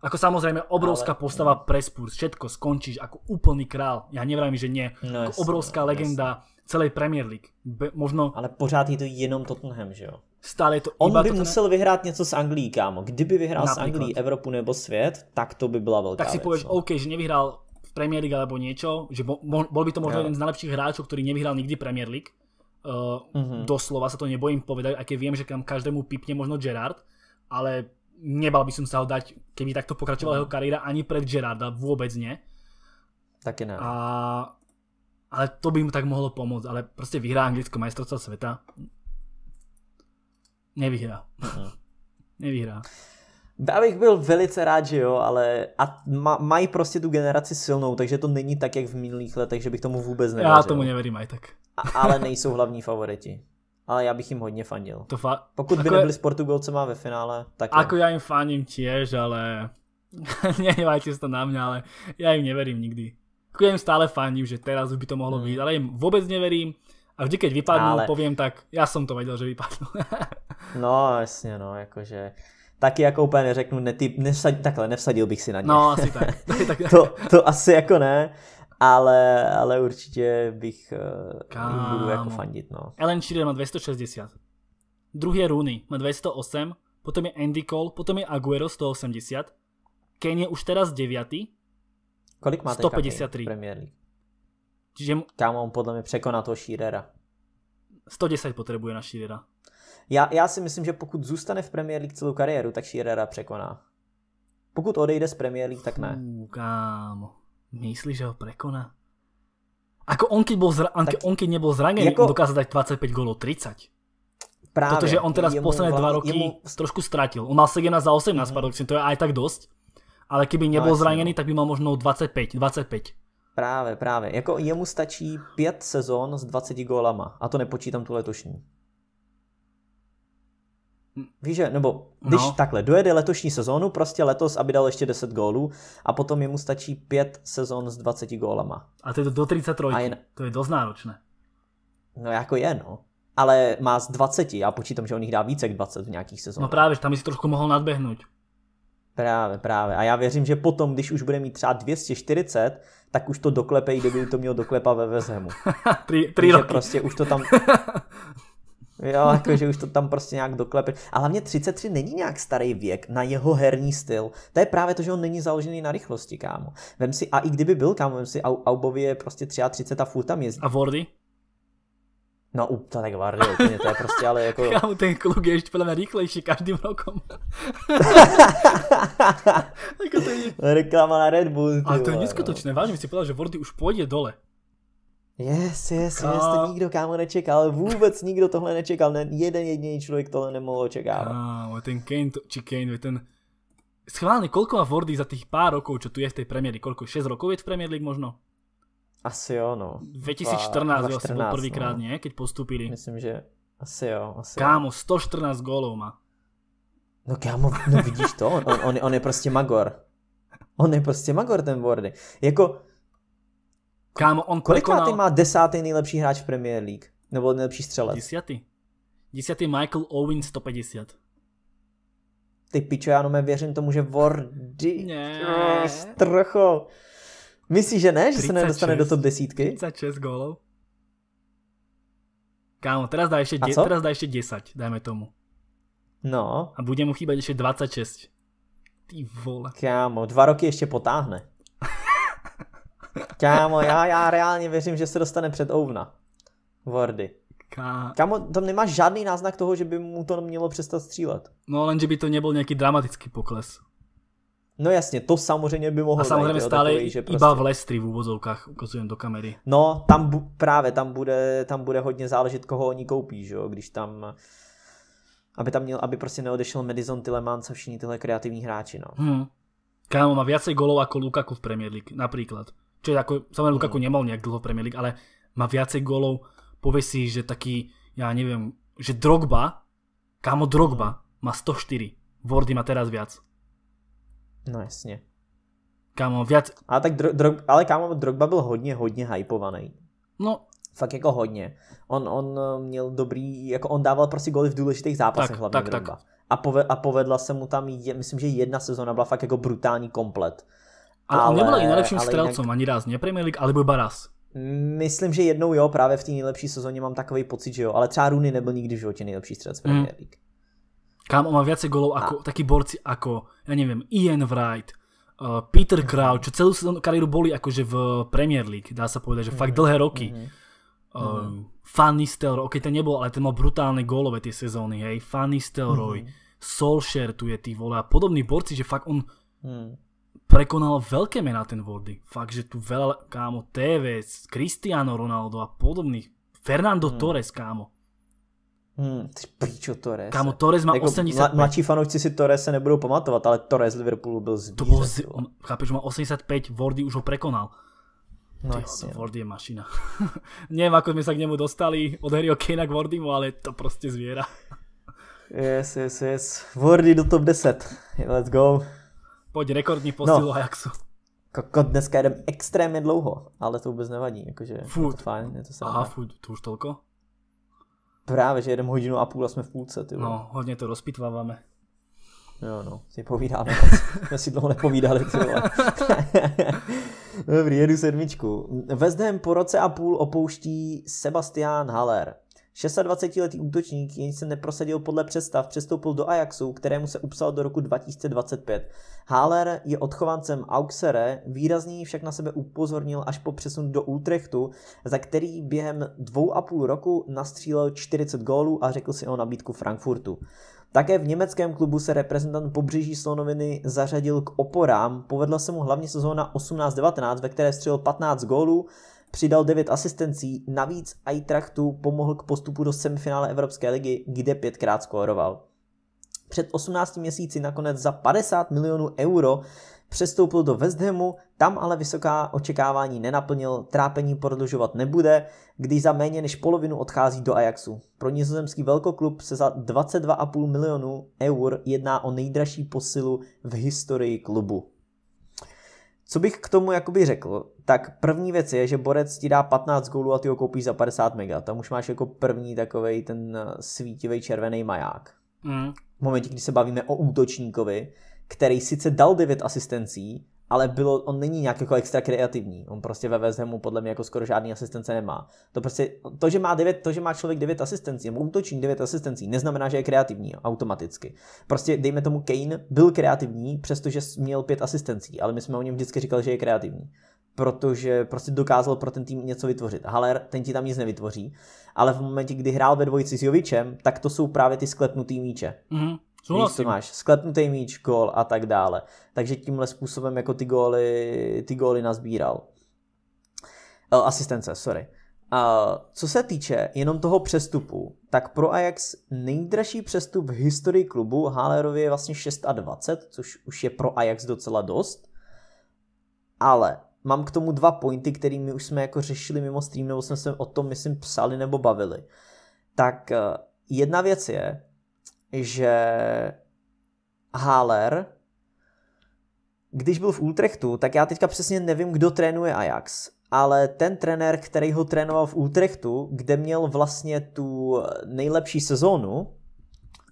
Ako samozrejme obrovská ale, postava no. pre Spurs, všetko skončíš ako úplný král. Ja nevrajím, že nie. No, ako jasne, obrovská jasne. legenda celej Premier League. Be, možno... Ale pořád je to jenom Tottenham, že jo? Stále to On by to teda- musel ne... vyhrát něco s Anglií, kámo. Kdyby vyhrál Napríklad. s Anglií Evropu nebo svět, tak to by byla velká Tak si vec, povieš, no. OK, že nevyhrál v Premier League alebo niečo, že bol by to možno yeah. jeden z najlepších hráčov, ktorý nevyhral nikdy Premier League. Uh, mm-hmm. Doslova sa to nebojím povedať, aj keď viem, že kam každému pipne možno Gerard, ale nebal by som sa ho dať, keby takto pokračovala mm-hmm. jeho kariéra, ani pred Gerarda, vôbec nie. Také ne. A, ale to by mu tak mohlo pomôcť, ale proste vyhrá anglické majstrovstvo sveta Nevyhrá. No. Nevyhrá. Já bych byl velice rád, že jo, ale a ma, mají prostě tu generaci silnou, takže to není tak, jak v minulých letech, že bych tomu vůbec nevěřil. Já tomu neverím aj tak. A, ale nejsou hlavní favoriti. Ale já bych jim hodně fandil. To fa- Pokud by nebyli je... s Portugalcema ve finále, tak... Ako já jim fandím tiež, ale... Nehnevajte sa to na mňa, ale ja im neverím nikdy. Ako ja im stále fandím, že teraz by to mohlo mm. byť, ale im vôbec neverím. A vždy, keď vypadnú, ale... poviem tak, ja som to vedel, že vypadnú. No, jasně, no, jakože taky jako úplně neřeknu, ne, ty, nevsad, takhle, nevsadil bych si na ně. No, asi tak. to, to asi jako ne, ale, ale určitě bych eh, Kámo. budu jako fandit, no. Ellen Shearer má 260. Druhý je Rooney, má 208, potom je Andy Cole, potom je Aguero 180, Kane je už teraz 9. Kolik má 153. Premier League? Čiže... Kámo, on podle mě překoná toho Shearera. 110 potrebuje na Shearera. Já, já si myslím, že pokud zůstane v Premier League celou kariéru, tak Shearera překoná. Pokud odejde z Premier League, tak ne. Fú, kámo, myslíš, že ho prekoná? Ako on keď, bol zra- tak, on keď nebol zranený, ako... dokázal dať 25 gólov 30. Práve. Pretože on teraz posledné dva roky jemu... trošku stratil. On mal 17 za 18 mm paradoxne, to je aj tak dosť. Ale keby nebol no, zranený, no. tak by mal možno 25, 25. Právě, právě. Jako jemu stačí 5 sezón s 20 gólama. A to nepočítám tu letošní. Víš, že, nebo když no. takhle, dojede letošní sezónu, prostě letos, aby dal ještě 10 gólů a potom jemu stačí 5 sezón s 20 gólama. A to je do 33, a to je dost náročné. No jako je, no. Ale má z 20, já počítám, že on jich dá více k 20 v nějakých sezónách. No právě, tam by si trošku mohl nadbehnout. Právě, právě. A já věřím, že potom, když už bude mít třeba 240, tak už to doklepe, kdyby to měl doklepa ve Vezhemu. tri, tri roky. Prostě už to tam... Jo, jako, že už to tam prostě nějak doklepe. A hlavně 33 není nějak starý věk na jeho herní styl. To je právě to, že on není založený na rychlosti, kámo. Vem si, a i kdyby byl, kámo, vem si, Au, Aubovi je prostě 33 a furt tam jezdí. A Vordy? No, to tak Vardy, úplně, to je prostě ale jako... Kámo, ten kluk je ještě podle mě rychlejší každým rokom. jako to je... Reklama na Red Bull. Ale to je no. neskutočné, vážne si povedal, že Vordy už půjde dole. Yes, yes, yes, to nikdo kámo nečekal, vůbec nikdo tohle nečekal, ne, jeden jediný člověk tohle nemohl očekávat. Kámo, ten Kane, to, či Kane, ten, schválne, koľko má Fordy za tých pár rokov, čo tu je v tej premiéry, koľko, 6 rokov je v Premier League možno? Asi jo, no. 2014 jo, asi bol prvýkrát, no. nie? Keď postupili. Myslím, že asi jo, asi Kámo, 114 gólov má. No kámo, no vidíš to? On, on, on je proste Magor. On je proste Magor, ten Wordy. Jako, Kámo, on Kolikrát prekonal... má desátý nejlepší hráč v Premier League? Nebo nejlepší střelec? Desiatý. Desiatý Michael Owen 150. Ty pičo, já no věřím tomu, že Wardy... Ne. Strcho. Myslíš, že ne? Že se nedostane do top desítky? 36 gólov. Kámo, teraz dá, ještě teraz dá ešte 10, dajme tomu. No. A bude mu chýbať ještě 26. Ty vole. Kámo, dva roky ještě potáhne. Kámo, já, já reálně věřím, že se dostane před Ovna. Wordy. Ka... Kámo, tam nemáš žádný náznak toho, že by mu to mělo přestat střílet. No ale že by to nebyl nějaký dramatický pokles. No jasně, to samozřejmě by mohlo A samozřejmě být, stále takový, že prostě... iba v Lestri v úvozovkách, ukazujem do kamery. No, tam bu- právě, tam bude, tam bude hodně záležet, koho oni koupí, že jo, když tam aby tam měl, aby prostě neodešel Madison Tillemans a všichni tyhle kreativní hráči, no. Hmm. Kámo má viacej golov ako Lukaku v Premier League, napríklad. Čo je ako, samozrejme Lukaku mhm. nemal nejak dlho Premier League, ale má viacej golov, povie si, že taký, ja neviem, že Drogba, kámo Drogba, mhm. má 104, Wordy má teraz viac. No jasne. Kámo, viac... Ale, tak dro, drog, ale kámo, Drogba byl hodně, hodně hypovaný. No, fakt jako hodně. On, on eh, měl dobrý, jako on dával prostě goly v důležitých zápasech tak, hlavně tak, Drogba. Tak. A, pove, a povedla se mu tam, je, myslím, že jedna sezóna byla fakt jako brutální komplet. Ale, ale on nebyl ani nejlepším strelcom, jinak... ani raz, ne Premier League, ale byl raz. Myslím, že jednou jo, právě v té nejlepší sezóně mám takový pocit, že jo, ale třeba Rooney nebyl nikdy v životě nejlepší strelec Premier mhm. League. Kam on má viacej golov ako a... takí borci ako, ja neviem, Ian Wright, uh, Peter mhm. Crouch, čo celú kariéru boli akože v Premier League, dá sa povedať, že mm fakt mhm. dlhé roky. Mm-hmm. Ehm, uh, Fanny Stelroy, ok, ten nebol, ale ten mal brutálne gólové tie sezóny, hej, Fanny Stelroy, mm Solskjaer tu je, ty vole, a podobní borci, že fakt on mm prekonal veľké mená ten Wordy. Fakt, že tu veľa, kámo, TVS, Cristiano Ronaldo a podobných. Fernando hmm. Torres, kámo. Hmm, ty píčo Torres. Kámo, Torres má jako Mladší fanoušci si Torrese nebudou pamatovať, ale Torres Liverpoolu byl zvíře. To bol z... on, má 85, Wordy už ho prekonal. No, no. Wordy je mašina. Neviem, ako sme sa k nemu dostali od Harryho Kanea k Wordymu, ale to proste zviera. yes, yes, yes. Wordy do top 10. Let's go. Pojď, rekordní posíl no. Ajaxu. Koko, dneska jdem extrémně dlouho, ale to vůbec nevadí, jakože food. to fajn, je to Aha, food, to už toľko? Právě, že jedem hodinu a půl a jsme v půlce, ty. No, hodně to rozpitváváme. Jo, no, si povídáme, jsme si dlouho nepovídali, Dobrý, jedu sedmičku. West Ham po roce a půl opouští Sebastian Haller. 26-letý útočník jen se neprosadil podle představ, přestoupil do Ajaxu, kterému se upsal do roku 2025. Háler je odchovancem Auxerre, výrazně však na sebe upozornil až po přesun do Utrechtu, za který během dvou a půl roku nastřílel 40 gólů a řekl si o nabídku Frankfurtu. Také v německém klubu se reprezentant pobřeží Slonoviny zařadil k oporám, povedla se mu hlavně sezóna 18-19, ve které střelil 15 gólů přidal 9 asistencí, navíc Eintrachtu pomohl k postupu do semifinále Evropské ligy, kde pětkrát skóroval. Před 18 měsíci nakonec za 50 milionů euro přestoupil do West Hamu, tam ale vysoká očekávání nenaplnil, trápení prodlužovat nebude, když za méně než polovinu odchází do Ajaxu. Pro nizozemský velkoklub se za 22,5 milionů eur jedná o nejdražší posilu v historii klubu. Co bych k tomu jakoby řekl? tak první věc je, že borec ti dá 15 gólů a ty ho koupíš za 50 mega. Tam už máš jako první takový ten eh, svítivý červený maják. Mm. V momentě, kdy se bavíme o útočníkovi, který sice dal 9 asistencí, ale bylo, on není nějak jako extra kreativní. On prostě ve West Hamu podle mě jako skoro žádný asistence nemá. To prostě, to, že má, 9, to, že má člověk 9 asistencí, nebo útočník 9 asistencí, neznamená, že je kreativní automaticky. Prostě dejme tomu Kane byl kreativní, přestože měl 5 asistencí, ale my jsme o něm vždycky říkali, že je kreativní protože prostě dokázal pro ten tým něco vytvořit. Haller, ten ti tam nic nevytvoří, ale v momentě, kdy hrál ve dvojici s Jovičem, tak to jsou právě ty sklepnutý míče. Mm-hmm. Víš, máš, sklepnutý míč, gól a tak dále. Takže tímhle způsobem jako ty góly, ty góly nazbíral. Uh, asistence, sorry. Uh, co se týče jenom toho přestupu, tak pro Ajax nejdražší přestup v historii klubu Hallerovi je vlastně 26, což už je pro Ajax docela dost. Ale mám k tomu dva pointy, kterými už jsme jako řešili mimo stream, nebo jsme se o tom, myslím, psali nebo bavili. Tak eh, jedna věc je, že Haller, když byl v Ultrechtu, tak já teďka přesně nevím, kdo trénuje Ajax, ale ten trenér, který ho trénoval v Ultrechtu, kde měl vlastně tu eh, nejlepší sezónu,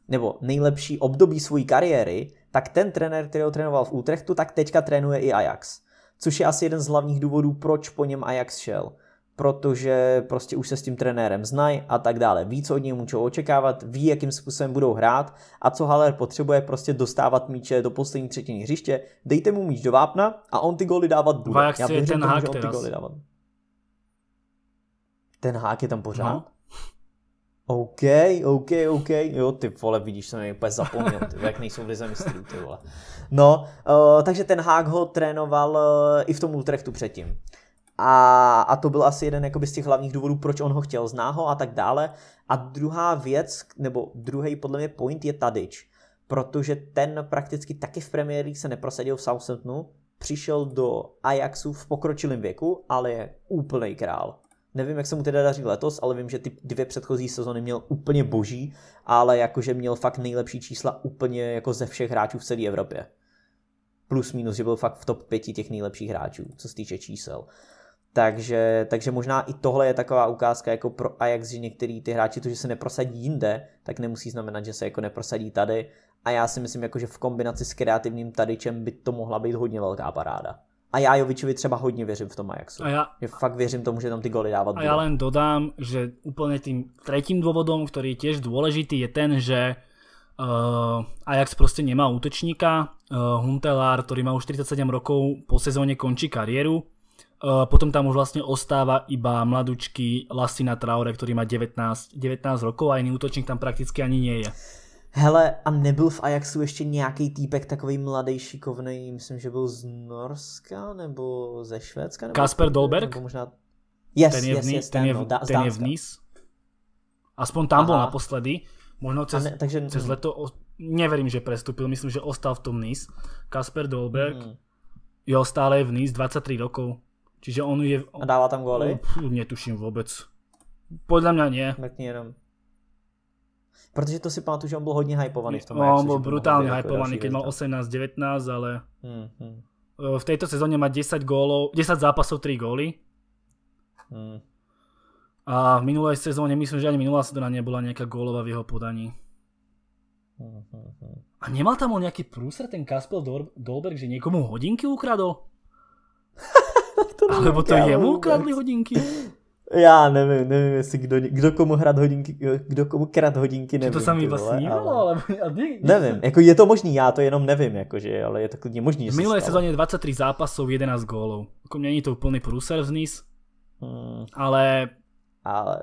nebo nejlepší období své kariéry, tak ten trenér, který ho trénoval v Utrechtu, tak teďka trénuje i Ajax což je asi jeden z hlavních důvodů, proč po něm Ajax šel protože prostě už se s tím trenérem znají a tak dále. Ví, co od něj můžou očekávat, ví, jakým způsobem budou hrát a co Haller potřebuje prostě dostávat míče do poslední třetiny hřiště. Dejte mu míč do vápna a on ty góly dávat bude. Já věřím tomu, že on ty góly dávat. Ten hák je tam pořád? No. OK, OK, OK. Jo, ty vole, vidíš, jsem mi úplně zapomněl, ty, jak nejsou v lize mistrů, ty vole. No, uh, takže ten Hák ho trénoval uh, i v tom Utrechtu předtím. A, a to byl asi jeden z těch hlavních důvodů, proč on ho chtěl, zná ho a tak dále. A druhá věc, nebo druhý podle mě point je Tadič. Protože ten prakticky taky v Premier League se neprosadil v Southamptonu, přišel do Ajaxu v pokročilém věku, ale je úplný král. Nevím, jak se mu teda daří letos, ale vím, že ty dvě předchozí sezony měl úplně boží, ale jakože měl fakt nejlepší čísla úplně jako ze všech hráčů v celé Evropě. Plus minus, že byl fakt v top pěti těch nejlepších hráčů, co se týče čísel. Takže, takže možná i tohle je taková ukázka jako pro Ajax, že některý ty hráči, to, že se neprosadí jinde, tak nemusí znamenat, že se jako neprosadí tady. A já si myslím, jako, že v kombinaci s kreativním Tadičem by to mohla být hodně velká paráda a já Jovičovi třeba hodně věřím v tom Ajaxu. A ja, že fakt věřím tomu, že tam ty goly dávat A ja len dodám, že úplne tým tretím dôvodom, ktorý je tiež dôležitý, je ten, že uh, Ajax proste nemá útočníka. Uh, eh, Huntelár, ktorý má už 47 rokov, po sezóne končí kariéru. Uh, potom tam už vlastne ostáva iba mladučky Lasina Traore, ktorý má 19, 19 rokov a iný útočník tam prakticky ani nie je. Hele, a nebyl v Ajaxu ještě nějaký týpek takový mladý, šikovný, myslím, že byl z Norska nebo ze Švédska? Nebo Kasper Dolberg? Nebo možná... Yes, ten je yes, v, yes, ten, ten, je, ten no, je v Nice. Aspoň tam Aha. bol naposledy. Možno cez, ne, takže... cez mhm. leto, o, neverím, že prestúpil, myslím, že ostal v tom Nice. Kasper Dolberg, mm. jo, stále je v Nice, 23 rokov. Čiže on je... On, a dáva tam góly? Netuším vôbec. Podľa mňa nie. Mrkni jenom. Pretože to si pamatuju, že on bol hodne hypovaný v tom No, on bol brutálne hypovaný, keď mal 18-19, ale hmm, hmm. Eh, v tejto sezóne má 10 gólov, 10 zápasov, 3 góly. Hmm. A v minulej sezóne, myslím, že ani minulá sezóna nebola nejaká gólova v jeho podaní. A nemal tam on nejaký prúser ten Kaspel Dol- Dolberg, že niekomu hodinky ukradol? Alebo to jemu ukradli hodinky? Já nevím, nevím, jestli kdo, kdo komu hrad hodinky, eh, kdo komu krát hodinky, nevím. Že to samý vlastně ale... ale... Nevím, jako je to možný, já to jenom nevím, jakože, ale je to klidně možný. V minulej sezóne 23 zápasov, 11 gólov. Ako není to úplný prúser vznis, hmm. ale... Ale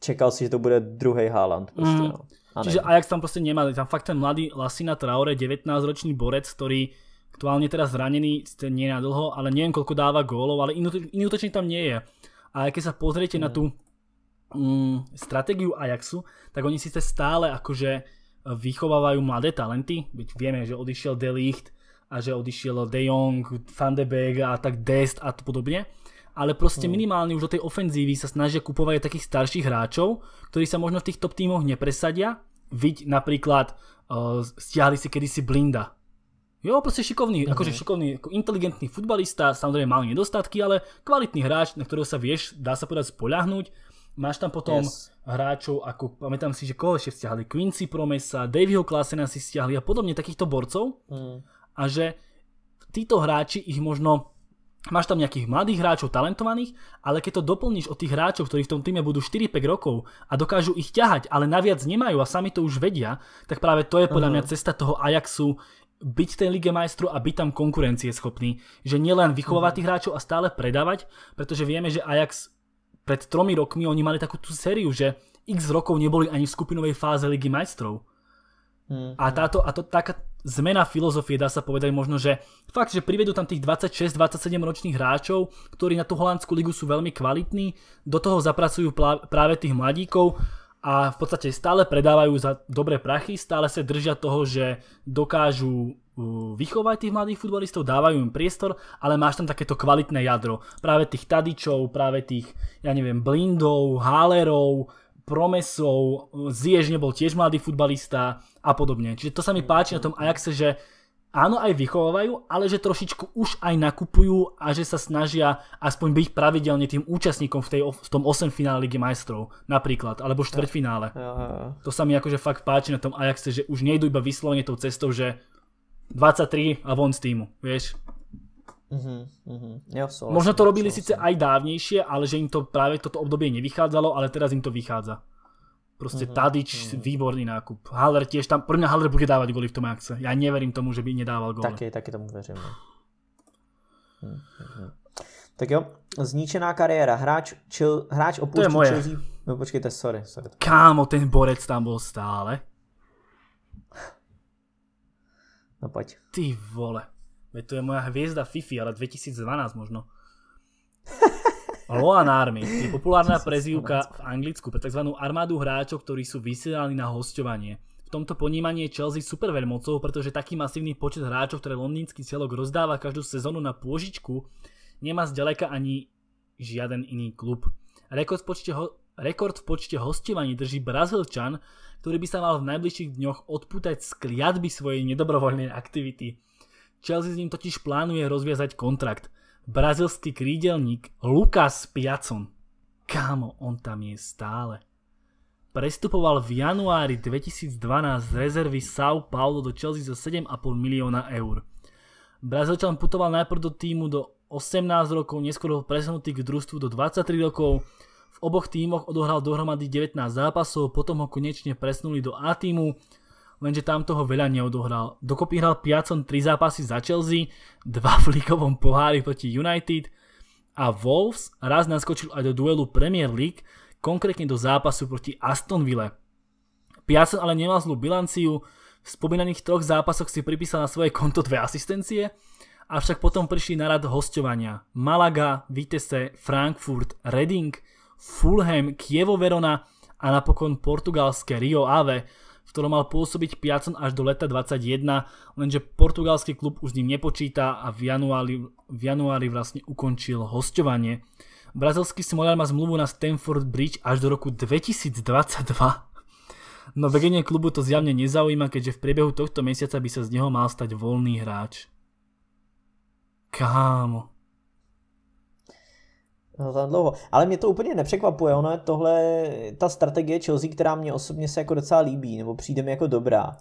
čekal si, že to bude druhý Haaland. Prostě, mm. no. Čiže Ajax tam prostě nemali. Tam fakt ten mladý Lasina Traore, 19-ročný borec, ktorý aktuálně teda zranený, nie na dlho, ale neviem koľko dáva gólov, ale iný útočník tam nie je. A keď sa pozriete na mm. tú mm, stratégiu Ajaxu, tak oni síce stále akože e, vychovávajú mladé talenty, veď vieme, že odišiel De Ligt a že odišiel De Jong, Van de Beek a tak Dest a podobne, ale proste mm. minimálne už do tej ofenzívy sa snažia kupovať takých starších hráčov, ktorí sa možno v tých top tímoch nepresadia, viď napríklad uh, stiahli si kedysi Blinda, Jo, proste šikovný, mm-hmm. akože šikovný, ako inteligentný futbalista, samozrejme mal nedostatky, ale kvalitný hráč, na ktorého sa vieš, dá sa povedať, spoľahnúť. Máš tam potom yes. hráčov, ako pamätám si, že koho ešte stiahli, Quincy Promesa, Davyho Klasena si stiahli a podobne takýchto borcov. Mm. A že títo hráči ich možno Máš tam nejakých mladých hráčov, talentovaných, ale keď to doplníš od tých hráčov, ktorí v tom týme budú 4-5 rokov a dokážu ich ťahať, ale naviac nemajú a sami to už vedia, tak práve to je podľa mňa mhm. cesta toho Ajaxu byť v tej lige majstru a byť tam konkurencieschopný. Že nielen vychovávať mhm. tých hráčov a stále predávať, pretože vieme, že Ajax pred tromi rokmi oni mali takú tú sériu, že x rokov neboli ani v skupinovej fáze ligy majstrov. Mhm. A táto, a to, taká zmena filozofie, dá sa povedať možno, že fakt, že privedú tam tých 26-27 ročných hráčov, ktorí na tú holandskú ligu sú veľmi kvalitní, do toho zapracujú práve tých mladíkov, a v podstate stále predávajú za dobré prachy, stále sa držia toho, že dokážu uh, vychovať tých mladých futbalistov, dávajú im priestor, ale máš tam takéto kvalitné jadro. Práve tých Tadičov, práve tých, ja neviem, Blindov, Hálerov, Promesov, Ziež nebol tiež mladý futbalista a podobne. Čiže to sa mi páči na tom Ajaxe, že áno aj vychovávajú, ale že trošičku už aj nakupujú a že sa snažia aspoň byť pravidelne tým účastníkom v, tej, v tom 8 finále Ligy majstrov napríklad, alebo štvrťfinále. To sa mi akože fakt páči na tom Ajaxe, že už nejdu iba vyslovene tou cestou, že 23 a von z týmu, vieš. Uh-huh, uh-huh. Možno to robili síce aj dávnejšie, ale že im to práve toto obdobie nevychádzalo, ale teraz im to vychádza. Proste mm-hmm. Tadič, mm-hmm. výborný nákup. Haller tiež tam, pre mňa Haller bude dávať goly v tom akce. Ja neverím tomu, že by nedával goly. Taky, taky tomu verím. No. Mhm, mhm. Tak jo, zničená kariéra. Hráč, čil, hráč opúšťa Chelsea. No počkejte, sorry, sorry. Kámo, ten borec tam bol stále. No poď. Ty vole. Veď to je moja hviezda Fifi, ale 2012 možno. Loan Army je populárna prezývka v Anglicku pre tzv. armádu hráčov, ktorí sú vysielaní na hostovanie. V tomto ponímaní je Chelsea super veľmocou, pretože taký masívny počet hráčov, ktoré londýnsky celok rozdáva každú sezónu na pôžičku, nemá zďaleka ani žiaden iný klub. Rekord v počte, ho- rekord v počte hostovaní drží Brazilčan, ktorý by sa mal v najbližších dňoch odpútať z kliatby svojej nedobrovoľnej aktivity. Chelsea s ním totiž plánuje rozviazať kontrakt – brazilský krídelník Lukas Piacon. Kámo, on tam je stále. Prestupoval v januári 2012 z rezervy São Paulo do Chelsea za 7,5 milióna eur. Brazilčan putoval najprv do týmu do 18 rokov, neskôr ho presunutý k družstvu do 23 rokov. V oboch týmoch odohral dohromady 19 zápasov, potom ho konečne presunuli do A týmu, lenže tam toho veľa neodohral. Dokopy hral Piacon 3 zápasy za Chelsea, 2 v líkovom pohári proti United a Wolves raz naskočil aj do duelu Premier League, konkrétne do zápasu proti Aston Ville. Piacon ale nemal zlú bilanciu, v spomínaných troch zápasoch si pripísal na svoje konto dve asistencie, avšak potom prišli na rad hostovania. Malaga, Vitesse, Frankfurt, Reading, Fulham, Kievo Verona a napokon portugalské Rio Ave, v ktorom mal pôsobiť Piacon až do leta 21, lenže portugalský klub už s ním nepočíta a v januári, v januári vlastne ukončil hostovanie. Brazilský Smolar má zmluvu na Stanford Bridge až do roku 2022. No vedenie klubu to zjavne nezaujíma, keďže v priebehu tohto mesiaca by sa z neho mal stať voľný hráč. Kámo. No, za dlouho. Ale mě to úplně nepřekvapuje, ono je tohle, ta strategie Chelsea, která mě osobně se jako docela líbí, nebo přijde mi jako dobrá.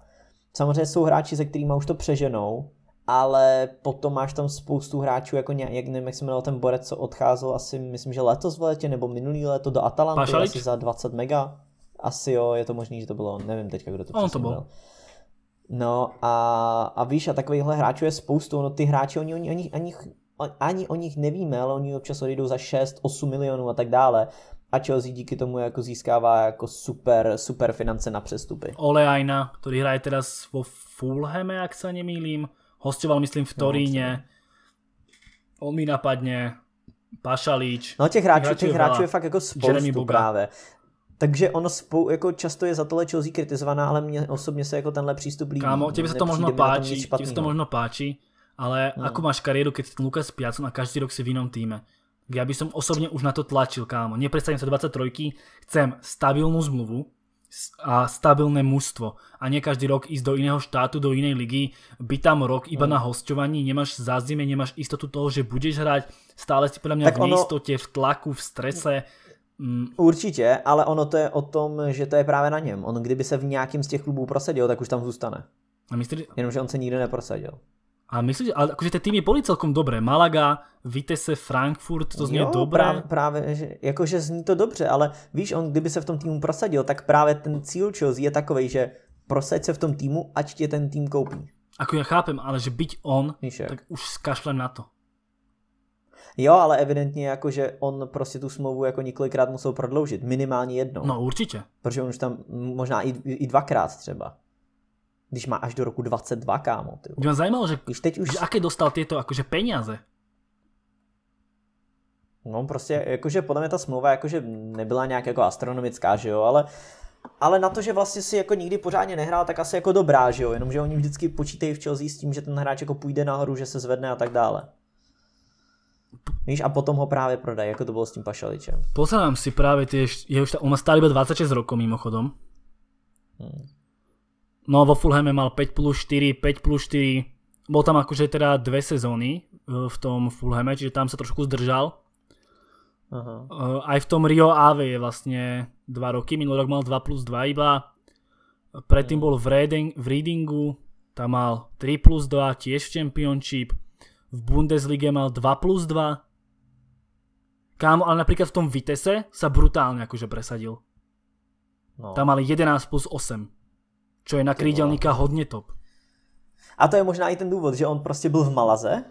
Samozřejmě jsou hráči, se kterými už to přeženou, ale potom máš tam spoustu hráčů, jako nějak, jak nevím, jak se jmenoval ten borec, co odcházel asi, myslím, že letos v létě, nebo minulý léto do Atalanty, asi za 20 mega. Asi jo, je to možný, že to bylo, nevím teďka, kdo to no, On to byl. No a, a víš, a takovýchhle hráčů je spoustu, no ty hráči, oni, oni, oni, oni ani o nich nevíme, ale oni občas odejdou za 6-8 milionů a tak dále a Chelsea díky tomu jako získává jako super, super finance na přestupy. Ole Aina, ktorý hraje teda vo Fulheme, jak se nemýlim, hostoval myslím v Toríne, no, on mi napadne, Pašalíč. No těch hráčů, těch hráčů je fakt jako spoustu právě. Takže ono spou, jako často je za tohle Chelsea kritizovaná, ale mně osobně se jako tenhle přístup líbí. Kámo, tebe se to možno páčí. tebe se to možno páči, ale no. ako máš kariéru, keď ten Lukas Piacon a každý rok si v inom týme? Ja by som osobne už na to tlačil, kámo. Neprestavím sa 23, chcem stabilnú zmluvu a stabilné mužstvo. A nie každý rok ísť do iného štátu, do inej ligy, byť tam rok iba no. na hosťovaní, nemáš zázemie, nemáš istotu toho, že budeš hrať, stále si podľa mňa tak v neistote, ono... v tlaku, v strese. Mm. Určitě, ale ono to je o tom, že to je právě na něm. On kdyby se v nějakým z těch klubů prosadil, tak už tam zůstane. A mistr... Jenomže on se nikdy neprosadil. A myslím, že ale akože tie týmy boli celkom dobré. Malaga, Vitesse, Frankfurt, to zní jo, dobré. Právě, právě že, jakože zní to dobře, ale víš, on kdyby se v tom týmu prosadil, tak právě ten cíl Chelsea je takový, že prosaď se v tom týmu, ať tě ten tým koupí. Ako ja chápem, ale že byť on, Míšek. tak už skašlem na to. Jo, ale evidentně jako, on prostě tu smlouvu jako několikrát musel prodloužit, minimálně jednou. No určitě. Protože on už tam možná i, i dvakrát třeba když má až do roku 22, kámo. Ty. Mě zajímalo, že, když teď už... že aké dostal tieto akože peniaze? No prostě, jakože podle mě ta smlouva jakože nebyla nějak jako astronomická, že jo, ale ale na to, že vlastně si jako nikdy pořádně nehrál, tak asi jako dobrá, že jo, jenomže oni vždycky počítají v Chelsea s tím, že ten hráč jako půjde nahoru, že se zvedne a tak dále. Víš, a potom ho právě prodají, ako to bolo s tým Pašaličem. Pozerám si právě tie, je už tá, on má stále 26 rokov mimochodom. Hmm. No vo Fulhame mal 5 plus 4, 5 plus 4. Bol tam akože teda dve sezóny e, v tom Fulhame, čiže tam sa trošku zdržal. Aha. E, aj v tom Rio Ave je vlastne 2 roky, minulý rok mal 2 plus 2 iba. Predtým mhm. bol v, Reading, v Readingu, tam mal 3 plus 2, tiež v Championship. V Bundeslige mal 2 plus 2. Kámo, ale napríklad v tom Vitesse sa brutálne akože presadil. No. Tam mali 11 plus 8 čo je na krídelníka hodně top. A to je možná i ten důvod, že on prostě byl v Malaze,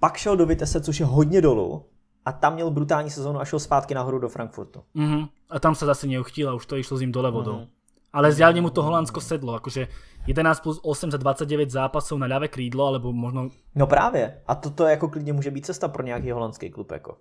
pak šel do Vitesse, což je hodně dolů, a tam měl brutální sezónu a šel zpátky nahoru do Frankfurtu. Mm -hmm. A tam se zase neuchtil a už to išlo s ním dole vodou. Mm -hmm. Ale zjavne mu to Holandsko sedlo, Jakože 11 plus 8 za 29 zápasů na ľavé krídlo, alebo možno... No právě. A toto jako klidně může být cesta pro nějaký holandský klub. Jako.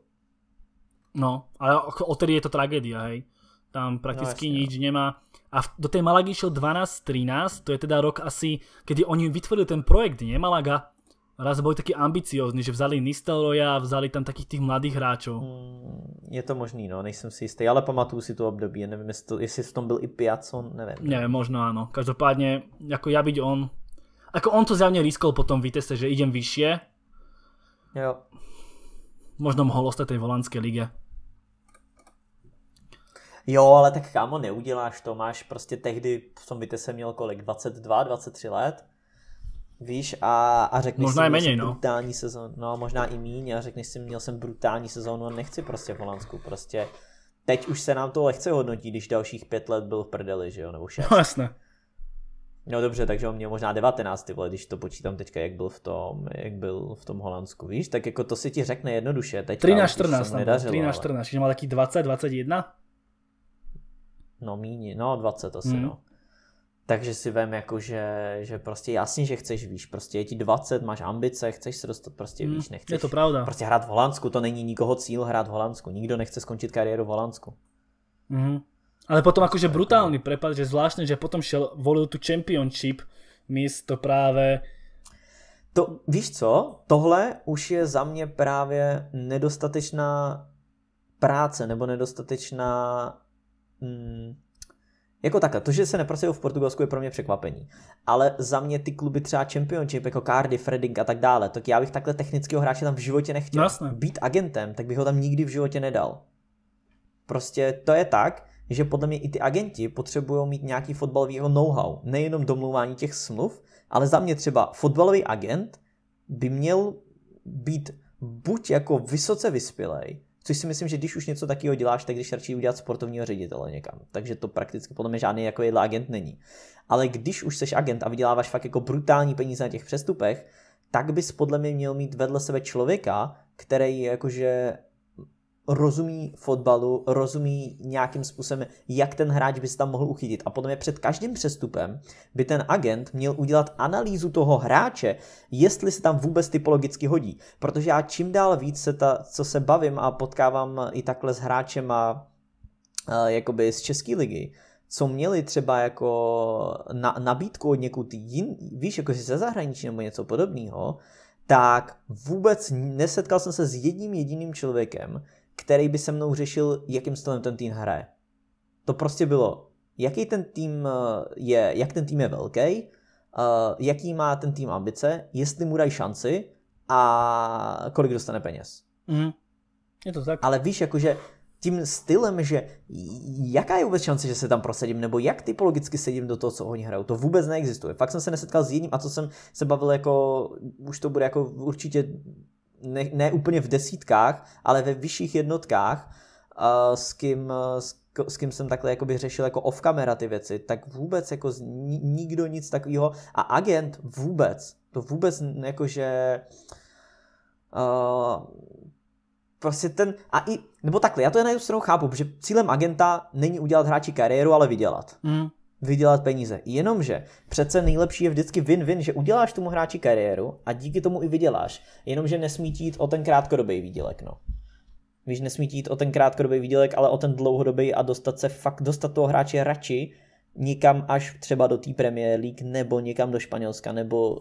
No, ale odtedy je to tragédia, hej. Tam prakticky no, jasne, nič no. nemá. A do tej Malagy išiel 12-13, to je teda rok asi, kedy oni vytvorili ten projekt, nie Malaga? Raz boli takí ambiciózni, že vzali Nistelroja, vzali tam takých tých mladých hráčov. Mm, je to možný, no, nejsem si istý, ale pamatuju si to období, neviem, jestli, to, jestli v tom byl i Piacon, neviem. Neviem, možno áno. Každopádne, ako ja byť on, ako on to zjavne riskol po tom Vitesse, že idem vyššie. Jo. Možno mohol ostať tej volandskej lige jo, ale tak kámo, neuděláš to, máš prostě tehdy, v tom byte se měl kolik, 22, 23 let, víš, a, a řekneš možná si, méně, no. brutální sezónu, no možná i míň a řekneš si, měl jsem brutální sezónu a nechci prostě v Holandsku, prostě teď už se nám to lehce hodnotí, když dalších 5 let byl v prdeli, že jo, nebo šest. No jasné. No dobře, takže on měl možná 19, ty vole, když to počítám teďka, jak byl v tom, jak byl v tom Holandsku, víš, tak jako to si ti řekne jednoduše. Teď 13, 14, tam, 13, 14, čiže má taký 20, 21? no míně, no 20 asi, mm. no. Takže si vem jako, že, že prostě jasně, že chceš víš. prostě je ti 20, máš ambice, chceš se dostat prostě mm, víš. nechceš. Je to pravda. Prostě hrát v Holandsku, to není nikoho cíl hrát v Holandsku, nikdo nechce skončit kariéru v Holandsku. Mm. Ale potom akože brutálny prepad, že zvláštne, že potom šel, volil tu championship místo právě to, víš co, tohle už je za mě právě nedostatečná práce nebo nedostatečná mm, jako takhle, to, že se neprosadil v Portugalsku je pro mě překvapení. Ale za mě ty kluby třeba Championship, jako Cardiff, Reading a tak dále, tak já bych takhle technického hráče tam v životě nechtěl. No, Být agentem, tak bych ho tam nikdy v životě nedal. Prostě to je tak, že podle mě i ty agenti potřebují mít nějaký fotbalový know-how. Nejenom domluvání těch smluv, ale za mě třeba fotbalový agent by měl být buď jako vysoce vyspělej, Což si myslím, že když už něco takového děláš, tak když radši udělat sportovního ředitele někam. Takže to prakticky podle mě žádný jako jedle agent není. Ale když už seš agent a vyděláváš fakt jako brutální peníze na těch přestupech, tak bys podle mě měl mít vedle sebe člověka, který jakože rozumí fotbalu, rozumí nějakým způsobem, jak ten hráč by se tam mohl uchytit. A podle mě před každým přestupem by ten agent měl udělat analýzu toho hráče, jestli se tam vůbec typologicky hodí. Protože já čím dál víc se ta, co se bavím a potkávám i takhle s hráčem a, a jakoby z České ligy, co měli třeba jako na, nabídku od někud jin, víš, jako ze zahraničí nebo něco podobného, tak vůbec nesetkal jsem se s jedním jediným člověkem, který by se mnou řešil, jakým stylem ten tým hraje. To prostě bylo, jaký ten tým eh, je, jak ten tým je velký, eh, jaký má ten tým ambice, jestli mu dají šanci a kolik dostane peněz. Mm. Je to tak. Ale víš, jakože tím stylem, že jaká je vůbec šance, že se tam prosadím, nebo jak typologicky sedím do toho, co oni hrajou, to vůbec neexistuje. Fakt jsem se nesetkal s jedním a co jsem se bavil jako, už to bude jako určitě ne, ne úplně v desítkách, ale ve vyšších jednotkách, s kým, s, s kým jsem takhle jakoby řešil jako off camera ty věci, tak vůbec jako nikdo nic takového a agent vůbec, to vůbec jakože uh, prostě ten, a i, nebo takhle, já to je na jednu stranu chápu, protože cílem agenta není udělat hráči kariéru, ale vydělat. Mm vydělat peníze. Jenomže přece nejlepší je vždycky win-win, že uděláš tomu hráči kariéru a díky tomu i vyděláš. Jenomže nesmí ti jít o ten krátkodobý výdělek. No. Víš, nesmí ti jít o ten krátkodobý výdělek, ale o ten dlouhodobý a dostat se fakt, dostat toho hráče radši Nikam, až třeba do té Premier League nebo někam do Španělska nebo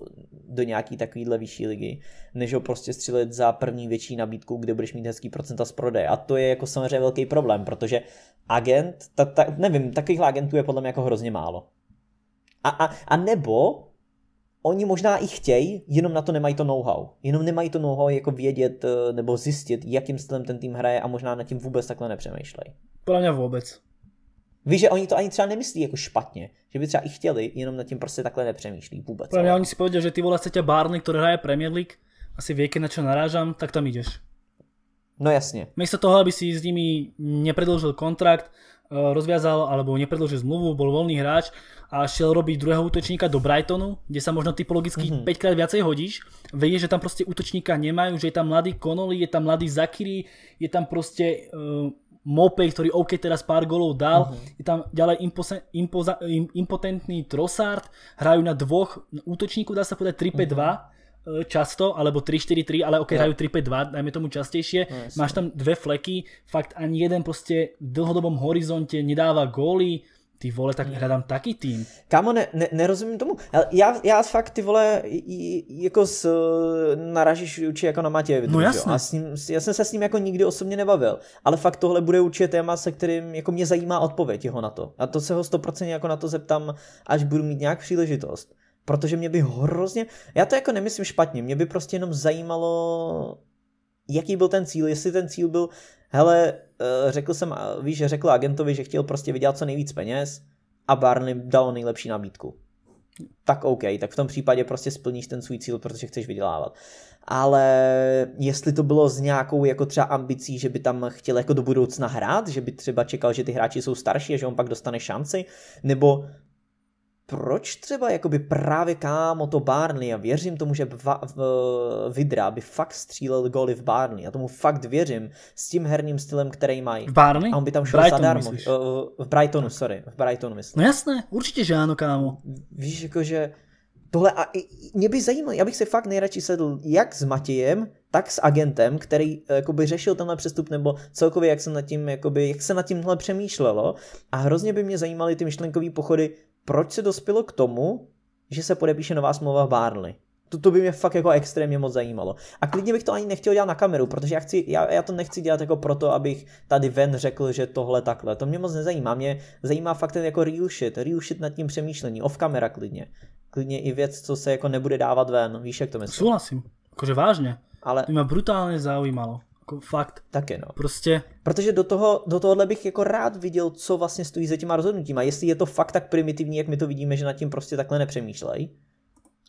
do nějaký takovýhle vyšší ligy, než ho prostě střílet za první větší nabídku, kde budeš mít hezký procenta z prodeje. A to je jako samozřejmě velký problém, protože agent, ta, ta, nevím, takových agentů je podle mě jako hrozně málo. A, a, a nebo oni možná i chtějí, jenom na to nemají to know-how. Jenom nemají to know-how jako vědět eh, nebo zjistit, jakým stylem ten tým hraje a možná nad tím vůbec takhle nepřemýšlej. Podle mě vůbec. Víš, že oni to ani třeba nemyslí jako špatně, že by třeba i chtěli, jenom nad tím prostě takhle nepřemýšlí vůbec. Pre mňa oni si povedia, že ty vole chcete Barney, ktorý hraje Premier League, asi vie, na čo narážam, tak tam ideš. No jasne. Miesto toho, aby si s nimi nepredložil kontrakt, eh, rozviazal alebo nepredložil zmluvu, bol voľný hráč a šiel robiť druhého útočníka do Brightonu, kde sa možno typologicky 5 mhm. krát viacej hodíš. Vedie, že tam proste útočníka nemajú, že je tam mladý Connolly, je tam mladý Zakiri, je tam proste eh, Mopej, ktorý OK teraz pár golov dal, mhm. je tam ďalej impotentný Trossard, hrajú na dvoch útočníkov, dá sa povedať 3-5-2 mhm. e, často, alebo 3-4-3, ale OK, hrajú 3-5-2, dajme tomu častejšie, no, máš tam dve fleky, fakt ani jeden proste v dlhodobom horizonte nedáva góly, ty vole, tak hľadám taký tým. Kámo, ne, ne, nerozumím tomu. Já, já fakt, ty vole, jako s, e, naražíš určitě jako na Matějevi. No jasně. A s ním, já jsem se s ním jako nikdy osobně nebavil. Ale fakt tohle bude určitě téma, se kterým mě zajímá odpověď jeho na to. A to se ho stoprocentně jako na to zeptám, až budu mít nějak příležitost. Protože mě by hrozně, já to jako nemyslím špatně, mě by prostě jenom zajímalo, jaký byl ten cíl, jestli ten cíl byl, hele, Eh, řekl jsem, víš, že řekl agentovi, že chtěl prostě vydělat co nejvíc peněz a Barney dal nejlepší nabídku. Tak OK, tak v tom případě prostě splníš ten svůj cíl, protože chceš vydělávat. Ale jestli to bylo s nějakou jako třeba ambicí, že by tam chtěl jako do budoucna hrát, že by třeba čekal, že ty hráči jsou starší a že on pak dostane šanci, nebo proč třeba jakoby právě kámo to Barnley a věřím tomu, že va, v, eh, Vidra by fakt střílel goly v Barnley. Já tomu fakt věřím s tím herním stylem, který mají. V Barnley? A on by tam šel Brightonu, zadarmo. Myslíš? Eh, v Brightonu, tak. sorry. V Brightonu myslím. No jasné, určitě, že ano, kámo. Víš, jakože tohle a mě by zajímalo, já bych se fakt nejradši sedl jak s Matějem, tak s agentem, který eh, jakoby, řešil tenhle přestup, nebo celkově jak se nad tím, jakoby, jak se nad tímhle přemýšlelo. A hrozně by mě zajímaly ty myšlenkové pochody proč se dospělo k tomu, že se podepíše nová smlouva v Barnley. To, to by mě fakt jako extrémně moc zajímalo. A klidně bych to ani nechtěl dělat na kameru, protože já, chci, já, já to nechci dělat jako proto, abych tady ven řekl, že tohle takhle. To mě moc nezajímá. Mě zajímá fakt ten jako real shit, real shit nad tím přemýšlení, off kamera klidně. Klidně i věc, co se jako nebude dávat ven. Víš, jak to myslím? Súhlasím. Akože vážne. Ale... By ma brutálne zaujímalo. Jako fakt. Taky no. Prostě. Protože do, toho, do tohohle bych jako rád viděl, co vlastně stojí za těma rozhodnutíma. Jestli je to fakt tak primitivní, jak my to vidíme, že nad tím prostě takhle nepřemýšlej.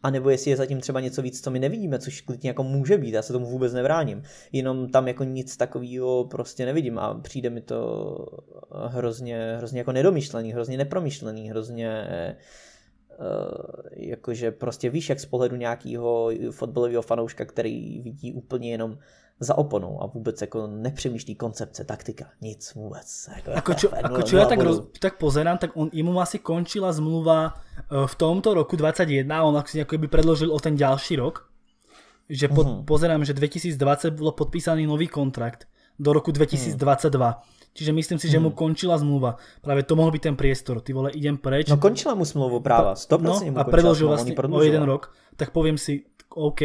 A nebo jestli je zatím třeba něco víc, co my nevidíme, což klidně jako může být, já se tomu vůbec nevráním. Jenom tam jako nic takového prostě nevidím a přijde mi to hrozně, hrozně jako nedomyšlený, hrozně nepromyšlený, hrozně eh, jakože prostě víš, jak z pohledu nějakého fotbalového fanouška, který vidí úplně jenom za oponou a vůbec jako nepřemýšlí koncepce, taktika, nic vůbec. Jako, ako čo, ja tak, roz, tak pozerám, tak on, mu asi končila zmluva e, v tomto roku 21, on si ako by predložil o ten ďalší rok, že po, uh-huh. Mhm. pozerám, že 2020 bolo podpísaný nový kontrakt do roku 2022. Mhm. Uh-huh. Čiže myslím si, že mu mhm. končila zmluva. Práve to mohol byť ten priestor. Ty vole, idem preč. No končila mu smlouvu práva. 100% no, mu a predložil vlastne o jeden rok. Tak poviem si, OK,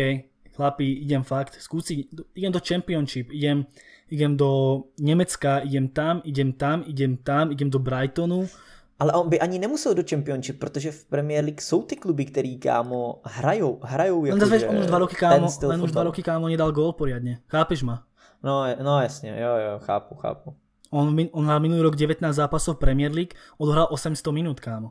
chlapi, idem fakt, skúsiť, idem do Championship, idem, idem do Nemecka, idem tam, idem tam, idem tam, idem do Brightonu. Ale on by ani nemusel do Championship, pretože v Premier League sú ty kluby, ktorí kámo hrajú, hrajú no, jako, no, On už dva roky kámo, len už dva roky kámo nedal gól poriadne, chápeš ma? No, no jasne, jo, jo, chápu, chápu. On, on hral minulý rok 19 zápasov Premier League, odohral 800 minút, kámo.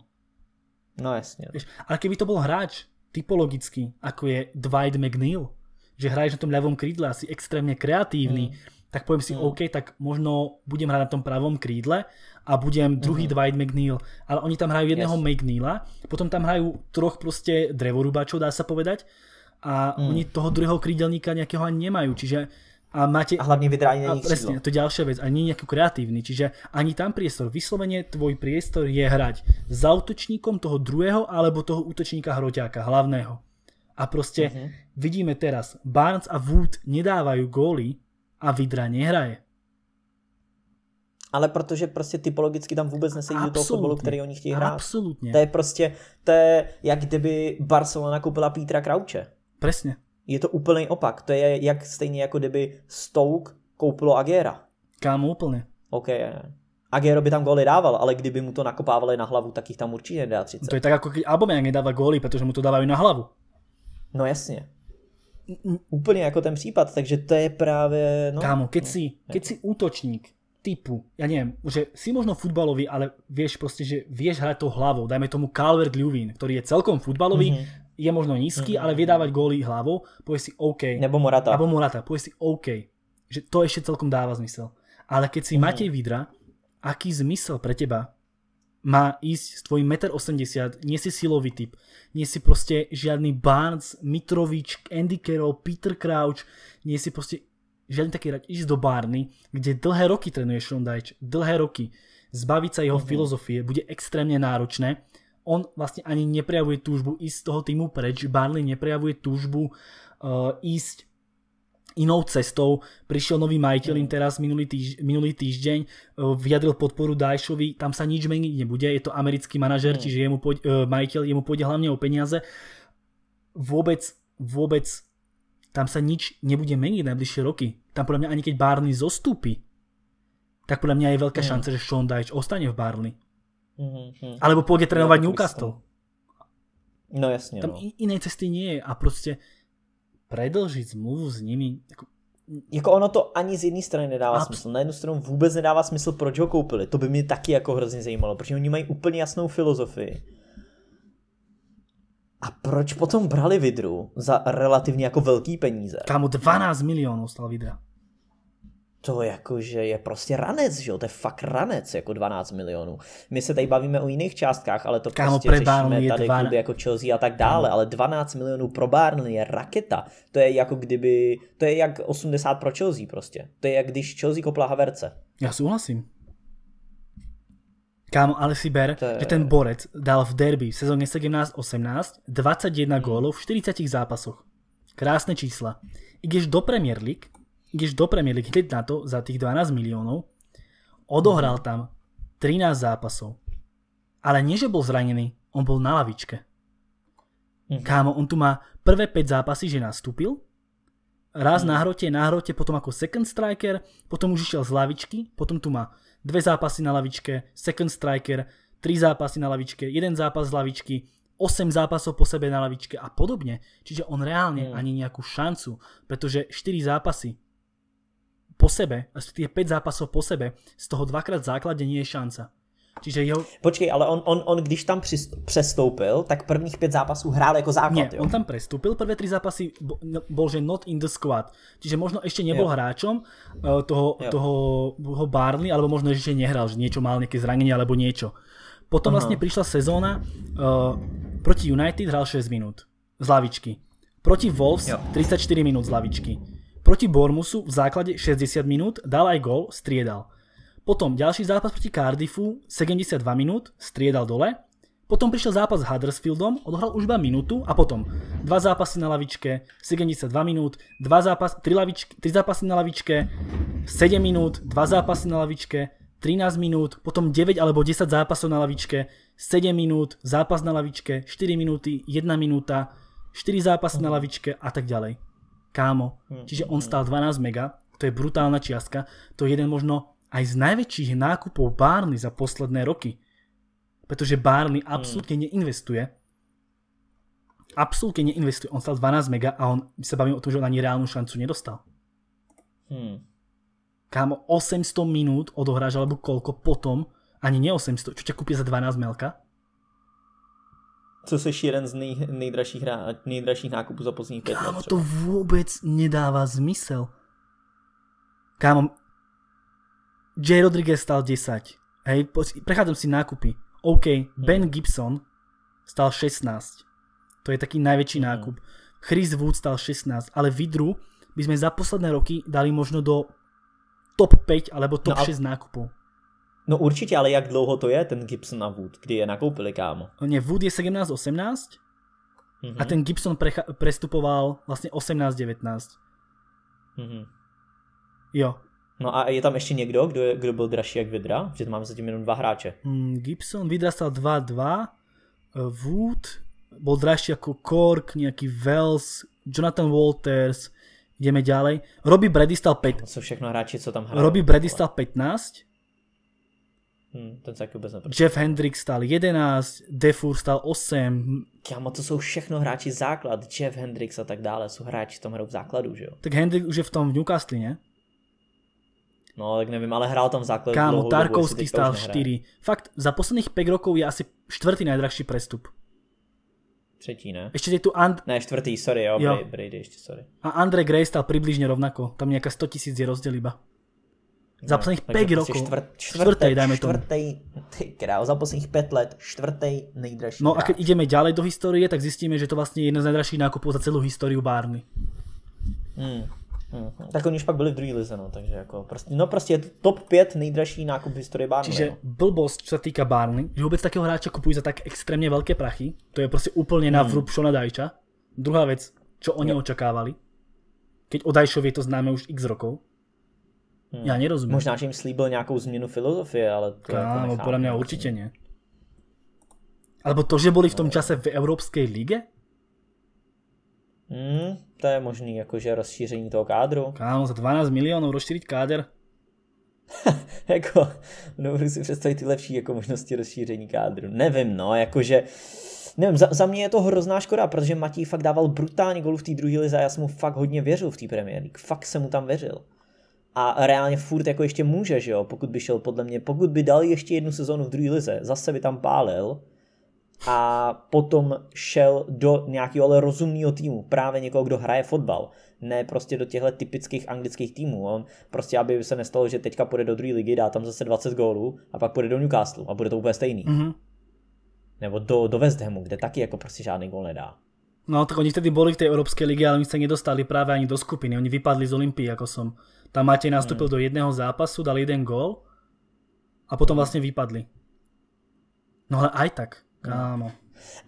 No jasne. Vieš, ale keby to bol hráč typologický, ako je Dwight McNeil, že hráš na tom ľavom krídle a si extrémne kreatívny, mm. tak poviem si, mm. OK, tak možno budem hrať na tom pravom krídle a budem druhý mm. Dwight McNeil. Ale oni tam hrajú jedného yes. McNeila, potom tam hrajú troch proste drevorúbačov, dá sa povedať. A mm. oni toho druhého krídelníka nejakého ani nemajú, čiže a máte... A hlavne vedrá ani Presne, to je ďalšia vec. A nie nejaký kreatívny, čiže ani tam priestor. Vyslovene tvoj priestor je hrať za útočníkom toho druhého alebo toho útočníka hroťáka, hlavného. A proste uh-huh. vidíme teraz, Barnes a Wood nedávajú góly a Vidra nehraje. Ale protože prostě typologicky tam vůbec nesedí do toho fotbalu, který oni chtějí hrát. Absolutně. To je prostě, to je jak kdyby Barcelona koupila Pítra Krauče. Přesně. Je to úplný opak. To je jak stejně jako kdyby Stoke koupilo Agera. Kámo, úplně. OK. Agero by tam góly dával, ale kdyby mu to nakopávali na hlavu, tak jich tam určitě nedá 30. To je tak, jako keď Aubameyang nedáva góly, protože mu to dávají na hlavu. No jasne. Úplne ako ten prípad, takže to je práve. No, Kámo, no. keď, si, útočník typu, ja neviem, že si možno futbalový, ale vieš proste, že vieš hrať to hlavou, dajme tomu Calvert Lewin, ktorý je celkom futbalový, mhm. je možno nízky, mhm. ale vydávať dávať góly hlavou, povieš si OK. Nebo Morata. Nebo Morata, povieš si OK. Že to ešte celkom dáva zmysel. Ale keď si mm Matej Vidra, aký zmysel pre teba má ísť s tvojim 1,80 m, nie si silový typ, nie si proste žiadny Barnes, Mitrovič, Andy Carroll, Peter Crouch, nie si proste žiadny taký rad, ísť do Barny, kde dlhé roky trénuje Sean Dyche, dlhé roky. Zbaviť sa jeho mhm. filozofie bude extrémne náročné. On vlastne ani neprejavuje túžbu ísť z toho týmu preč, Barnley neprejavuje túžbu uh, ísť inou cestou. Prišiel nový majiteľ im teraz minulý, týž, minulý týždeň, e, vyjadril podporu Dajšovi, tam sa nič meniť nebude, je to americký manažer, mm. čiže jemu pôjde, majiteľ, jemu pôjde hlavne o peniaze. Vôbec, vôbec tam sa nič nebude meniť najbližšie roky. Tam podľa mňa ani keď Barney zostúpi, tak podľa mňa je veľká mm. šanca, že Sean Dyche ostane v Barney. Mm-hmm. Alebo pôjde trénovať Newcastle. No jasne. Tam no. inej cesty nie je a proste predlžiť zmluvu s nimi, jako ono to ani z jedné strany nedává smysl. Na jednu stranu vůbec nedává smysl, proč ho koupili. To by mě taky jako hrozně zajímalo, protože oni mají úplně jasnou filozofii. A proč potom brali Vidru za relativně jako velký peníze? Kámo, 12 milionů stal Vidra to jakože je prostě ranec, že jo, to je fakt ranec, jako 12 milionů. My se tady bavíme o jiných částkách, ale to Kámo, prostě řešíme tady dva... kluby jako Chelsea a tak dále, ale 12 milionů pro Barnley je raketa. To je jako kdyby, to je jak 80 pro Chelsea prostě. To je jak když Chelsea kopla Haverce. Já souhlasím. Kámo, ale si ber, že ten borec dal v derby v sezóne 17-18 21 hmm. gólov v 40 zápasoch. Krásne čísla. Ideš do Premier League, ideš do Premier League hneď na to za tých 12 miliónov, odohral tam 13 zápasov. Ale nie, že bol zranený, on bol na lavičke. Mhm. Kámo, on tu má prvé 5 zápasy, že nastúpil, raz mhm. na hrote, na hrote, potom ako second striker, potom už išiel z lavičky, potom tu má dve zápasy na lavičke, second striker, tri zápasy na lavičke, jeden zápas z lavičky, 8 zápasov po sebe na lavičke a podobne. Čiže on reálne mm. ani nejakú šancu, pretože 4 zápasy po sebe, tých 5 zápasov po sebe, z toho dvakrát v základe nie je šanca. Čiže jeho... Počkej, ale on, on, on když tam přestoupil, tak prvních 5 zápasů hrál jako základ, Nie, jo? on tam prestúpil, prvé tri zápasy no, bol, že not in the squad. Čiže možno ešte nebol jo. hráčom e, toho, jo. toho, toho Barnley, alebo možno ešte nehral, že niečo mal, nejaké zranenie alebo niečo. Potom Aha. vlastne prišla sezóna, uh, proti United hral 6 minút z lavičky. Proti Wolves jo. 34 minút z lavičky Proti Bormusu v základe 60 minút dal aj gol, striedal. Potom ďalší zápas proti Cardiffu 72 minút, striedal dole. Potom prišiel zápas s Huddersfieldom, odhral už iba minútu a potom dva zápasy na lavičke, 72 minút, dva zápas, tri, lavičky, tri zápasy na lavičke, 7 minút, dva zápasy na lavičke, 13 minút, potom 9 alebo 10 zápasov na lavičke, 7 minút, zápas na lavičke, 4 minúty, 1 minúta, 4 zápasy na lavičke a tak ďalej. Kámo. Hm. Čiže on stál 12 mega, to je brutálna čiastka, to je jeden možno aj z najväčších nákupov Barney za posledné roky. Pretože Barney hm. absolútne neinvestuje. Absolútne neinvestuje. On stal 12 mega a on, sa bavíme o tom, že on ani reálnu šancu nedostal. Hmm. Kámo, 800 minút odohráš, alebo koľko potom, ani ne 800, čo ťa kúpia za 12 melka? co seš jeden z nej, nejdražších, nejdražších nákupů za posledních pět Kámo, let. to vůbec nedává zmysel. Kámo, J. Rodriguez stal 10. Hej, prechádzam si nákupy. OK, hmm. Ben Gibson stal 16. To je taký najväčší mm. nákup. Chris Wood stal 16, ale Vidru by sme za posledné roky dali možno do top 5 alebo top no a... 6 nákupov. No určitě, ale jak dlouho to je ten Gibson a Wood, kdy je nakoupili, kámo? Nie, Wood je 17-18 mm-hmm. a mhm. ten Gibson precha- prestupoval vlastne 18-19. Mm-hmm. Jo. No a je tam ještě někdo, kdo, je, kdo byl dražší jak Vidra? Že tam máme zatím jenom dva hráče. Mm, Gibson, Vidra stal 2-2, eh, Wood bol dražší ako Cork, nějaký Wells, Jonathan Walters, ideme ďalej. Robbie Brady stal 5. To sú všechno hráči, co tam hrajú. Robí Brady stal 15 Hm, ten taky vůbec Jeff Hendrix stal 11, Defur stal 8. Kámo, to jsou všechno hráči základ, Jeff Hendrix a tak dále, jsou hráči, tam hrajou v základu, že jo? Tak Hendrix už je v tom v Newcastle, ne? No, tak nevím, ale hrál tam v Kámo, dlouhou Tarkovský dobu, stál 4. Fakt, za posledných 5 rokov je asi čtvrtý najdrahší prestup. Třetí, ne? Ešte je tu And... Ne, čtvrtý, sorry, jo, jo. Brady, ešte, sorry. A Andre Gray stal približne rovnako. Tam nejaká 100 tisíc je rozdiel iba za no, posledných no, 5 rokov, štvrt, štvrtej, dajme tomu. Štvrtej, ty za posledných 5 let, štvrtej nejdražší. No a keď ideme ďalej do histórie, tak zistíme, že to vlastne je jeden z najdražších nákupov za celú históriu Barney. Hmm, hmm, hmm. Tak oni už pak byli v druhý lize, no, takže jako prostě, no prostě je to top 5 nejdražší nákup v historii Barney. Čiže no. blbost, čo sa týka Barney, že vôbec takého hráča kupujú za tak extrémne veľké prachy, to je proste úplne na vrúb Šona Dajča. Druhá vec, čo oni jo. očakávali, keď o Dajšovi je to známe už x rokov, Hmm. Já Možná, že jim slíbil nějakou změnu filozofie, ale to Kámo, jako podle mě určitě ne. Alebo to, že boli v tom čase v Európskej lige? Mm, to je možný, jakože rozšíření toho kádru. Kámo, za 12 milionů rozšířit káder? jako, no si představit ty lepší jako možnosti rozšíření kádru. Nevím, no, jakože nevím, za, za mě je to hrozná škoda, protože Matí fakt dával brutální golů v té druhé lize a já jsem mu fakt hodně věřil v té Premier Fakt jsem mu tam věřil a reálně furt jako ještě může, že jo, pokud by šel podle mě, pokud by dal ještě jednu sezónu v druhé lize, zase by tam pálil a potom šel do nějakého ale rozumného týmu, právě někoho, kdo hraje fotbal, ne prostě do těchto typických anglických týmů, on prostě, aby se nestalo, že teďka půjde do druhé ligy, dá tam zase 20 gólů a pak půjde do Newcastle a bude to úplně stejný. Mm-hmm. Nebo do, do West Hamu, kde taky jako prostě žádný gól nedá. No tak oni vtedy boli v tej Európskej lige, ale oni sa nedostali práve ani do skupiny. Oni vypadli z Olympii, ako som tam Matej nastúpil mm. do jedného zápasu, dal jeden gól a potom mm. vlastne vypadli. No ale aj tak, no. kámo.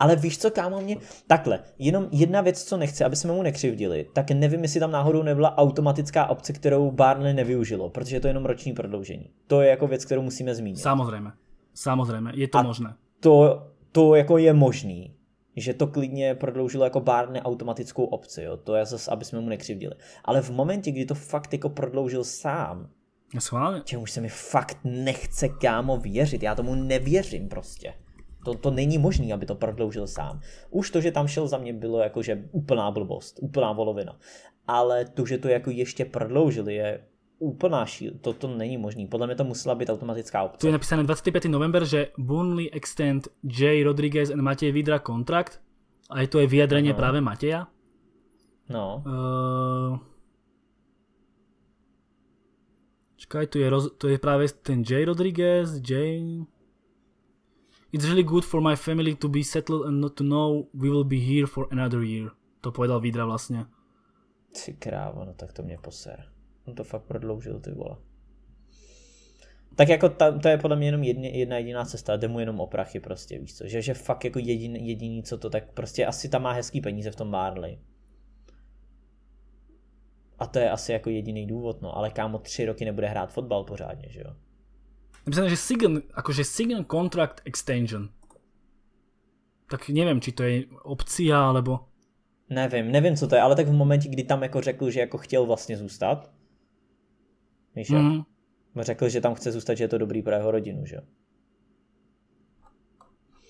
Ale víš co, kámo, mě... Takhle, jenom jedna věc, co nechci, aby jsme mu nekřivdili, tak nevím, jestli tam náhodou nebyla automatická opce, kterou Barnley nevyužilo, protože je to jenom roční prodloužení. To je jako věc, kterou musíme zmínit. Samozřejmě, samozřejmě, je to a možné. To, to jako je možné že to klidně prodloužilo jako Bár neautomatickou opci, jo? to je zase, aby jsme mu nekřivdili. Ale v momentě, kdy to fakt jako prodloužil sám, no Schválně. Čemu už se mi fakt nechce kámo věřit, já tomu nevěřím prostě. To, to není možné, aby to prodloužil sám. Už to, že tam šel za mě, bylo jakože úplná blbost, úplná volovina. Ale to, že to jako ještě prodloužili, je úplná šíl, to, není možný. Podle mě to musela být automatická opce. Tu je napísané 25. november, že Burnley extend J. Rodriguez and Matej Vidra kontrakt a je to je vyjadrenie práve Mateja. No. Uh, čakaj, tu je, roz, práve ten J. Rodriguez, J. It's really good for my family to be settled and not to know we will be here for another year. To povedal Vidra vlastne. Si krávo, no tak to mne poser. On to fakt prodloužil, ty vole. Tak jako ta, to je podle mě jenom jedne, jedna jediná cesta, jde mu jenom o prachy prostě, víš co, že, že fakt jako jedin, jediný co to, tak prostě asi tam má hezký peníze v tom Barley. A to je asi jako jediný důvod, no, ale kámo tři roky nebude hrát fotbal pořádně, že jo. Napísané, že Sigan, akože Sigan Contract Extension. Tak nevím, či to je opcia, alebo... Nevím, nevím, co to je, ale tak v momentě, kdy tam jako řekl, že jako chtěl vlastně zůstat, Víš, mm. Řekl, že tam chce zůstat, že je to dobrý pro jeho rodinu, že?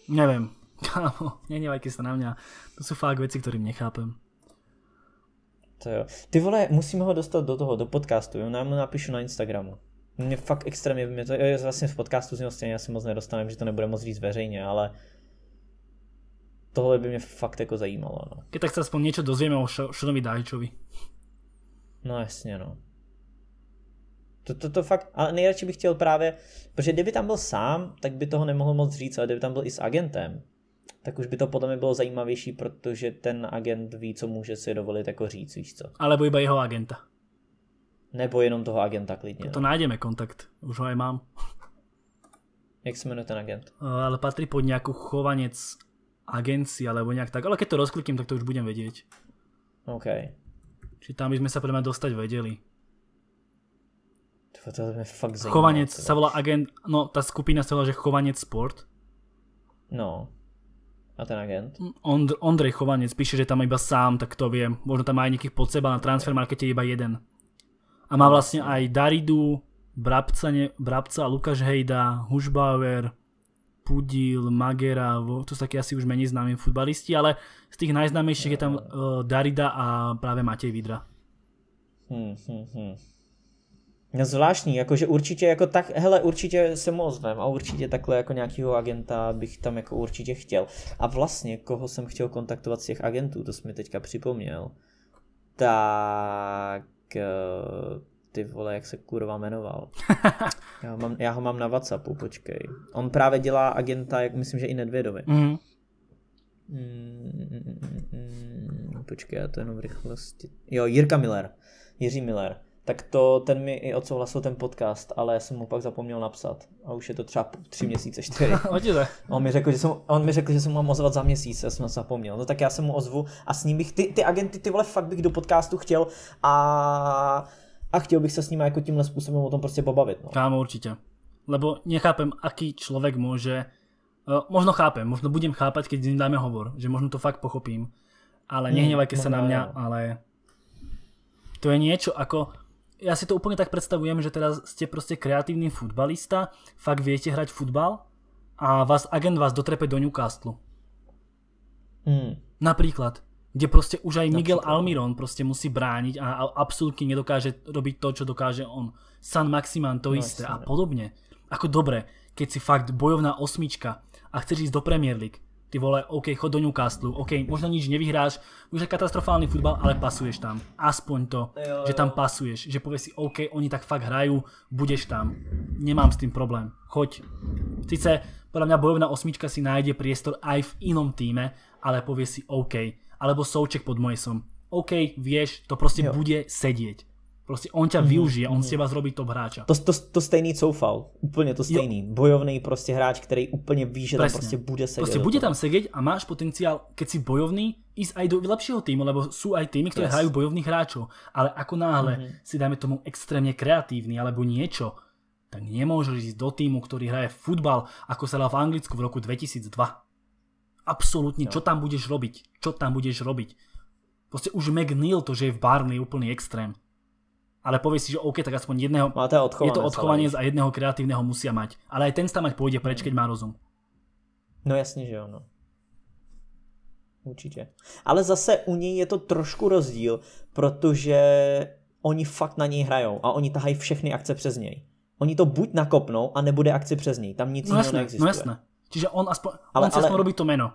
Neviem. Kámo, nenevajte sa na mňa. To sú fakt veci, ktorým nechápem. To jo. Ty vole, musíme ho dostat do toho, do podcastu, jo? Nám napíšu na Instagramu. Mě fakt extrémně, mě to, je vlastně v podcastu z něho stejně asi moc nedostaneme, že to nebude moc víc veřejně, ale tohle by mě fakt jako zajímalo. No. Keď tak sa aspoň niečo dozvieme o Šonovi Dajčovi. No jasne, no. To, to, to fakt, ale nejradši bych chtěl právě, protože kdyby tam byl sám, tak by toho nemohl moc říct, ale kdyby tam byl i s agentem, tak už by to potom bylo zajímavější, protože ten agent ví, co může si dovolit jako říct, víš co. Alebo iba jeho agenta. Nebo jenom toho agenta klidně. To no. nájdeme kontakt, už ho aj mám. Jak se jmenuje ten agent? Eh, ale patrí pod nějakou chovanec agenci, alebo nějak tak. Ale keď to rozklikím, tak to už budem vědět. OK. Či tam by sme sa pre mňa dostať vedeli. To, to je fakt zajímavé. Chovanec teda. sa volá agent, no tá skupina sa volá, že Chovanec Sport. No. A ten agent? Mm, Ond, Ondrej Chovanec píše, že tam iba sám, tak to viem. Možno tam má aj nejakých pod seba, na transfermarkete iba jeden. A má no, vlastne aj Daridu, Brabca, ne, Brabca Lukáš Hejda, Hušbauer, Pudil, Magera, to sú takí asi už menej známi futbalisti, ale z tých najznámejších je tam uh, Darida a práve Matej Vidra. Hmm, hmm, hmm. No zvláštní, jakože určitě jako tak, hele, určitě se mu ozvem a určitě takhle jako nějakého agenta bych tam jako určitě chtěl. A vlastně, koho jsem chtěl kontaktovat z těch agentů, to jsi mi teďka připomněl, tak eh, ty vole, jak se kurva jmenoval. Já ho mám, já ho mám na Whatsappu, počkej. On právě dělá agenta, jak myslím, že i Nedvědovi. Mhm. Mm, mm, mm, mm, počkej, já to jenom v rychlosti. Jo, Jirka Miller. Jiří Miller tak to ten mi i odsouhlasil ten podcast, ale já jsem mu pak zapomněl napsat. A už je to třeba tři měsíce, čtyři. on, mi řekl, že jsem, on mi řekl, že jsem mám ozvat za měsíc, já jsem zapomněl. No tak já se mu ozvu a s ním bych, ty, ty agenty, ty vole, fakt bych do podcastu chtěl a, a chtěl bych se s ním jako tímhle způsobem o tom prostě pobavit. No. Kámo, určitě. Lebo nechápem, aký člověk může eh, možno chápem, možno budem chápat, když im dáme hovor, že možno to fakt pochopím, ale hmm, nehnevaj, keď sa na mě, ale to je něco, jako ja si to úplne tak predstavujem, že teraz ste proste kreatívny futbalista, fakt viete hrať futbal a vás agent vás dotrepe do Newcastle. Mm. Napríklad, kde proste už aj Napríklad. Miguel Almiron proste musí brániť a absolútne nedokáže robiť to, čo dokáže on. San Maximan to no, isté a podobne. Ako dobre, keď si fakt bojovná osmička a chceš ísť do Premier League, ty vole, OK, chod do Newcastle, OK, možno nič nevyhráš, možno katastrofálny futbal, ale pasuješ tam. Aspoň to, že tam pasuješ, že povieš si, OK, oni tak fakt hrajú, budeš tam. Nemám s tým problém, choď. Sice, podľa mňa bojovná osmička si nájde priestor aj v inom týme, ale povie si OK. Alebo souček pod mojesom. OK, vieš, to proste bude sedieť. Proste on ťa mhm, využije, on z mhm. teba zrobí top hráča. To, to, to stejný Coufal, úplne to stejný. Jo. Bojovný proste hráč, ktorý úplne ví, že Presne. tam proste bude sedieť. Proste bude tam sedieť a máš potenciál, keď si bojovný, ísť aj do lepšieho týmu, lebo sú aj týmy, ktoré yes. hrajú bojovných hráčov. Ale ako náhle mm-hmm. si dajme tomu extrémne kreatívny alebo niečo, tak nemôžeš ísť do týmu, ktorý hraje futbal, ako sa dal v Anglicku v roku 2002. Absolútne, jo. čo tam budeš robiť? Čo tam budeš robiť? Proste už McNeil to, že je v Barnley úplný extrém ale povie si, že OK, tak aspoň jedného, je to odchovanec a jedného kreatívneho musia mať. Ale aj ten sa mať pôjde preč, keď má rozum. No jasně, že ono. Určitě. Ale zase u něj je to trošku rozdíl, protože oni fakt na něj hrajou a oni tahají všechny akce přes něj. Oni to buď nakopnou a nebude akci přes něj. Tam nic no jiného no neexistuje. No jasné. Čiže on aspoň, ale, on si ale, aspoň robí to meno.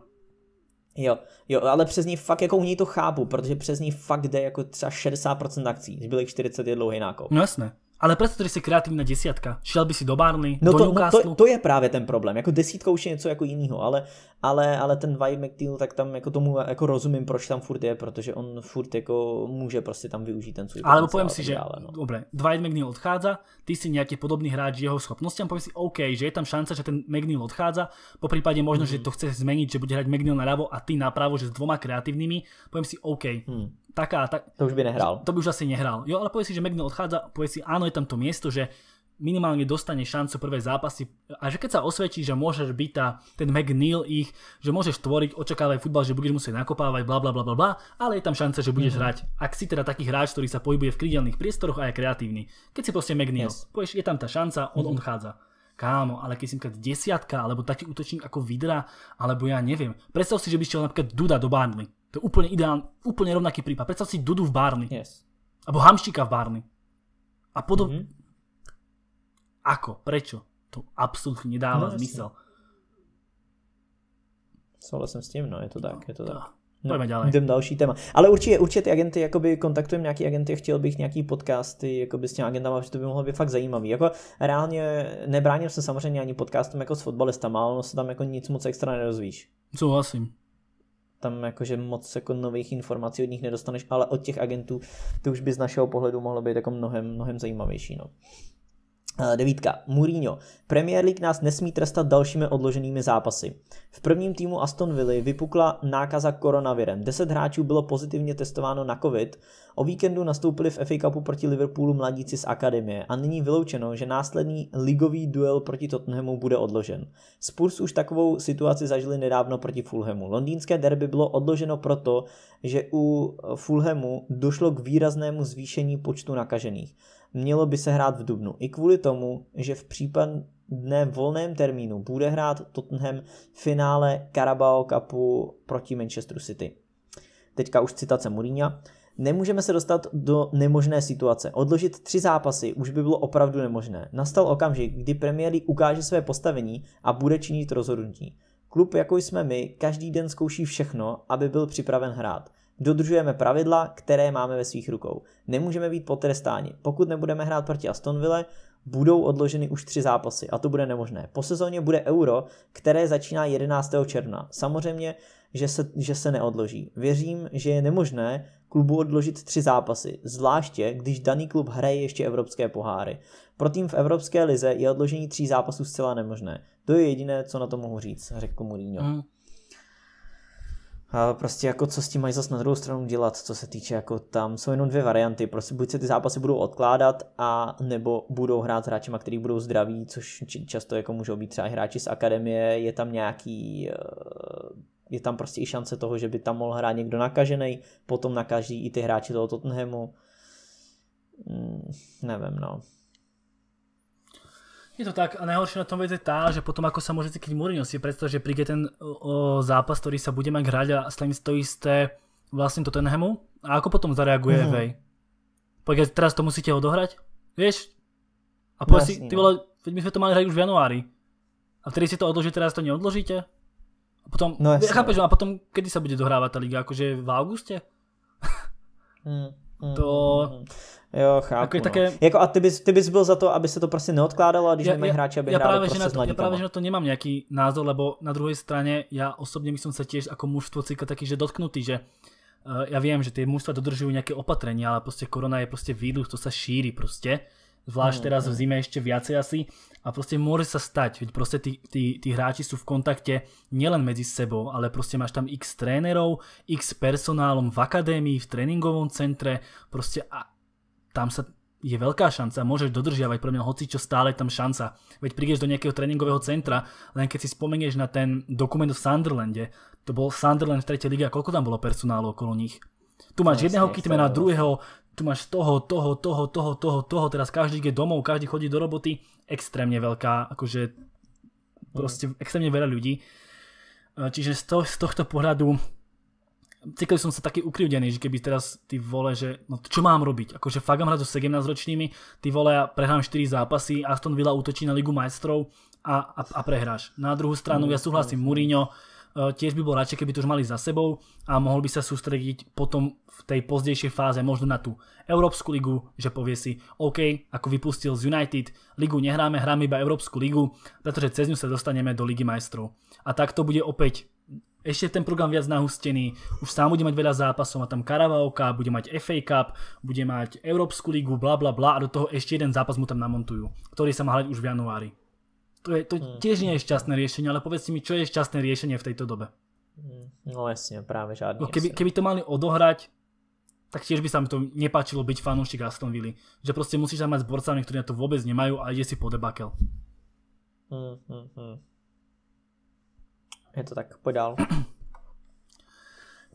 Jo, jo, ale přes ní fakt jako u něj to chápu, protože přes ní fakt jde jako třeba 60% akcí, zbylých 40 je dlouhý nákop. No jasné. Ale predstav, že si kreatívna desiatka. Šiel by si do Barny, no do to, Newcastle. No to, to, je právě ten problém. Jako desítka už je něco jako jiného, ale, ale, ale ten Dwight McDeal, tak tam jako tomu jako rozumím, proč tam furt je, protože on furt jako může prostě tam využít ten svůj Alebo poviem si, že no. dobre, Dwight McNeil odchádza, ty si nějaký podobný hráč jeho schopnostiam, poviem si, OK, že je tam šanca, že ten McNeil odchádza, po prípade možno, mm. že to chce zmeniť, že bude hrať McNeil na ľavo a ty na že s dvoma kreatívnymi, poviem si, OK, mm taká... Tak, to už by nehral. To by už asi nehral. Jo, ale povie si, že McNeil odchádza, povie si, áno, je tam to miesto, že minimálne dostane šancu prvé zápasy a že keď sa osvedčí, že môžeš byť tá, ten McNeil ich, že môžeš tvoriť, očakávať futbal, že budeš musieť nakopávať, bla bla bla bla, ale je tam šanca, že budeš mm-hmm. hrať. Ak si teda taký hráč, ktorý sa pohybuje v krídelných priestoroch a je kreatívny. Keď si proste McNeil, yes. povieš, je tam tá šanca, on mm-hmm. odchádza. Kámo, ale keď si napríklad desiatka, alebo taký útočník ako Vidra, alebo ja neviem. Predstav si, že by šiel napríklad Duda do Barnley to je úplne ideálny, úplne rovnaký prípad. Predstav si Dudu v Barney. Yes. Alebo Hamštika v Barney. A potom... Mm-hmm. Ako? Prečo? To absolútne nedáva no, zmysel. Souhlasím s tím, no, je to tak, no, je to tak. No, Pojďme ďalej. Jdem další téma. Ale určitě, určitě agenty, jakoby kontaktujeme nějaký agenty, chtěl bych nějaký podcasty jakoby s těmi agentama, že to by mohlo být fakt zajímavý. Jako reálně nebránil jsem samozřejmě ani podcastům jako s fotbalistama, ale ono se tam jako nic moc extra nerozvíš. Souhlasím tam jakože moc jako nových informací od nich nedostaneš, ale od těch agentů to už by z našeho pohledu mohlo být jako mnohem, mnohem zajímavější. No. Eh, devítka. Mourinho. Premier League nás nesmí trestat dalšími odloženými zápasy. V prvním týmu Aston Villa vypukla nákaza koronavirem. 10 hráčů bylo pozitivně testováno na covid. O víkendu nastoupili v FA Cupu proti Liverpoolu mladíci z akademie a nyní vyloučeno, že následný ligový duel proti Tottenhamu bude odložen. Spurs už takovou situaci zažili nedávno proti Fulhamu. Londýnské derby bylo odloženo proto, že u eh, Fulhamu došlo k výraznému zvýšení počtu nakažených. Mělo by se hrát v Dubnu i kvůli tomu, že v případném volném termínu bude hrát Tottenham v finále Carabao Cupu proti Manchesteru City. Teďka už citace Mourinha. Nemůžeme se dostat do nemožné situace. Odložit tři zápasy už by bylo opravdu nemožné. Nastal okamžik, kdy Premier League ukáže své postavení a bude činit rozhodnutí. Klub, jako jsme my, každý den zkouší všechno, aby byl připraven hrát. Dodržujeme pravidla, které máme ve svých rukou. Nemůžeme být potrestáni. Pokud nebudeme hrát proti Astonville, budou odloženy už tři zápasy a to bude nemožné. Po sezóně bude euro, které začíná 11. června. Samozřejmě, že se, že se neodloží. Věřím, že je nemožné klubu odložit tři zápasy, zvláště když daný klub hraje ještě evropské poháry. Pro tým v Evropské lize je odložení tří zápasů zcela nemožné. To je jediné, co na to mohu říct, řekl Mourinho. Mm a prostě jako co s tím mají zase na druhou stranu dělat, co se týče jako tam jsou jenom dvě varianty, prostě buď se ty zápasy budou odkládat a nebo budou hrát s hráčima, který budou zdraví, což často jako můžou být třeba hráči z akademie, je tam nějaký eh, je tam prostě i šance toho, že by tam mohl hrát někdo nakažený, potom nakaží i ty hráči toho Tottenhamu. Hmm, nevím, no. Je to tak a najhoršie na tom vec je tá, že potom ako sa môžete cítiť Mourinho si predstav, že príde ten o, zápas, ktorý sa bude mať hrať a stane to isté vlastne Tottenhamu a ako potom zareaguje mm Vej? Pokiaľ teraz to musíte ho odohrať, vieš? A povedz si, ty vole, my sme to mali hrať už v januári a vtedy si to odložíte, teraz to neodložíte? A potom, no, chápeš, no, a potom kedy sa bude dohrávať tá liga? Akože v auguste? mm. Mm, to... Mm, mm. Jo, chápu. Jako no. také... jako a ty bys, ty bys byl za to, aby se to prostě neodkládalo a když ja, nemají ja, hráči, aby ja hráli prostě na Ja práve, že na to nemám nejaký názor, lebo na druhej strane ja osobne by som sa tiež ako mužstvo cítil taký, že dotknutý, že uh, eh, ja viem, že tie mužstva dodržujú nejaké opatrenia, ale proste korona je proste vírus, to sa šíri proste. Zvlášť mm, teraz v zime ešte viacej asi. A proste môže sa stať, veď proste tí, tí, tí hráči sú v kontakte nielen medzi sebou, ale proste máš tam x trénerov, x personálom v akadémii, v tréningovom centre, proste a tam sa je veľká šanca, môžeš dodržiavať pre mňa hoci čo stále tam šanca. Veď prídeš do nejakého tréningového centra, len keď si spomenieš na ten dokument v Sunderlande, to bol Sunderland v 3. lige a koľko tam bolo personálu okolo nich. Tu máš no, jedného kitmena, druhého, tu máš toho, toho, toho, toho, toho, toho, teraz každý ide domov, každý chodí do roboty, extrémne veľká, akože proste extrémne veľa ľudí. E, čiže z, to, z tohto pohľadu cítil som sa taký ukriúdený, že keby teraz ty vole, že no čo mám robiť? Akože fakt mám hrať so 17 ročnými, ty vole, ja prehrám 4 zápasy, Aston Villa útočí na Ligu majstrov a, a, a prehráš. Na druhú stranu, no, ja súhlasím, Mourinho, Eh, tiež by bol radšej, keby to už mali za sebou a mohol by sa sústrediť potom v tej pozdejšej fáze možno na tú Európsku ligu, že povie si OK, ako vypustil z United, ligu nehráme, hráme iba Európsku ligu, pretože cez ňu sa dostaneme do Ligy majstrov. A tak to bude opäť ešte ten program viac nahustený, už sám bude mať veľa zápasov, má tam Karavaoka, bude mať FA Cup, bude mať Európsku ligu, bla bla bla a do toho ešte jeden zápas mu tam namontujú, ktorý sa má hľadať už v januári. To, je, to mm. tiež nie je šťastné riešenie, ale povedz mi, čo je šťastné riešenie v tejto dobe? Mm, no jasne, práve žiadne. No keby, keby to mali odohrať, tak tiež by sa mi to nepáčilo byť fanúšik Aston Villa. Že proste musíš tam mať s borcami, ktorí na to vôbec nemajú a ide si po debakel. Mm, mm, mm. Je to tak, poďal.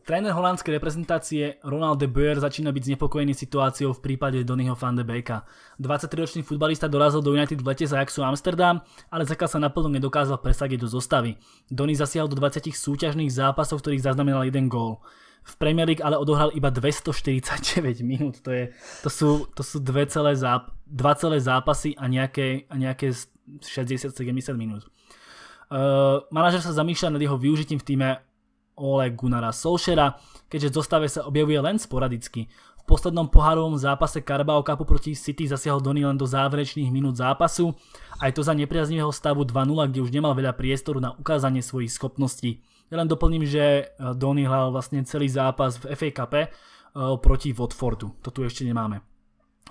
Tréner holandskej reprezentácie Ronald de Boer začína byť znepokojený situáciou v prípade Donnyho van de Beeka. 23-ročný futbalista dorazil do United v lete za Ajaxu Amsterdam, ale zakal sa naplno nedokázal presadiť do zostavy. Donny zasiahol do 20 súťažných zápasov, v ktorých zaznamenal jeden gól. V Premier League ale odohral iba 249 minút, to, je, to sú, to sú dve celé záp- dva celé zápasy a nejaké, a nejaké 60-70 minút. Uh, manažer sa zamýšľa nad jeho využitím v týme Ole Gunnara Solšera, keďže v zostave sa objavuje len sporadicky. V poslednom pohárovom zápase Carabao Cupu proti City zasiahol Donny len do záverečných minút zápasu, aj to za nepriaznivého stavu 2-0, kde už nemal veľa priestoru na ukázanie svojich schopností. Ja len doplním, že e, Donny hľal vlastne celý zápas v FA Cupe e, proti Watfordu. To tu ešte nemáme.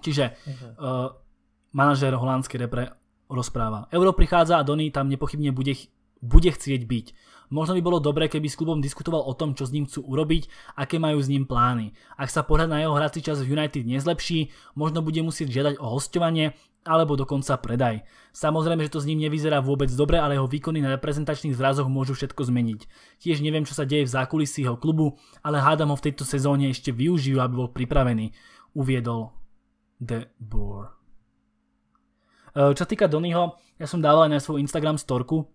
Čiže mhm. e, manažer holandskej repre rozpráva. Euro prichádza a Donny tam nepochybne bude chcieť byť. Možno by bolo dobré, keby s klubom diskutoval o tom, čo s ním chcú urobiť, aké majú s ním plány. Ak sa pohľad na jeho hrací čas v United nezlepší, možno bude musieť žiadať o hostovanie alebo dokonca predaj. Samozrejme, že to s ním nevyzerá vôbec dobre, ale jeho výkony na reprezentačných zrazoch môžu všetko zmeniť. Tiež neviem, čo sa deje v zákulisí jeho klubu, ale hádam ho v tejto sezóne ešte využijú, aby bol pripravený, uviedol The Boer. E, čo týka Donnyho, ja som dával aj na svoju Instagram storku,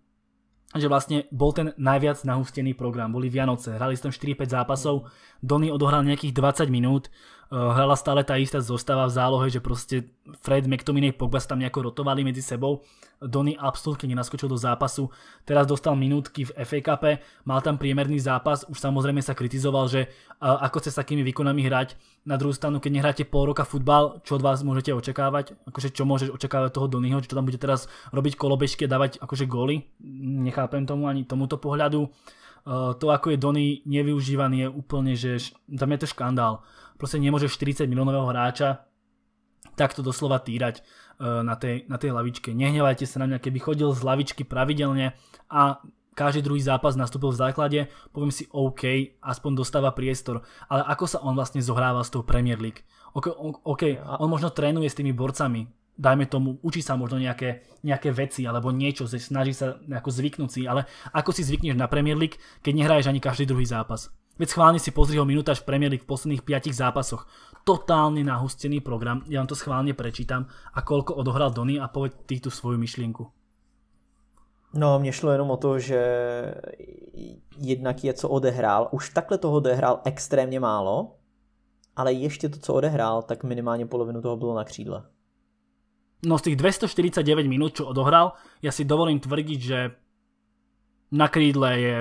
že vlastne bol ten najviac nahustený program. Boli Vianoce, hrali sme 4-5 zápasov, Donny odohral nejakých 20 minút, Hela eh, stále tá istá zostáva v zálohe, že proste Fred, McTominay, Pogba sa tam nejako rotovali medzi sebou. Donny absolútne nenaskočil do zápasu. Teraz dostal minútky v FA Cup, mal tam priemerný zápas, už samozrejme sa kritizoval, že eh, ako chce s takými výkonami hrať. Na druhú stranu, keď nehráte pol roka futbal, čo od vás môžete očakávať? Akože čo môžeš očakávať toho Donnyho, čo tam bude teraz robiť kolobežky a dávať akože góly? Nechápem tomu ani tomuto pohľadu. Eh, to, ako je Donny nevyužívaný, je úplne, že tam je to škandál proste nemôže 40 miliónového hráča takto doslova týrať e, na tej, lavičke. Nehnevajte sa na mňa, keby chodil z lavičky pravidelne a každý druhý zápas nastúpil v základe, poviem si OK, aspoň dostáva priestor. Ale ako sa on vlastne zohráva s tou Premier League? OK, on možno trénuje s tými borcami, dajme tomu, učí sa možno nejaké, veci alebo niečo, snaží sa nejako zvyknúť si, ale ako si zvykneš na Premier League, keď nehráš ani každý druhý zápas? Veď schválne si pozri ho minútaž v Premier League v posledných 5 zápasoch. Totálne nahustený program, ja vám to schválne prečítam a koľko odohral Donny a povedz ty tú svoju myšlienku. No, mně šlo jenom o to, že jednak je, co odehrál. Už takhle toho odehrál extrémne málo, ale ještě to, co odehrál, tak minimálne polovinu toho bylo na křídle. No z tých 249 minút, čo odohral, ja si dovolím tvrdiť, že na krídle je,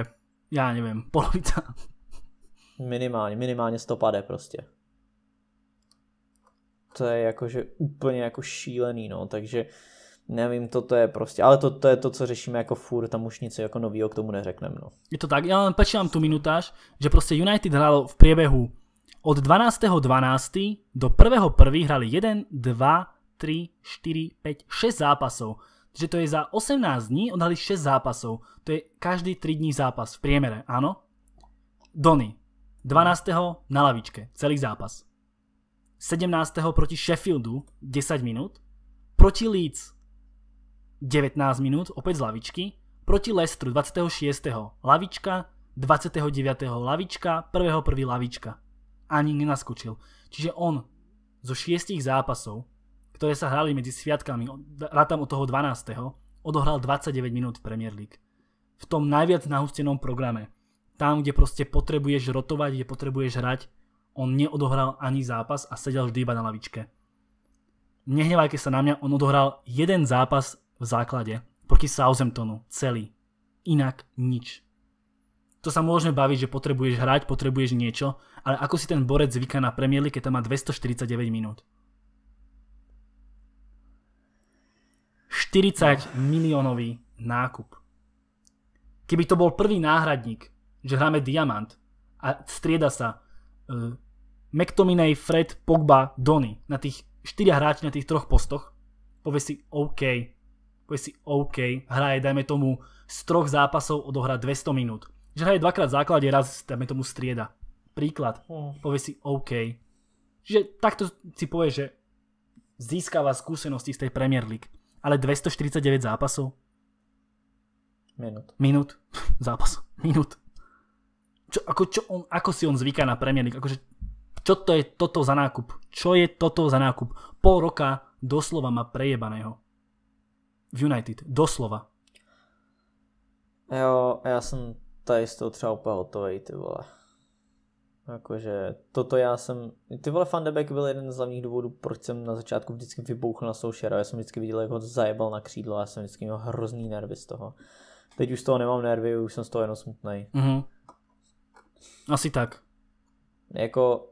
ja neviem, polovica. Minimálně, minimálně 100 pade To je jakože úplně jako šílený, no, takže nevím, to, to je prostě, ale to, to je to, co řešíme jako furt, tam už nic jako novýho k tomu neřekneme, no. Je to tak, ja len počítam tu minutáž, že proste United hralo v priebehu od 12.12. 12. do 1.1. hrali 1, 2, 3, 4, 5, 6 zápasov. Že to je za 18 dní odhali 6 zápasov. To je každý 3 dní zápas v priemere, áno? Donny, 12. na lavičke, celý zápas. 17. proti Sheffieldu 10 minút, proti Leeds 19 minút, opäť z lavičky, proti Lestru 26. lavička, 29. lavička, 1. prvý lavička. Ani nenaskočil. Čiže on zo šiestich zápasov, ktoré sa hrali medzi sviatkami, rátam od toho 12. odohral 29 minút v Premier League. V tom najviac nahustenom programe. Tam, kde proste potrebuješ rotovať, kde potrebuješ hrať, on neodohral ani zápas a sedel vždy iba na lavičke. Nehnevajte sa na mňa, on odohral jeden zápas v základe proti Southamptonu, celý. Inak nič. To sa môžeme baviť, že potrebuješ hrať, potrebuješ niečo, ale ako si ten borec zvyká na Premier League, keď tam má 249 minút? 40 miliónový nákup. Keby to bol prvý náhradník, že hráme diamant a strieda sa uh, McTominay, Fred, Pogba, Donny na tých štyria hráči na tých troch postoch, povie si OK, povie si OK, hraje dajme tomu z troch zápasov odohrá 200 minút. Že hraje dvakrát v základe, raz dajme tomu strieda. Príklad, hm. povie si OK. Čiže takto si povie, že získava skúsenosti z tej Premier League. Ale 249 zápasov? Minút. Minút. Zápas. Minút čo, ako, čo on, ako si on zvyká na Premier League, akože čo to je toto za nákup? Čo je toto za nákup? Pol roka doslova má prejebaného. V United, doslova. Jo, já jsem tady z toho třeba úplně hotovej, ty vole. Jakože toto já jsem, ty vole Fandebek byl jeden z hlavních důvodů, proč jsem na začátku vždycky vybouchl na Soušera, já jsem vždycky viděl, jak ho zajebal na křídlo, já jsem vždycky měl hrozný nervy z toho. Teď už z toho nemám nervy, už jsem z toho jenom smutnej. mm asi tak. Jako,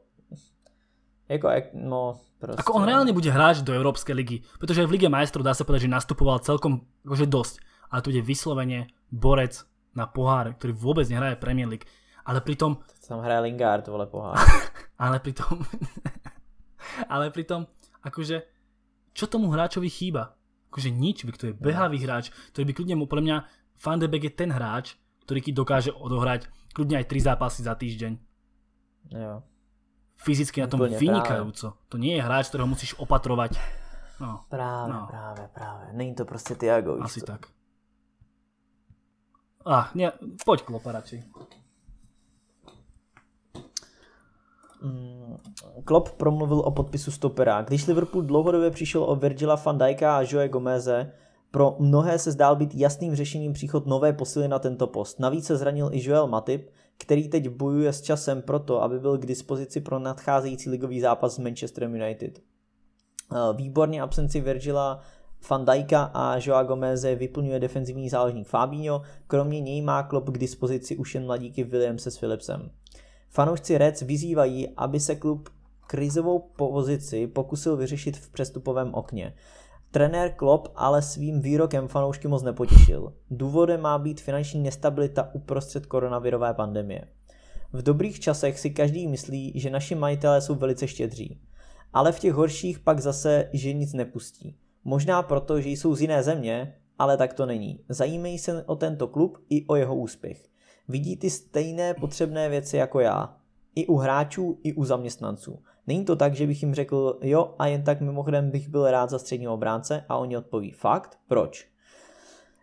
jako, no, proste. Ako on reálne bude hráč do Európskej ligy, pretože aj v Lige majstrov dá sa povedať, že nastupoval celkom akože dosť. A tu je vyslovene borec na pohár, ktorý vôbec nehraje Premier League. Ale pritom... Tam hrá Lingard, vole pohár. ale pritom... ale pritom, akože, čo tomu hráčovi chýba? Akože nič, to je behavý hráč, ktorý by kľudne mu, podľa mňa, Van de Beek je ten hráč, ktorý dokáže odohrať Kľudne aj 3 zápasy za týždeň. Jo. Fyzicky na tom Úplne, vynikajúco. Práve. To nie je hráč, ktorého musíš opatrovať. No. Práve, no. práve, práve. Není to proste Tiago. Asi isto. tak. Ah, ne, poď Klopa radšej. Mm, Klopp promluvil o podpisu stopera. Když Liverpool dlouhodobě přišel o Virgila van Dijka a Joe Gomeze, Pro mnohé se zdál být jasným řešením příchod nové posily na tento post. Navíc se zranil i Joel Matip, který teď bojuje s časem proto, aby byl k dispozici pro nadcházející ligový zápas s Manchesterem United. Eh, výborně absenci Virgila Van Dijka a Joa Gomeze vyplňuje defenzivní záložník Fabinho, kromě něj má klub k dispozici už jen mladíky Williamse s Philipsem. Fanoušci Reds vyzývají, aby se klub krizovou pozici pokusil vyřešit v přestupovém okně. Trenér Klopp ale svým výrokem fanoušky moc nepotěšil. Důvodem má být finanční nestabilita uprostřed koronavirové pandemie. V dobrých časech si každý myslí, že naši majitelé jsou velice štědří, ale v těch horších pak zase, že nic nepustí. Možná proto, že jsou z jiné země, ale tak to není. Zajímají se o tento klub i o jeho úspěch. Vidí ty stejné potřebné věci jako já. I u hráčů, i u zaměstnanců. Není to tak, že bych jim řekl, jo a jen tak mimochodem bych byl rád za středního obránce a oni odpoví fakt, proč?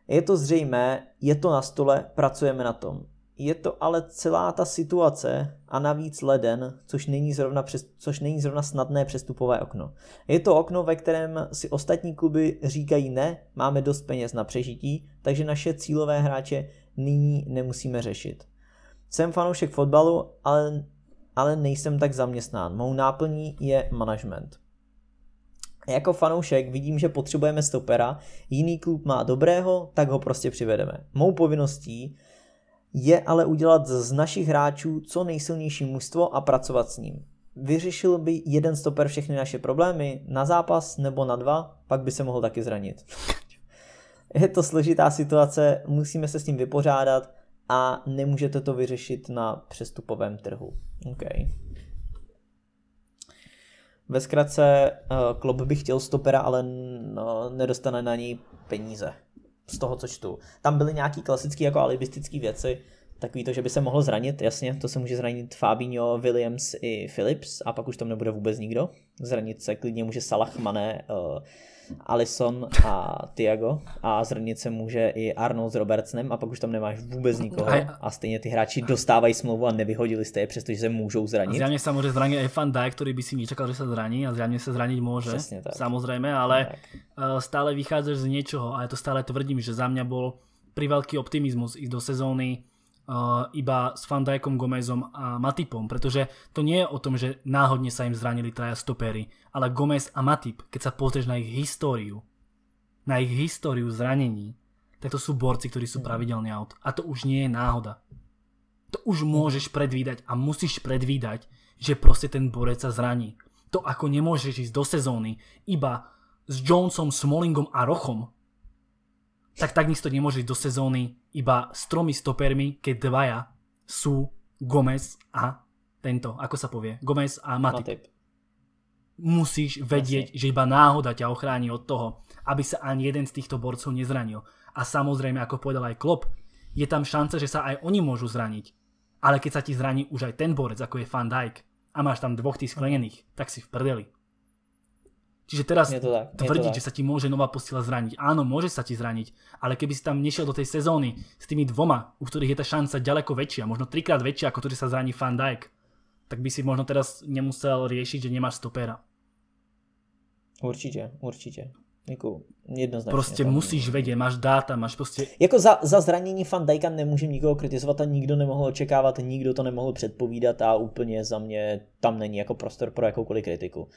Je to zřejmé, je to na stole, pracujeme na tom. Je to ale celá ta situace a navíc leden, což není zrovna, přes, což není zrovna snadné přestupové okno. Je to okno, ve kterém si ostatní kluby říkají ne, máme dost peněz na přežití, takže naše cílové hráče nyní nemusíme řešit. Jsem fanoušek fotbalu, ale ale nejsem tak zaměstnán. Mou náplní je management. Jako fanoušek vidím, že potřebujeme stopera, jiný klub má dobrého, tak ho prostě přivedeme. Mou povinností je ale udělat z našich hráčů co nejsilnější mužstvo a pracovat s ním. Vyřešil by jeden stoper všechny naše problémy na zápas nebo na dva, pak by se mohl taky zranit. je to složitá situace, musíme se s ním vypořádat a nemůžete to vyřešit na přestupovém trhu. OK. Ve zkratce, eh, Klopp by chtěl stopera, ale eh, nedostane na něj peníze. Z toho, co čtu. Tam byly nějaký klasické jako alibistický věci, takový to, že by se mohlo zranit, jasně, to se může zranit Fabinho, Williams i Phillips a pak už tam nebude vůbec nikdo. Zranit se klidně může Salah, Mané, eh, Alison a Tiago a zrnit se může i Arnold s Robertsonem a pak už tam nemáš vůbec nikoho a stejně ty hráči dostávají smlouvu a nevyhodili jste je, přestože se můžou zranit. Zjavne se môže zraniť aj Van Dijk, ktorý by si nečakal, že se zraní a zjavne se zranit může samozřejmě, ale eh, stále vychádzaš z něčeho a ja to stále tvrdím, že za mě bol privelký optimismus i do sezóny Eh, iba s Van Dijkom, Gomezom a Matipom, pretože to nie je o tom, že náhodne sa im zranili traja stopery, ale Gomez a Matip, keď sa pozrieš na ich históriu, na ich históriu zranení, tak to sú borci, ktorí sú mhm. pravidelne out. A to už nie je náhoda. To už mhm. môžeš predvídať a musíš predvídať, že proste ten borec sa zraní. To ako nemôžeš ísť do sezóny iba s Jonesom, Smolingom a Rochom, tak takisto nemôžeš do sezóny iba s tromi stopermi, keď dvaja sú Gomez a tento, ako sa povie, Gomez a Matip. Matip. Musíš vedieť, Jasne. že iba náhoda ťa ochráni od toho, aby sa ani jeden z týchto borcov nezranil. A samozrejme, ako povedal aj Klopp, je tam šanca, že sa aj oni môžu zraniť. Ale keď sa ti zraní už aj ten borec, ako je Van Dijk, a máš tam dvoch tých sklenených, tak si v prdeli. Čiže teraz to tak, tvrdí, to že sa ti môže nová posiela zraniť. Áno, môže sa ti zraniť, ale keby si tam nešiel do tej sezóny s tými dvoma, u ktorých je tá šanca ďaleko väčšia, možno trikrát väčšia ako to, že sa zraní Van Dijk, tak by si možno teraz nemusel riešiť, že nemáš stopera. Určite, určite. Jako jednoznačně. Prostě musíš vědět, máš dáta, máš prostě... Jako za, za zranění Fandajka nemůžem nikoho kritizovat a nikdo nemohl očekávat, nikdo to nemohl předpovídat a úplně za mě tam není jako prostor pro jakoukoliv kritiku.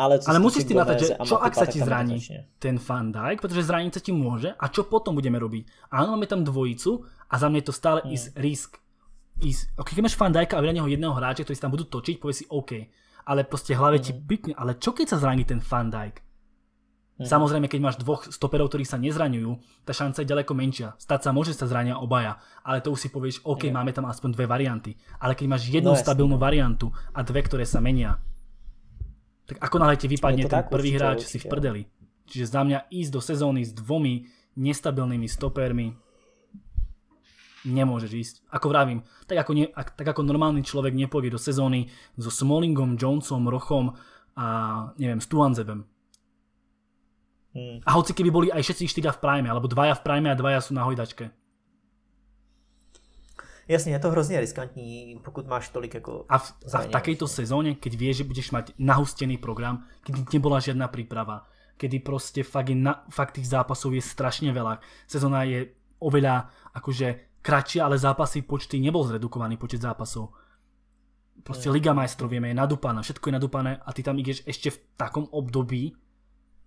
Ale, co ale musíš s tým že čo ak sa ti zraní ten Van Dijk, pretože zraniť sa ti môže a čo potom budeme robiť? Áno, máme tam dvojicu a za mňa je to stále hmm. ísť risk. Ísť, keď máš Van Dijka a vedľa neho jedného hráča, ktorí sa tam budú točiť, povie si OK, ale proste hlave hmm. ti pipne, ale čo keď sa zraní ten Van Dijk? Hmm. Samozrejme, keď máš dvoch stoperov, ktorí sa nezraňujú, tá šanca je ďaleko menšia. Stať sa môže sa zrania obaja, ale to už si povieš, OK, yeah. máme tam aspoň dve varianty. Ale keď máš jednu no, stabilnú jasný. variantu a dve, ktoré sa menia, tak ako náhle ti vypadne ten tak, prvý hráč, si v prdeli. Čiže za mňa ísť do sezóny s dvomi nestabilnými stopermi. nemôžeš ísť. Ako vravím, tak ako, ne, tak ako normálny človek nepôjde do sezóny so Smallingom, Jonesom, Rochom a neviem, Stuanzebem. Hmm. A hoci keby boli aj všetci štyria v prime, alebo dvaja v prime a dvaja sú na hojdačke. Jasně, je to hrozně riskantní, pokud máš tolik jako... A v, a v takejto sezóne, keď vieš, že budeš mať nahustený program, kedy nebola žiadna príprava, kedy proste fakt, na, fakt tých zápasov je strašne veľa. Sezóna je oveľa akože kratšia, ale zápasy počty nebol zredukovaný počet zápasov. Proste mm. Liga majstrov, vieme, je nadúpaná, všetko je nadúpané a ty tam ideš ešte v takom období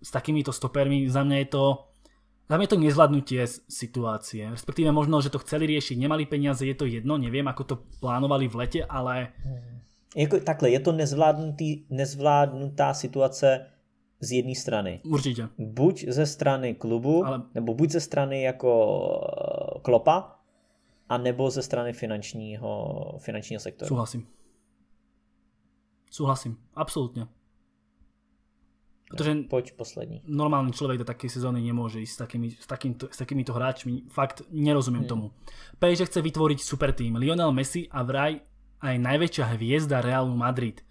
s takýmito stopermi. Za mňa je to za mňa to nezvládnutie situácie. Respektíve možno, že to chceli riešiť, nemali peniaze, je to jedno, neviem, ako to plánovali v lete, ale... Hmm. takhle, je to nezvládnutý, nezvládnutá situace z jedné strany. Určitě. Buď ze strany klubu, ale... nebo buď ze strany jako eh, klopa, a nebo ze strany finančního, finančního sektoru. Súhlasím. Súhlasím, absolútne. Pretože no, Poď posledný. normálny človek do takej sezóny nemôže ísť s, takými, s, takýmto, s takýmito hráčmi. Fakt nerozumiem hmm. tomu. PSG chce vytvoriť super tým. Lionel Messi a vraj aj najväčšia hviezda Realu Madrid.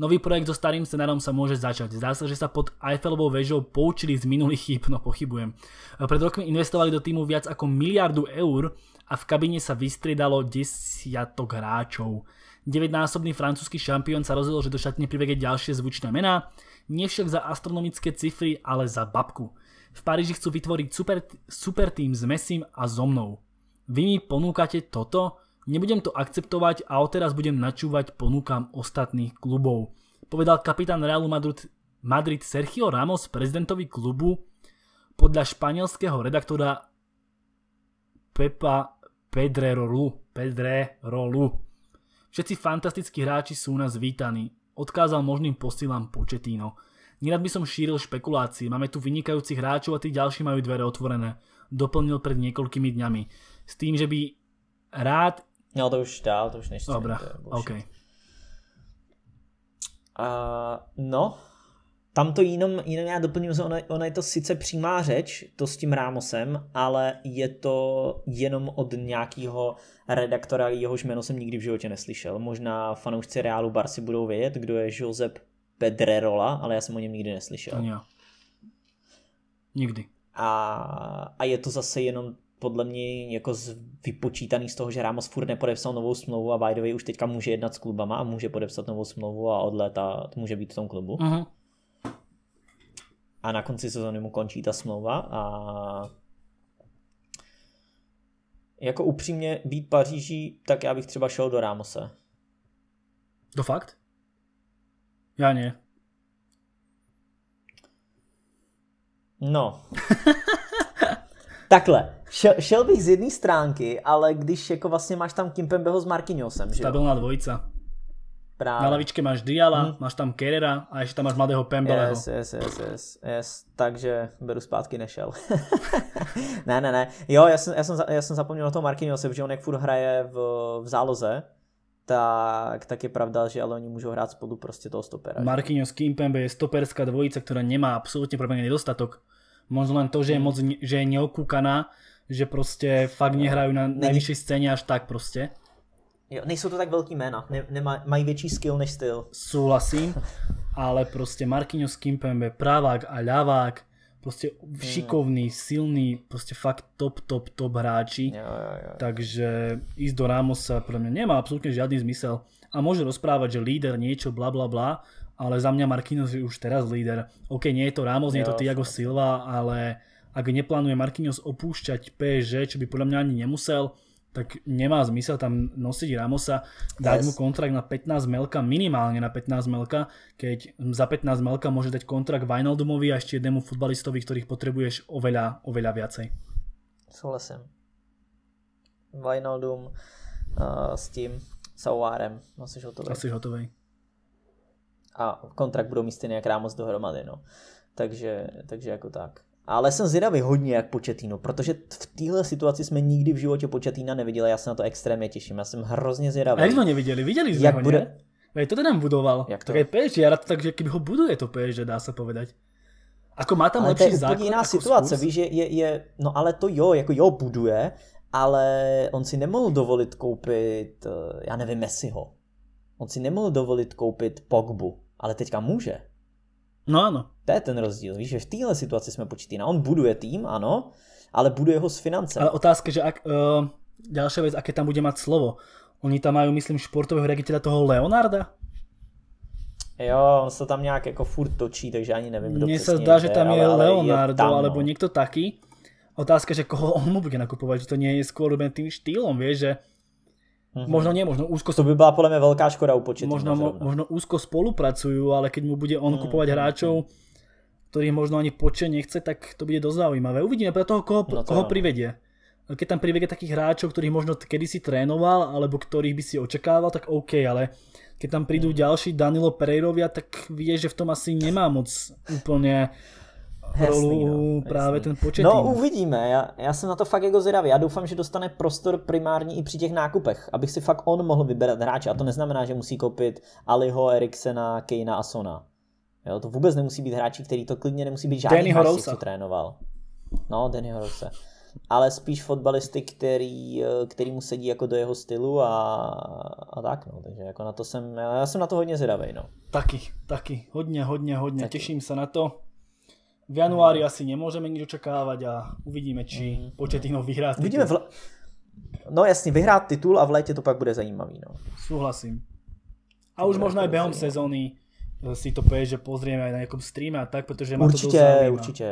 Nový projekt so starým scenárom sa môže začať. Zdá sa, že sa pod Eiffelovou väžou poučili z minulých chýb, no pochybujem. Pred rokmi investovali do týmu viac ako miliardu eur a v kabíne sa vystriedalo desiatok hráčov. 9-násobný francúzsky šampión sa rozhodol, že do šatne privede ďalšie zvučné mená nie však za astronomické cifry, ale za babku. V Paríži chcú vytvoriť super, super tým s Messim a so mnou. Vy mi ponúkate toto? Nebudem to akceptovať a odteraz budem načúvať ponúkam ostatných klubov. Povedal kapitán Realu Madrid, Madrid Sergio Ramos prezidentovi klubu podľa španielského redaktora Pepa Pedrerolu. Pedrerolu. Všetci fantastickí hráči sú u nás vítaní odkázal možným posilám Početíno. Nerad by som šíril špekulácie, máme tu vynikajúcich hráčov a tí ďalší majú dvere otvorené. Doplnil pred niekoľkými dňami. S tým, že by rád... No to už dál, to už nešťastné. Dobre, OK. no, tam to jenom, jenom já doplním, že ona, ona je to sice přímá řeč, to s tím Rámosem, ale je to jenom od nějakého redaktora, jehož jméno jsem nikdy v životě neslyšel. Možná fanoušci Realu Barsi budou vědět, kdo je Josep Pedrerola, ale já jsem o něm nikdy neslyšel. Ani já. Nikdy. A, a je to zase jenom podle mě jako z, vypočítaný z toho, že Ramos furt nepodepsal novou smlouvu a by už teďka může jednat s klubama a může podepsat novou smlouvu a od léta může být v tom klubu. Uh-huh a na konci sezóny mu končí ta smlouva a jako upřímně být Paříží, tak já bych třeba šel do Rámose. Do fakt? Já ne. No. Takhle, šel, šel bych z jedné stránky, ale když jako vlastně máš tam Kimpembeho s Marquinhosem, že Stabilná dvojica. Práve. Na lavičke máš Diala, hmm. máš tam Kerera a ešte tam máš mladého Pembeleho. Yes, yes, yes, yes, yes. Takže beru zpátky nešel. ne, ne, ne. Jo, ja som já jsem, já jsem zapomněl na toho Marquinhose, že on jak furt hraje v, v záloze, tak, tak je pravda, že ale oni môžu hrať spolu proste toho stopera. Marquinhos Kimpembe je stoperská dvojica, ktorá nemá absolútne problém nedostatok. Možno len to, že je, mhm. moc, že je neokúkaná, že proste fakt nehrajú na najvyššej scéne až tak proste. Jo, nejsou to tak velký jména, ne, nema, mají větší skill než styl. Súhlasím, ale prostě Marquinhos je právák a ľavák, proste hmm. šikovný, silný, proste fakt top, top, top hráči. Jo, jo, jo. Takže ísť do Ramosa pre mňa nemá absolútne žiadny zmysel. A môže rozprávať, že líder niečo, bla bla bla, ale za mňa Marquinhos je už teraz líder. OK, nie je to Ramos, nie je to Thiago Silva, ale ak neplánuje Marquinhos opúšťať PSG, čo by podľa mňa ani nemusel, tak nemá zmysel tam nosiť Ramosa, dať mu kontrakt na 15 melka, minimálne na 15 melka, keď za 15 melka môže dať kontrakt Wijnaldumovi a ešte jednému futbalistovi, ktorých potrebuješ oveľa, oveľa viacej. Súhlasím. Wijnaldum uh, s tým Sauvárem, asi hotovej. Asi hotovej. A kontrakt budou mít stejný jak Ramos dohromady, no. Takže, takže jako tak. Ale jsem zvědavý hodně jak Početínu, no, protože v téhle situaci jsme nikdy v životě Početína neviděli, já se na to extrémně těším, já jsem hrozně zvědavý. Jak ho neviděli, viděli jsme jak ho, bude... Veď to teda nám budoval. Jak to? Tak aj PSG, ja rád tak, že keby ho buduje to PSG, dá sa povedať. Ako má tam ale lepší základ. Ale to je úplne iná situácia, víš, že je, no ale to jo, jako jo buduje, ale on si nemohl dovolit koupit, eh, já nevím, Messiho. On si nemohl dovolit koupit Pogbu, ale teďka může. No ano. To je ten rozdíl, víš, že v téhle situaci jsme počítí. No, on buduje tým, ano, ale buduje ho s financem. Ale otázka, že ak, uh, ďalšia vec, aké tam bude mať slovo. Oni tam mají, myslím, športového ředitele toho Leonarda? Jo, on se tam nějak jako furt točí, takže ani nevím, kdo Mně se zdá, že tam je Leonardo, je no. alebo někdo taký. Otázka, že koho on mu bude nakupovať, že to nie je skôr tým štýlom, vieš, že Mm-hmm. Možno nie, možno úzko... To by bola podľa mňa veľká škoda u početí. Možno, možno úzko spolupracujú, ale keď mu bude on mm-hmm. kupovať mhm, hráčov, mhm. ktorých možno ani počet nechce, tak to bude dosť zaujímavé. Uvidíme pre toho, koho, no to koho privedie. Keď tam privedie takých hráčov, ktorých možno kedysi trénoval, alebo ktorých by si očakával, tak OK, ale keď tam prídu mm-hmm. ďalší Danilo Pereirovia, tak vie, že v tom asi nemá moc úplne rolu no, právě ten počet. No uvidíme, já, já jsem na to fakt jako zvědavý. Já doufám, že dostane prostor primární i při těch nákupech, abych si fakt on mohl vybrat hráče. A to neznamená, že musí koupit Aliho, Eriksena, Kejna a Sona. Jo, to vůbec nemusí být hráči, který to klidně nemusí být žádný Danny hráč, co trénoval. No, Danny Horose. Ale spíš fotbalisty, který, eh, který mu sedí jako do jeho stylu a, a tak, no. Takže jako na to jsem, já jsem na to hodně zvědavý, no. Taky, taky. Hodně, hodně, hodně. Taky. Těším se na to. V januári asi nemôžeme nič očakávať a uvidíme, či mm. Početino vyhrá titul. Uvidíme No jasne, vyhrá titul a v lete to pak bude zajímavý. No. Súhlasím. A to už možno aj behom zajímavý. sezóny e, si to pej, že pozrieme aj na nejakom streame a tak, pretože ma určite, to dosť Určite,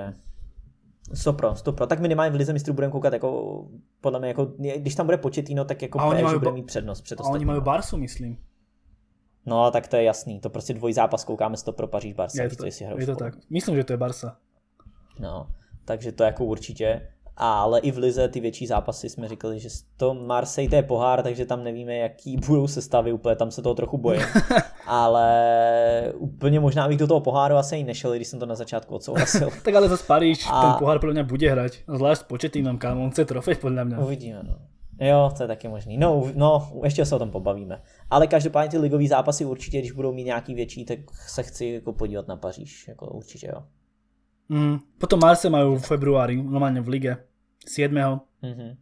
Stopro, stopro. Tak minimálně v Lize mistrů budeme koukat jako, podle mě, jako, když tam bude početí, tak jako a oni mají, bude mít přednost před A oni mají Barsu, myslím. No tak to je jasný, to prostě dvoj zápas, koukáme si to pro Paříž Barca, je to, co si Je to tak, myslím, že to je Barca. No, takže to jako určitě, ale i v Lize ty větší zápasy jsme říkali, že to Marseille to je pohár, takže tam nevíme, jaký budou sestavy, úplně tam se toho trochu bojím. ale úplně možná bych do toho poháru asi i nešel, když jsem to na začátku odsouhlasil. tak ale zase Paríž, a... ten pohár podle mě bude hrať, zvlášť s početým kam. on chce trofej podle mě. Uvidíme, no. Jo, to je taky možný. No, no, ještě se o tom pobavíme. Ale každopádně ty ligové zápasy určitě, když budou mít nějaký větší, tak se chci jako podívat na Paříž, jako určitě jo. Mm, potom Marse majú v februári, normálne v lige. 7. Mm-hmm.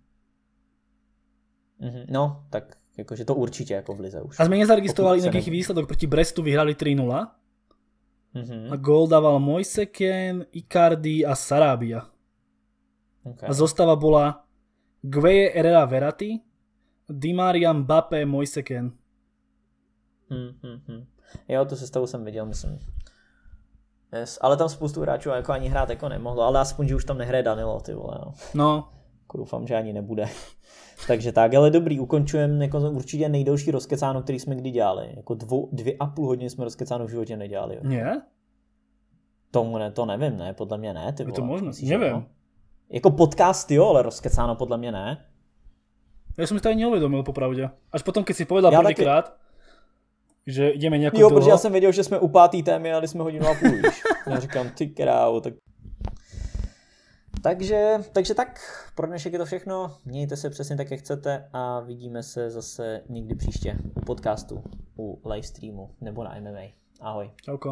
Mm-hmm. No, tak akože to určite ako v lize už. A sme nezaregistrovali nejakých ne... výsledok, proti Brestu vyhrali 3-0. Mm-hmm. A gól dával Mojseken, Icardi a Sarabia. Okay. A zostava bola Gueye Herrera Verati, Di Maria Mbappé Moiseken. Hmm, hm, hmm, hmm. Jo, tu sestavu jsem viděl, myslím. Yes. Ale tam spoustu hráčů jako ani hrát jako nemohlo, ale aspoň, že už tam nehraje Danilo, ty vole. No. no. Doufám, že ani nebude. Takže tak, ale dobrý, ukončujeme jako určitě nejdelší rozkecáno, který jsme kdy dělali. Jako dvou, dvě a půl hodiny jsme rozkecáno v životě nedělali. Ne? Tomu ne, to nevím, ne, podle mě ne. Ty vole. Je to možné, nevím. No? Jako podcast jo, ale rozkecáno podle mě ne. Ja som si to ani neuvedomil popravde. Až potom, keď si povedal ja prvýkrát, taky... že ideme nejakú Jo, protože ja som vedel, že sme u pátý témy a sme hodinu a půl Ja říkám, ty krávo, tak... Takže, takže tak, pro dnešek je to všechno. Mějte se přesně tak, jak chcete a vidíme se zase někdy příště u podcastu, u livestreamu nebo na MMA. Ahoj. Čauko.